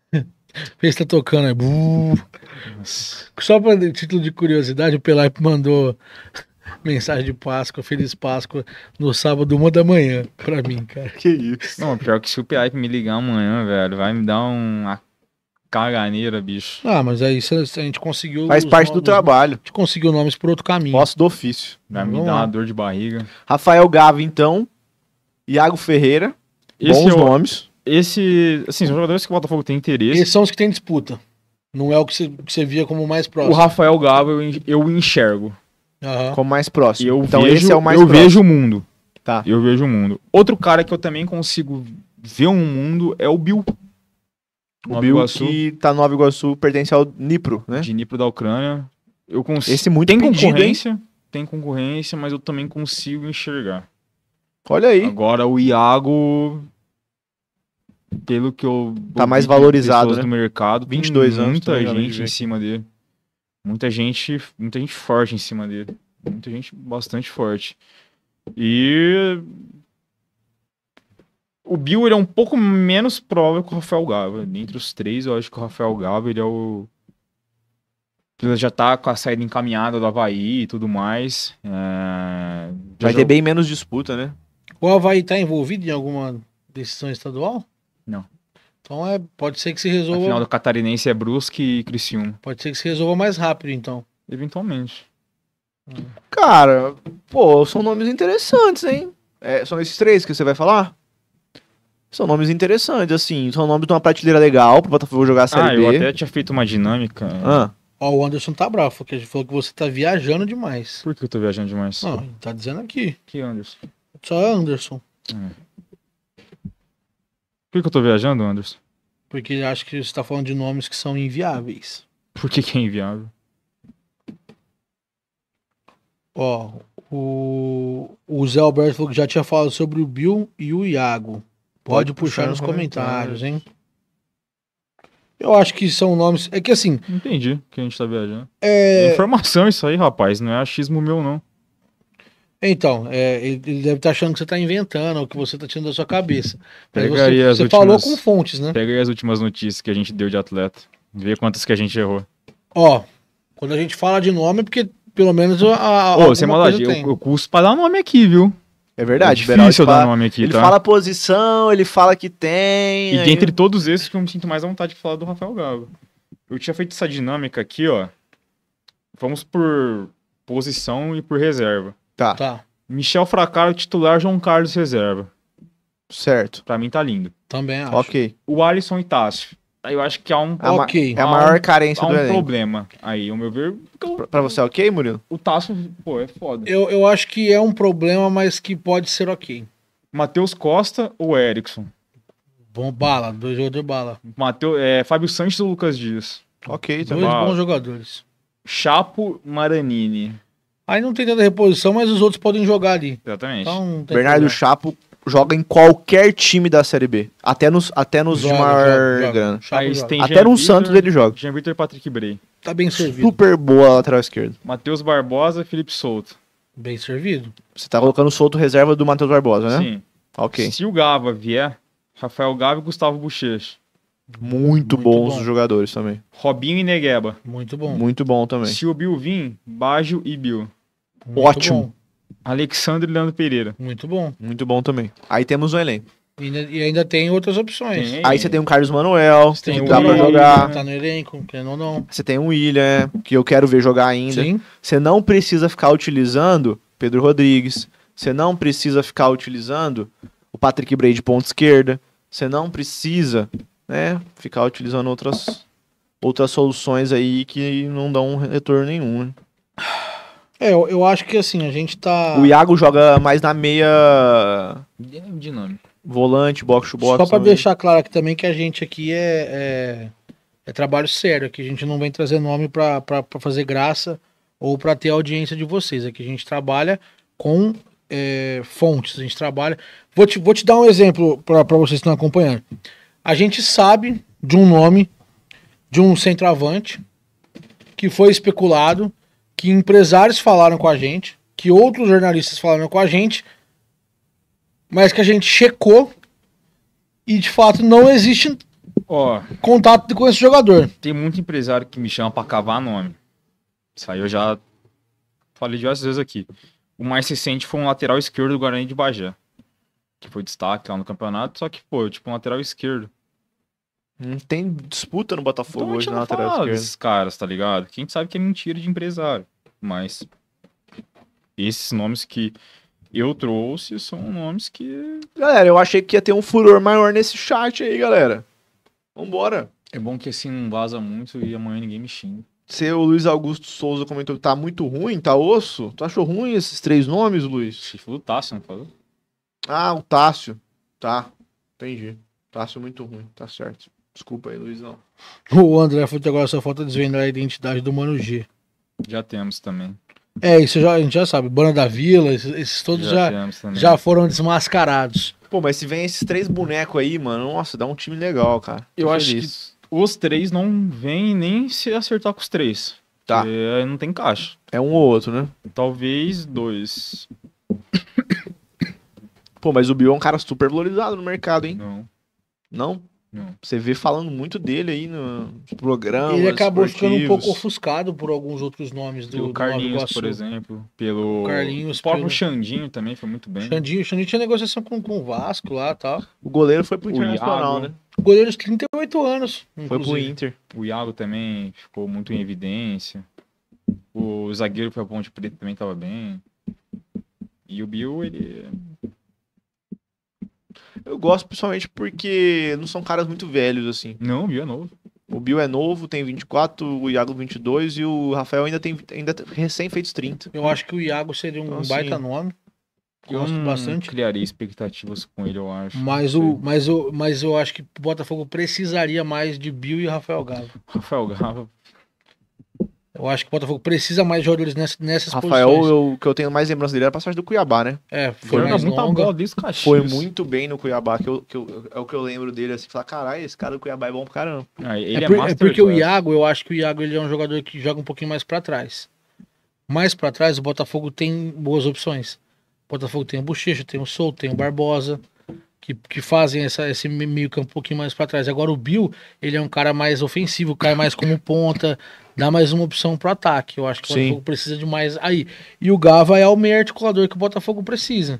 *laughs* se tá tocando né? aí. Só para título de curiosidade, o Pelaipe mandou *laughs* mensagem de Páscoa, Feliz Páscoa, no sábado, uma da manhã, pra mim, cara. Que isso. Não, pior que se o Pelaipe me ligar amanhã, velho, vai me dar um caganeira, bicho. Ah, mas aí a gente conseguiu. Faz parte nomes, do trabalho. A gente conseguiu nomes por outro caminho. Posso do ofício. Vai me dar uma dor de barriga. Rafael Gava, então. Iago Ferreira. Esse bons é o, nomes. Esse. Assim, são jogadores que o Botafogo tem interesse. Esses são os que tem disputa. Não é o que você via como mais próximo. O Rafael Gava eu, eu enxergo. Uhum. Como mais próximo. Eu então vejo, esse é o mais eu próximo. Eu vejo o mundo. Tá. Eu vejo o mundo. Outro cara que eu também consigo ver um mundo é o Bill. O Bill Iguaçu. que tá no Nova Iguaçu pertence ao Nipro, né? De Nipro da Ucrânia. Eu consigo. Esse é muito tem pedido, concorrência, hein? tem concorrência, mas eu também consigo enxergar. Olha aí. Agora o Iago pelo que eu tá mais valorizado né? no mercado, 22 anos, muita tá gente em cima dele. Muita gente, muita gente forte em cima dele. Muita gente bastante forte. E o Bill ele é um pouco menos provável que o Rafael Gava. Entre os três, eu acho que o Rafael Gava ele é o. Ele já tá com a saída encaminhada do Havaí e tudo mais. É... Vai já... ter bem menos disputa, né? O Havaí tá envolvido em alguma decisão estadual? Não. Então é, pode ser que se resolva. O final do Catarinense é Brusque e Criciúma. Pode ser que se resolva mais rápido, então. Eventualmente. Hum. Cara, pô, são nomes interessantes, hein? É, são esses três que você vai falar? São nomes interessantes, assim. São nomes de uma prateleira legal pro Botafogo jogar a Série ah, B. Ah, eu até tinha feito uma dinâmica. Ah. Ó, oh, o Anderson tá bravo, porque ele falou que você tá viajando demais. Por que eu tô viajando demais? Não, ele tá dizendo aqui. Que Anderson? Só Anderson. É. Por que eu tô viajando, Anderson? Porque ele acha que você tá falando de nomes que são inviáveis. Por que, que é inviável? Ó, o... o Zé Alberto falou que já tinha falado sobre o Bill e o Iago. Pode, puxar, nos comentários, hein? Eu acho que são nomes. É que assim. Entendi que a gente tá viajando. É, é... informação isso aí, rapaz. Não é achismo meu, não. Então, é, ele deve estar tá achando que você está inventando, ou que você está tirando da sua cabeça. Pega você, você últimas, falou com fontes, né? Pega aí as últimas notícias que a gente deu de atleta. Vê quantas que a gente errou. Ó, quando a gente fala de nome, é porque pelo menos a. a Ô, sem maldade, eu, eu custo para dar nome aqui, viu? É verdade, é difícil dar nome aqui, Ele tá? fala a posição, ele fala que tem. E aí... dentre todos esses que eu me sinto mais à vontade de falar do Rafael Galo. Eu tinha feito essa dinâmica aqui, ó. Vamos por posição e por reserva. Tá. tá. Michel Fracaro, titular, João Carlos reserva. Certo. Pra mim tá lindo. Também acho. Ok. O Alisson e Tassi eu acho que há um, é okay. É há, a maior carência há um do um problema aí, o meu ver. para pra, você é ok, Murilo? O Tasso, pô, é foda. Eu, eu acho que é um problema, mas que pode ser ok. Matheus Costa ou Erickson? Bom bala, dois jogadores de bala. Mateu, é, Fábio Santos ou Lucas Dias? Ok, bom. Dois bons jogadores. Chapo Maranini. Aí não tem tanta reposição, mas os outros podem jogar ali. Exatamente. Então, Bernardo problema. Chapo joga em qualquer time da Série B. Até nos, até nos joga, de maior joga, Joga, Tem até no Santos ele joga. Jean Vitor e Patrick Bray. Tá bem servido. Super boa lateral esquerda. Matheus Barbosa Felipe Souto. Bem servido. Você tá colocando Souto reserva do Matheus Barbosa, né? Sim. Ok. Se o Gava vier, Rafael Gava e Gustavo Bochecha. Muito, Muito bons bom. jogadores também. Robinho e Negueba. Muito bom. Muito bom também. Se o Bill vir, Bajo e Bill. Muito Ótimo. Bom. Alexandre Leandro Pereira. Muito bom. Muito bom também. Aí temos o elenco. E ainda, e ainda tem outras opções. Tem. Aí você tem o Carlos Manuel, você tem que o dá William, pra jogar. Tá no elenco, querendo ou não. Você tem o William, que eu quero ver jogar ainda. Sim. Você não precisa ficar utilizando Pedro Rodrigues. Você não precisa ficar utilizando o Patrick Bray de ponta esquerda. Você não precisa né, ficar utilizando outras, outras soluções aí que não dão retorno nenhum. Né? É, eu, eu acho que assim, a gente tá. O Iago joga mais na meia. É dinâmico. Volante, box to box. Só pra também. deixar claro aqui também que a gente aqui é, é, é trabalho sério, aqui a gente não vem trazer nome pra, pra, pra fazer graça ou para ter audiência de vocês. Aqui a gente trabalha com é, fontes, a gente trabalha. Vou te, vou te dar um exemplo para vocês que estão acompanhando. A gente sabe de um nome de um centroavante que foi especulado que empresários falaram com a gente, que outros jornalistas falaram com a gente, mas que a gente checou e de fato não existe oh, contato com esse jogador. Tem muito empresário que me chama para cavar nome. Isso aí eu já falei diversas vezes aqui. O mais recente foi um lateral esquerdo do Guarani de Bagé, que foi destaque lá no campeonato, só que, foi tipo, um lateral esquerdo. Não tem disputa no Botafogo então, hoje na lateral esquerda. Esses caras, tá ligado? Quem sabe que é mentira de empresário. Mas esses nomes que eu trouxe são nomes que. Galera, eu achei que ia ter um furor maior nesse chat aí, galera. Vambora. É bom que assim não vaza muito e amanhã ninguém me xinga. Seu Luiz Augusto Souza comentou que tá muito ruim, tá osso. Tu achou ruim esses três nomes, Luiz? Você falou Tássio, não falou? Ah, o Tássio. Tá. Entendi. Tássio muito ruim, tá certo. Desculpa aí, Luizão. O André foi agora só falta desvendar a identidade do Mano G. Já temos também. É, isso já, a gente já sabe. Banda da Vila, esses, todos já, já, já, foram desmascarados. Pô, mas se vem esses três bonecos aí, mano, nossa, dá um time legal, cara. Eu Tô acho feliz. que os três não vêm nem se acertar com os três. Tá. É, não tem caixa. É um ou outro, né? Talvez dois. Pô, mas o Bill é um cara super valorizado no mercado, hein? Não. Não? Hum. Você vê falando muito dele aí no programa. Ele acabou esportivos. ficando um pouco ofuscado por alguns outros nomes do, pelo Carlinhos, por exemplo. Pelo Carlinhos, o próprio pelo... Xandinho também foi muito bem. Xandinho, Xandinho tinha negociação com, com o Vasco lá e tal. O goleiro foi pro o Internacional, Iago. né? O goleiro de 38 anos. Inclusive. Foi pro Inter. O Iago também ficou muito em evidência. O zagueiro foi a Ponte Preta também tava bem. E o Bill, ele eu gosto principalmente porque não são caras muito velhos, assim. Não, o Bill é novo. O Bill é novo, tem 24, o Iago 22 e o Rafael ainda tem ainda recém feitos 30. Eu acho que o Iago seria um então, baita assim, nome. Gosto hum, bastante. Criaria expectativas com ele, eu acho. Mas, o, mas, o, mas eu acho que o Botafogo precisaria mais de Bill e Rafael Gava. Rafael Gava eu acho que o Botafogo precisa mais jogadores nessas, nessas Rafael, posições. Rafael, o que eu tenho mais lembrança dele era é a passagem do Cuiabá, né? É, foi muito mais longa. bola disso, Foi muito bem no Cuiabá, que, eu, que eu, é o que eu lembro dele, assim, falar, caralho, esse cara do Cuiabá é bom pro caramba. Ah, é, é, por, é, porque o Iago, eu acho que o Iago ele é um jogador que joga um pouquinho mais para trás. Mais para trás, o Botafogo tem boas opções. O Botafogo tem o Bochecha, tem o Sol, tem o Barbosa, que, que fazem essa, esse meio campo um pouquinho mais para trás. Agora o Bill, ele é um cara mais ofensivo, cai mais como ponta, dá mais uma opção pro ataque. Eu acho que o Sim. Botafogo precisa de mais aí. E o Gava é o meio articulador que o Botafogo precisa.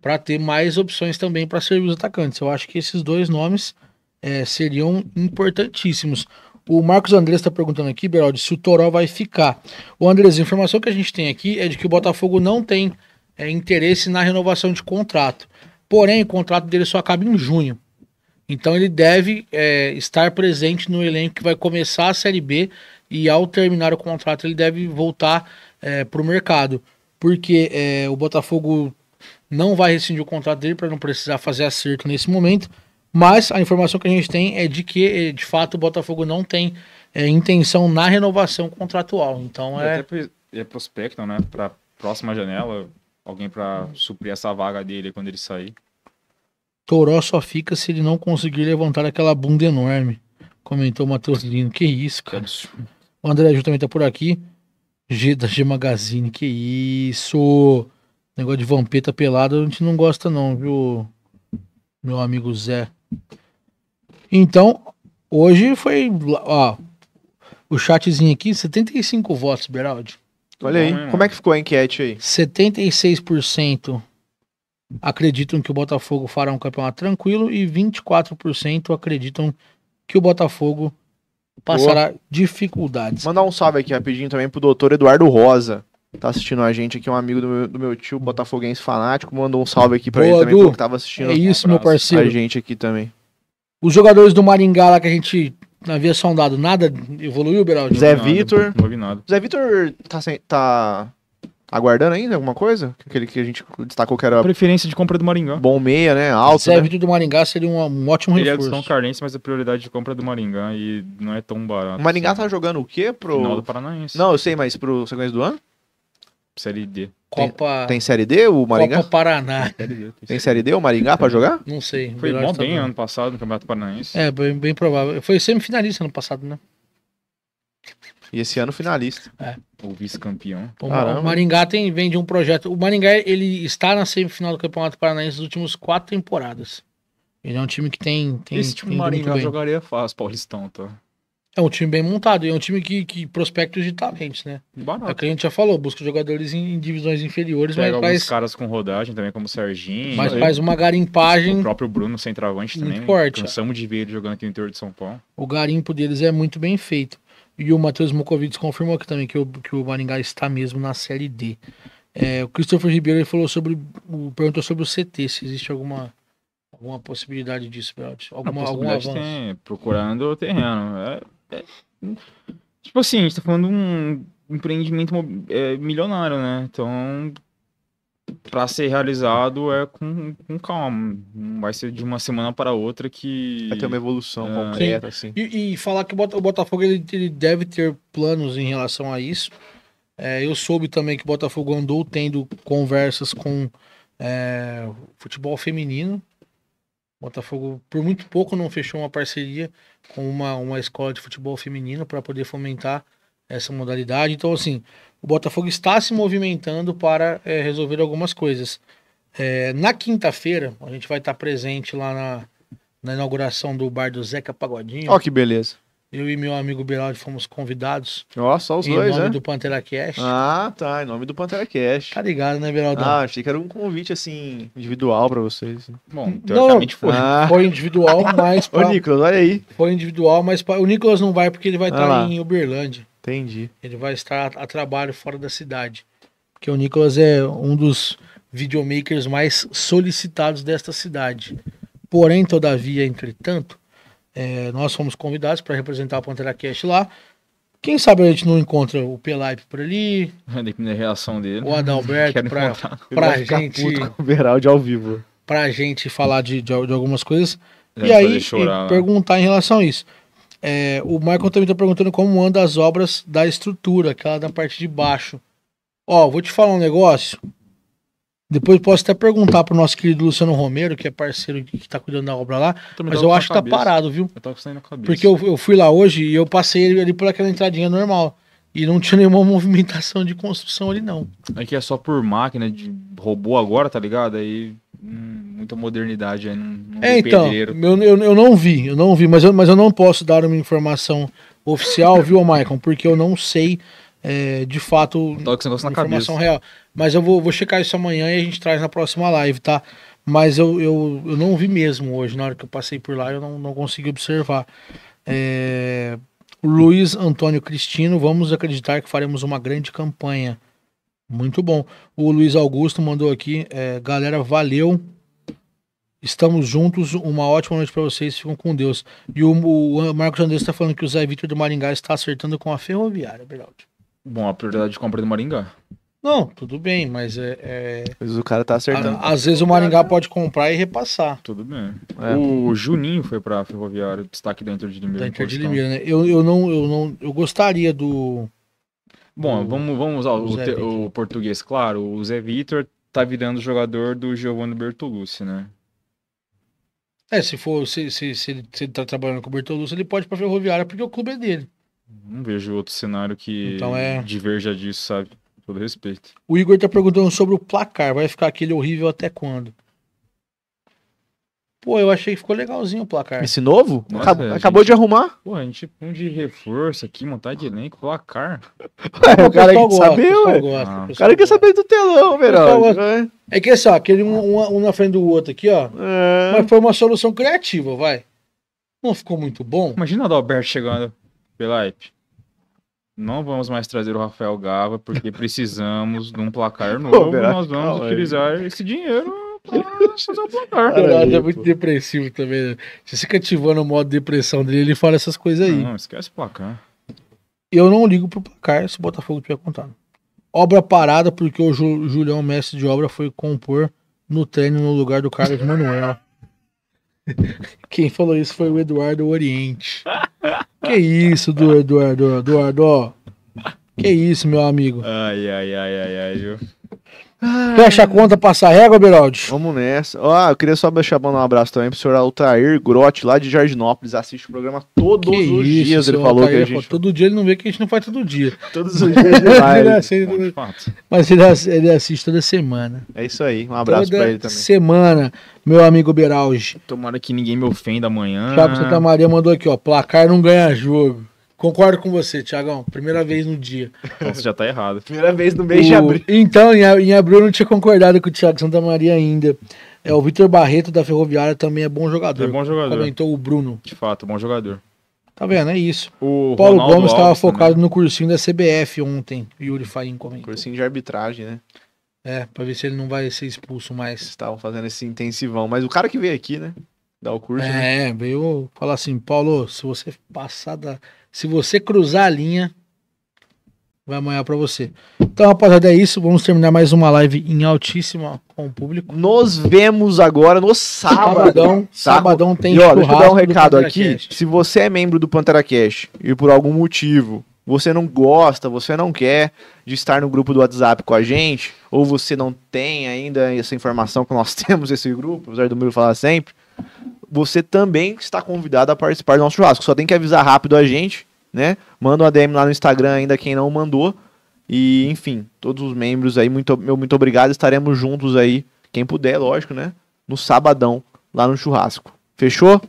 para ter mais opções também para servir os atacantes. Eu acho que esses dois nomes é, seriam importantíssimos. O Marcos Andrés está perguntando aqui, Beraldi, se o Toró vai ficar. O Andrés, a informação que a gente tem aqui é de que o Botafogo não tem é, interesse na renovação de contrato. Porém, o contrato dele só acaba em junho. Então ele deve é, estar presente no elenco que vai começar a Série B e ao terminar o contrato ele deve voltar é, para o mercado, porque é, o Botafogo não vai rescindir o contrato dele para não precisar fazer acerto nesse momento. Mas a informação que a gente tem é de que, é, de fato, o Botafogo não tem é, intenção na renovação contratual. Então é. Até é prospectam, né? Para próxima janela, alguém para suprir essa vaga dele quando ele sair. Toró só fica se ele não conseguir levantar aquela bunda enorme. Comentou o Matheus Lino. Que isso, cara. O André também tá por aqui. G da G Magazine, que isso! Negócio de vampeta pelada a gente não gosta, não, viu, meu amigo Zé? Então, hoje foi. Ó, o chatzinho aqui, 75 votos, Beraldi. Olha aí, hum. como é que ficou a enquete aí? 76% acreditam que o Botafogo fará um campeonato tranquilo e 24% acreditam que o Botafogo passará Boa. dificuldades. Mandar um salve aqui rapidinho também pro doutor Eduardo Rosa. Tá assistindo a gente aqui, um amigo do meu, do meu tio, botafoguense fanático, mandou um salve aqui pra Boa, ele também, que tava assistindo. É isso, meu parceiro. A gente aqui também. Os jogadores do Maringá lá que a gente havia sondado, nada evoluiu, Beraldo? Zé Vitor. Não, não, não, Zé Vitor tá, sem, tá aguardando ainda alguma coisa? Aquele que a gente destacou que era. Preferência de compra do Maringá. Bom meia, né? Alto. Se é né? do Maringá, seria um, um ótimo Ele é reforço. Ele é do Carlense, mas a prioridade de compra é do Maringá e não é tão barato. O Maringá assim. tá jogando o quê pro. Final do Paranaense. Não, eu sei, mas pro sequência do ano? Série D. Copa. Tem, tem Série D o Maringá? Copa Paraná. Tem Série D, o Maringá pra jogar? Não sei. Foi bom bem ano passado no Campeonato Paranaense. É, bem, bem provável. Foi semifinalista ano passado, né? E esse ano finalista. É. O vice-campeão. O Maringá tem, vem de um projeto. O Maringá ele está na semifinal do Campeonato Paranaense nas últimas quatro temporadas. Ele é um time que tem. tem Esse time tem Maringá jogaria fácil, Paulistão, tá? É um time bem montado, e é um time que, que prospecta de talentos, né? Barato. É que a gente já falou, busca jogadores em, em divisões inferiores, Pega mas alguns faz... caras com rodagem também, como o Serginho. Mas faz uma garimpagem... O próprio Bruno, centroavante também. Muito forte. Cansamos de ver ele jogando aqui no interior de São Paulo. O garimpo deles é muito bem feito. E o Matheus Mucovides confirmou aqui também que o, que o Maringá está mesmo na Série D. É, o Christopher Ribeiro ele falou sobre. Perguntou sobre o CT, se existe alguma, alguma possibilidade disso, Beldes. Alguma, a algum avanço. Tem, procurando o terreno. É, é, tipo assim, a gente tá falando de um empreendimento é, milionário, né? Então para ser realizado é com, com calma. Não vai ser de uma semana para outra que. Vai ter uma evolução é, concreta, assim. E, e, falar que o Botafogo ele, ele, deve ter planos em relação a isso. É, eu soube também que o Botafogo andou tendo conversas com é, futebol feminino. Botafogo, por muito pouco, não fechou uma parceria com uma, uma escola de futebol feminino para poder fomentar essa modalidade. Então, assim, o Botafogo está se movimentando para é, resolver algumas coisas. É, na quinta-feira, a gente vai estar presente lá na, na inauguração do bar do Zeca Pagodinho. Ó, oh, que beleza. Eu e meu amigo Beraldi fomos convidados. Ó, só os dois, né? Em nome do Pantera Cash. Ah, tá. Em nome do Pantera Cash. Tá ligado, né, Beraldi? Ah, achei que era um convite, assim, individual pra vocês. Bom, teoricamente não, foi. Ah. Foi individual, mas... *laughs* Pra... Ô, Nicolas, olha aí. Foi individual, mas... Pra... O Nicolas não vai porque ele vai estar em Uberlândia. Entendi. Ele vai estar a, a trabalho fora da cidade. Porque o Nicolas é um dos videomakers mais solicitados desta cidade. Porém, todavia, entretanto, é, nós fomos convidados para representar a Pantera Cash lá. Quem sabe a gente não encontra o Pelaipe por ali. Depende da reação dele. O Adalberto para encontrar. pra gente. O Beraldi ao vivo. Pra gente falar de, de, de algumas coisas. e aí chorar, perguntar em relação a isso. É, o Michael também está perguntando como anda as obras da estrutura, aquela da parte de baixo. Ó, vou te falar um negócio. Depois posso até perguntar pro nosso querido Luciano Romero, que é parceiro que tá cuidando da obra lá. mas eu acho que tá parado, viu? Eu tava saindo cabeça. Porque eu, eu, fui lá hoje e eu passei ali por aquela entradinha normal. E não tinha nenhuma *laughs* movimentação de construção ali, não. É que é só por máquina de robô agora, tá ligado? Aí muita modernidade aí. é, então, Eu, eu, eu, não vi, eu não vi, mas eu, mas eu não posso dar uma informação oficial, viu, Michael? Porque eu não sei é, de fato tá informação real. Mas eu vou, vou checar isso amanhã e a gente traz na próxima live, tá? Mas eu, eu, eu não vi mesmo hoje, na hora que eu passei por lá, eu não, não consegui observar. É... Luiz Antônio Cristino, vamos acreditar que faremos uma grande campanha. Muito bom. O Luiz Augusto mandou aqui, é, galera, valeu. Estamos juntos, uma ótima noite para vocês, ficam com Deus. E o, o Marcos Andrés está falando que o Zé Vitor do Maringá está acertando com a ferroviária, Beraldi. Bom, a prioridade de compra é do Maringá. Não, tudo bem, mas é. é... Às vezes o cara tá acertando. À, às vezes o Maringá pode comprar e repassar. Tudo bem. É. O Juninho foi pra Ferroviária, destaque dentro de Limeira. Dentro de Limeira, né? Eu, eu, não, eu, não, eu gostaria do, Bom, o, vamos, vamos usar o, te, o, português, claro. O Zé Vitor tá virando jogador do Giovanni Bertolucci, né? É, se for, se, se, se, ele, se ele tá trabalhando com o Bertolucci, ele pode ir pra Ferroviária, porque o clube é dele. Não vejo outro cenário que então é... diverja disso, sabe? todo respeito. O Igor tá perguntando sobre o placar. Vai ficar aquele horrível até quando? Pô, eu achei que ficou legalzinho o placar. Esse novo? Nossa, Acab gente... Acabou de arrumar? Pô, a gente põe de reforço aqui, montar de elenco, placar. Ué, o, cara quer saber, ué. o cara quer saber do telão, velho. É que é assim, só, aquele um, um, um, na frente do outro aqui, ó. É... Mas foi uma solução criativa, vai. Não ficou muito bom. Imagina o Adalberto chegando pela IP. Não vamos mais trazer o Rafael Gava, porque precisamos de um placar novo. Pô, nós vamos utilizar esse dinheiro ele fazer Caralho, é muito depressivo também, né? Você fica ativando o modo depressão dele, ele fala essas coisas aí. Não, esquece o placar. Eu não ligo pro placar se o Botafogo tiver contado. Obra parada, porque o Ju, Julião, mestre de obra, foi compor no treino no lugar do Carlos Manuel. *laughs* Quem falou isso foi o Eduardo Oriente. Que isso, do Eduardo, Eduardo, ó. Que isso, meu amigo. Ai, ai, ai, ai, ai, viu? Ai. Fecha a conta, passa a régua, Beraldi. Vamos nessa. Ó, eu queria só deixar mandar um abraço também pro senhor Altair Grote, lá de Jardinópolis. Assiste o programa todos que os isso, dias. Ele falou Altair, que a gente. Pô, todo dia ele não vê que a gente não faz todo dia. *laughs* todos os dias ele vai. assiste, Mas ele, ele assiste toda semana. É isso aí. Um abraço toda pra ele também. Semana, meu amigo Beraldi. Tomara que ninguém me ofenda amanhã. Fábio Santa Maria mandou aqui, ó. Placar não ganha jogo. Concordo com você, Tiagão. Primeira vez no dia. Nossa, já tá errado. Primeira vez no mês o... de abril. Então, em abril eu não tinha concordado com o Thiago Santa Maria ainda. É, o Vitor Barreto da Ferroviária também é bom jogador. É bom jogador. Comentou o Bruno. De fato, bom jogador. Tá vendo? É isso. O Paulo Ronaldo Gomes estava focado também. no cursinho da CBF ontem. Yuri Faim comentou. Cursinho de arbitragem, né? É, pra ver se ele não vai ser expulso mais. estavam fazendo esse intensivão. Mas o cara que veio aqui, né? Dar o curso. Né? É, né? veio falar assim: Paulo, se você passar da se você cruzar a linha, vai amanhã para você. Então, rapaziada, é isso. Vamos terminar mais uma live em altíssima com o público. Nos vemos agora no sábado. Sabadão, tá? sabadão tem e, ó, deixa eu dar um recado aqui. Se você é membro do Pantera Cash e por algum motivo você não gosta, você não quer de estar no grupo do WhatsApp com a gente, ou você não tem ainda essa informação que nós *laughs* temos esse grupo, apesar do meu falar sempre, você também está convidado a participar do nosso churrasco. Só tem que avisar rápido a gente, né? Manda uma DM lá no Instagram ainda quem não mandou. E, enfim, todos os membros aí, muito, meu muito obrigado. Estaremos juntos aí, quem puder, lógico, né? No sabadão, lá no churrasco. Fechou?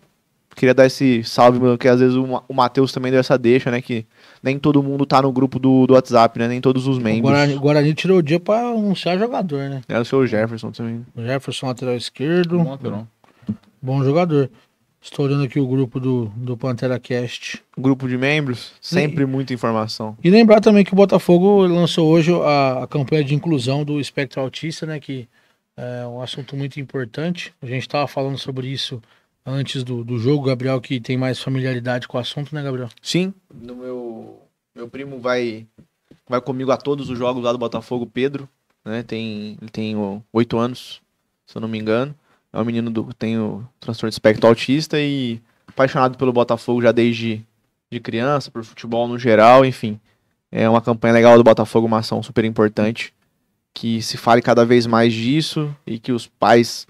Queria dar esse salve, porque às vezes o, o Matheus também deu essa deixa, né? Que nem todo mundo tá no grupo do, do WhatsApp, né? Nem todos os membros. O Guarani, Guarani tirou o dia pra anunciar jogador, né? É o seu Jefferson também. O Jefferson, lateral esquerdo. Bom jogador. Estou olhando aqui o grupo do, do Pantera Cast. Grupo de membros, sempre e, muita informação. E lembrar também que o Botafogo lançou hoje a, a campanha de inclusão do espectro autista, né? Que é um assunto muito importante. A gente estava falando sobre isso antes do, do jogo, Gabriel, que tem mais familiaridade com o assunto, né, Gabriel? Sim. No meu, meu primo vai, vai comigo a todos os jogos lá do Botafogo, Pedro. Né? Tem, ele tem oito anos, se eu não me engano. É um menino do tem o transtorno de espectro autista e apaixonado pelo Botafogo já desde de criança, por futebol no geral, enfim. É uma campanha legal do Botafogo, uma ação super importante. Que se fale cada vez mais disso e que os pais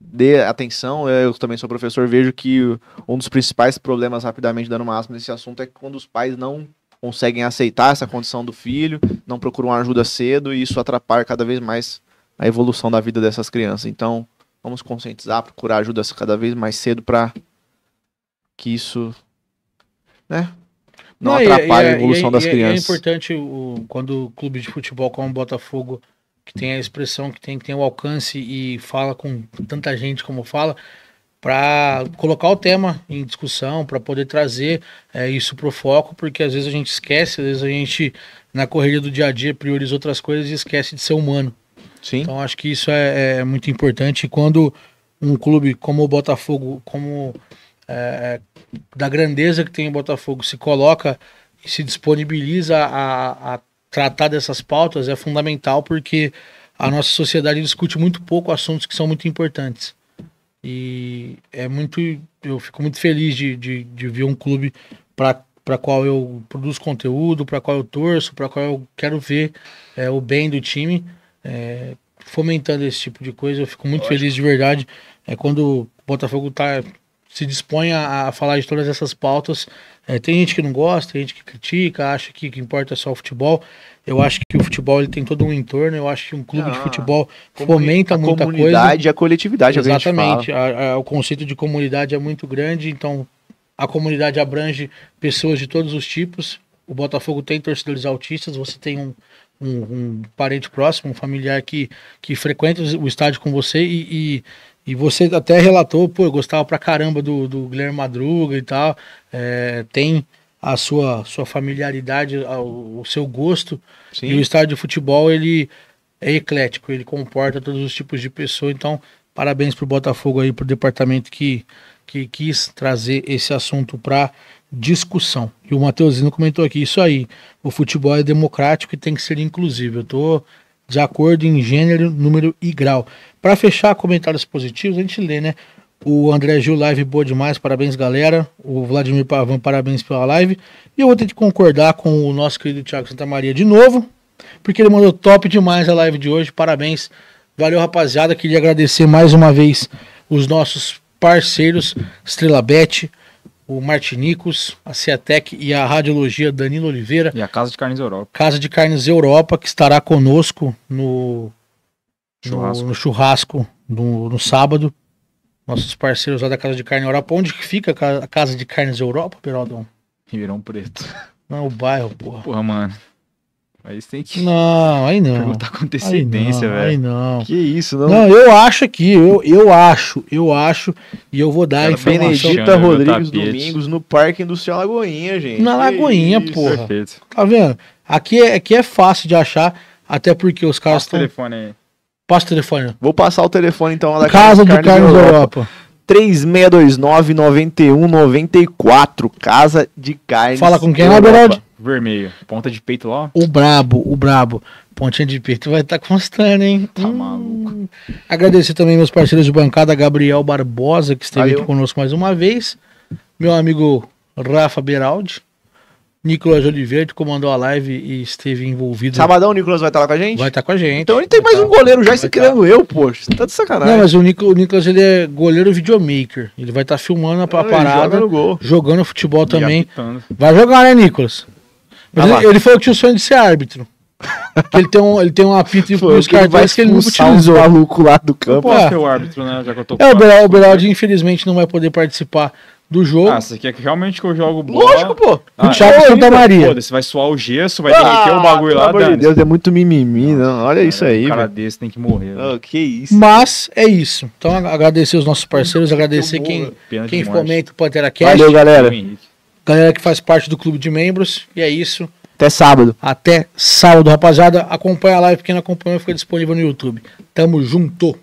dê atenção. Eu também sou professor, vejo que um dos principais problemas, rapidamente dando uma aspa nesse assunto, é quando os pais não conseguem aceitar essa condição do filho, não procuram ajuda cedo e isso atrapalha cada vez mais a evolução da vida dessas crianças. Então, Vamos conscientizar, procurar ajuda cada vez mais cedo para que isso, né? Não, não é, atrapalhe a é, evolução é, das crianças. É importante o, quando o clube de futebol como o Botafogo, que tem a expressão, que tem, que tem o alcance e fala com tanta gente como fala, para colocar o tema em discussão, para poder trazer é, isso para o foco, porque às vezes a gente esquece, às vezes a gente, na correria do dia a dia, prioriza outras coisas e esquece de ser humano. Sim. Então acho que isso é, é muito importante. Quando um clube como o Botafogo, como é, é, da grandeza que tem o Botafogo, se coloca e se disponibiliza a, a tratar dessas pautas, é fundamental porque a nossa sociedade discute muito pouco assuntos que são muito importantes. E é muito. Eu fico muito feliz de, de, de ver um clube para qual eu produzo conteúdo, para qual eu torço, para qual eu quero ver é, o bem do time é, fomentando esse tipo de coisa. Eu fico muito Lógico. feliz de verdade. É quando o Botafogo tá, se dispõe a, a falar de todas essas pautas. É, tem gente que não gosta, tem gente que critica, acha que que importa é só o futebol. Eu acho que o futebol ele tem todo um entorno. Eu acho que um clube ah, de futebol fomenta muita coisa. A comunidade e a coletividade. É Exatamente. A, a, o conceito de comunidade é muito grande. Então a comunidade abrange pessoas de todos os tipos. O Botafogo tem torcedores autistas. Você tem um um, um, parente próximo, um familiar que, que frequenta o estádio com você e, e, e você até relatou, pô, eu gostava pra caramba do, do Guilherme Madruga e tal, é, tem a sua, sua familiaridade, ao, o seu gosto. Sim. E o estádio de futebol, ele é eclético, ele comporta todos os tipos de pessoa. Então, parabéns pro Botafogo aí, pro departamento que, que quis trazer esse assunto para discussão. E o Matheusino comentou aqui, isso aí, o futebol é democrático e tem que ser inclusivo. Eu tô de acordo em gênero, número e grau. Para fechar comentários positivos, a gente lê, né? O André Gil, live boa demais, parabéns galera. O Vladimir Pavão, parabéns pela live. E eu vou ter que concordar com o nosso querido Thiago Santa Maria de novo, porque ele mandou top demais a live de hoje, parabéns. Valeu rapaziada, queria agradecer mais uma vez os nossos parceiros, Estrela o Martinicos, a Ciatec e a Radiologia Danilo Oliveira. E a Casa de Carnes Europa. Casa de Carnes Europa, que estará conosco no churrasco, no, no churrasco no, no, sábado. Nossos parceiros lá da Casa de Carne Europa. Onde que fica a Casa de Carnes Europa, Peraldão? Ribeirão Preto. Não, é o bairro, porra. Porra, mano. Aí tem que. Não, aí não. Perguntar com antecedência, velho. Aí não. Que isso, não. Não, eu acho aqui, eu, eu acho, eu acho, e eu vou dar Cara, a informação. Benedita Rodrigues Domingos no Parque Industrial Lagoinha, gente. Na Lagoinha, isso. porra. Perfeito. Tá vendo? Aqui é, aqui é fácil de achar, até porque os caras Passa tão... o telefone aí. Passa o telefone. Vou passar o telefone então lá da Casa do Carlos Europa. Europa. 3629 9194, Casa de Carnes. Fala com quem, na verdade? Vermelho. Ponta de peito lá. O brabo, o brabo. Pontinha de peito vai estar tá constando, hein? Tá hum. maluco. Agradecer também meus parceiros de bancada, Gabriel Barbosa, que esteve Valeu. aqui conosco mais uma vez. Meu amigo Rafa Beraldi. Nicolas Oliveira, que comandou a live e esteve envolvido. Sabadão o Nicolas vai estar tá lá com a gente? Vai estar tá com a gente. Então ele tem vai mais tá. um goleiro já, se criando tá. é eu, poxa. Tá de sacanagem. Não, mas o, Nico, o Nicolas ele é goleiro videomaker. Ele vai estar filmando a, a parada, joga jogando futebol também. Vai jogar, né, Nicolas? ah ele, tá ele, falou que tinha o sonho de ser árbitro. *laughs* ele tem um, ele tem um apito de os cartões que ele nunca utilizou. Um maluco lá do campo. Não é. ser o árbitro, né? Já que eu tô é, o Beraldi, Beraldi infelizmente não vai poder participar do jogo. Ah, você quer que realmente que eu jogo bola? Lógico, pô. Ah, o é. Thiago é, Santa Maria. Pô, você vai suar o gesso, vai ah, ter um bagulho lá. Pelo Deus, é muito mimimi, não. Né? Olha cara, isso é, aí, um cara velho. desse tem que morrer. Oh, que isso. Mas é isso. Então agradecer os nossos parceiros, agradecer quem, quem fomenta o Pantera Cast. Valeu, galera galera que faz parte do clube de membros. E é isso. Até sábado. Até sábado, rapaziada. Acompanha a live, quem não acompanhou fica disponível no YouTube. Tamo junto.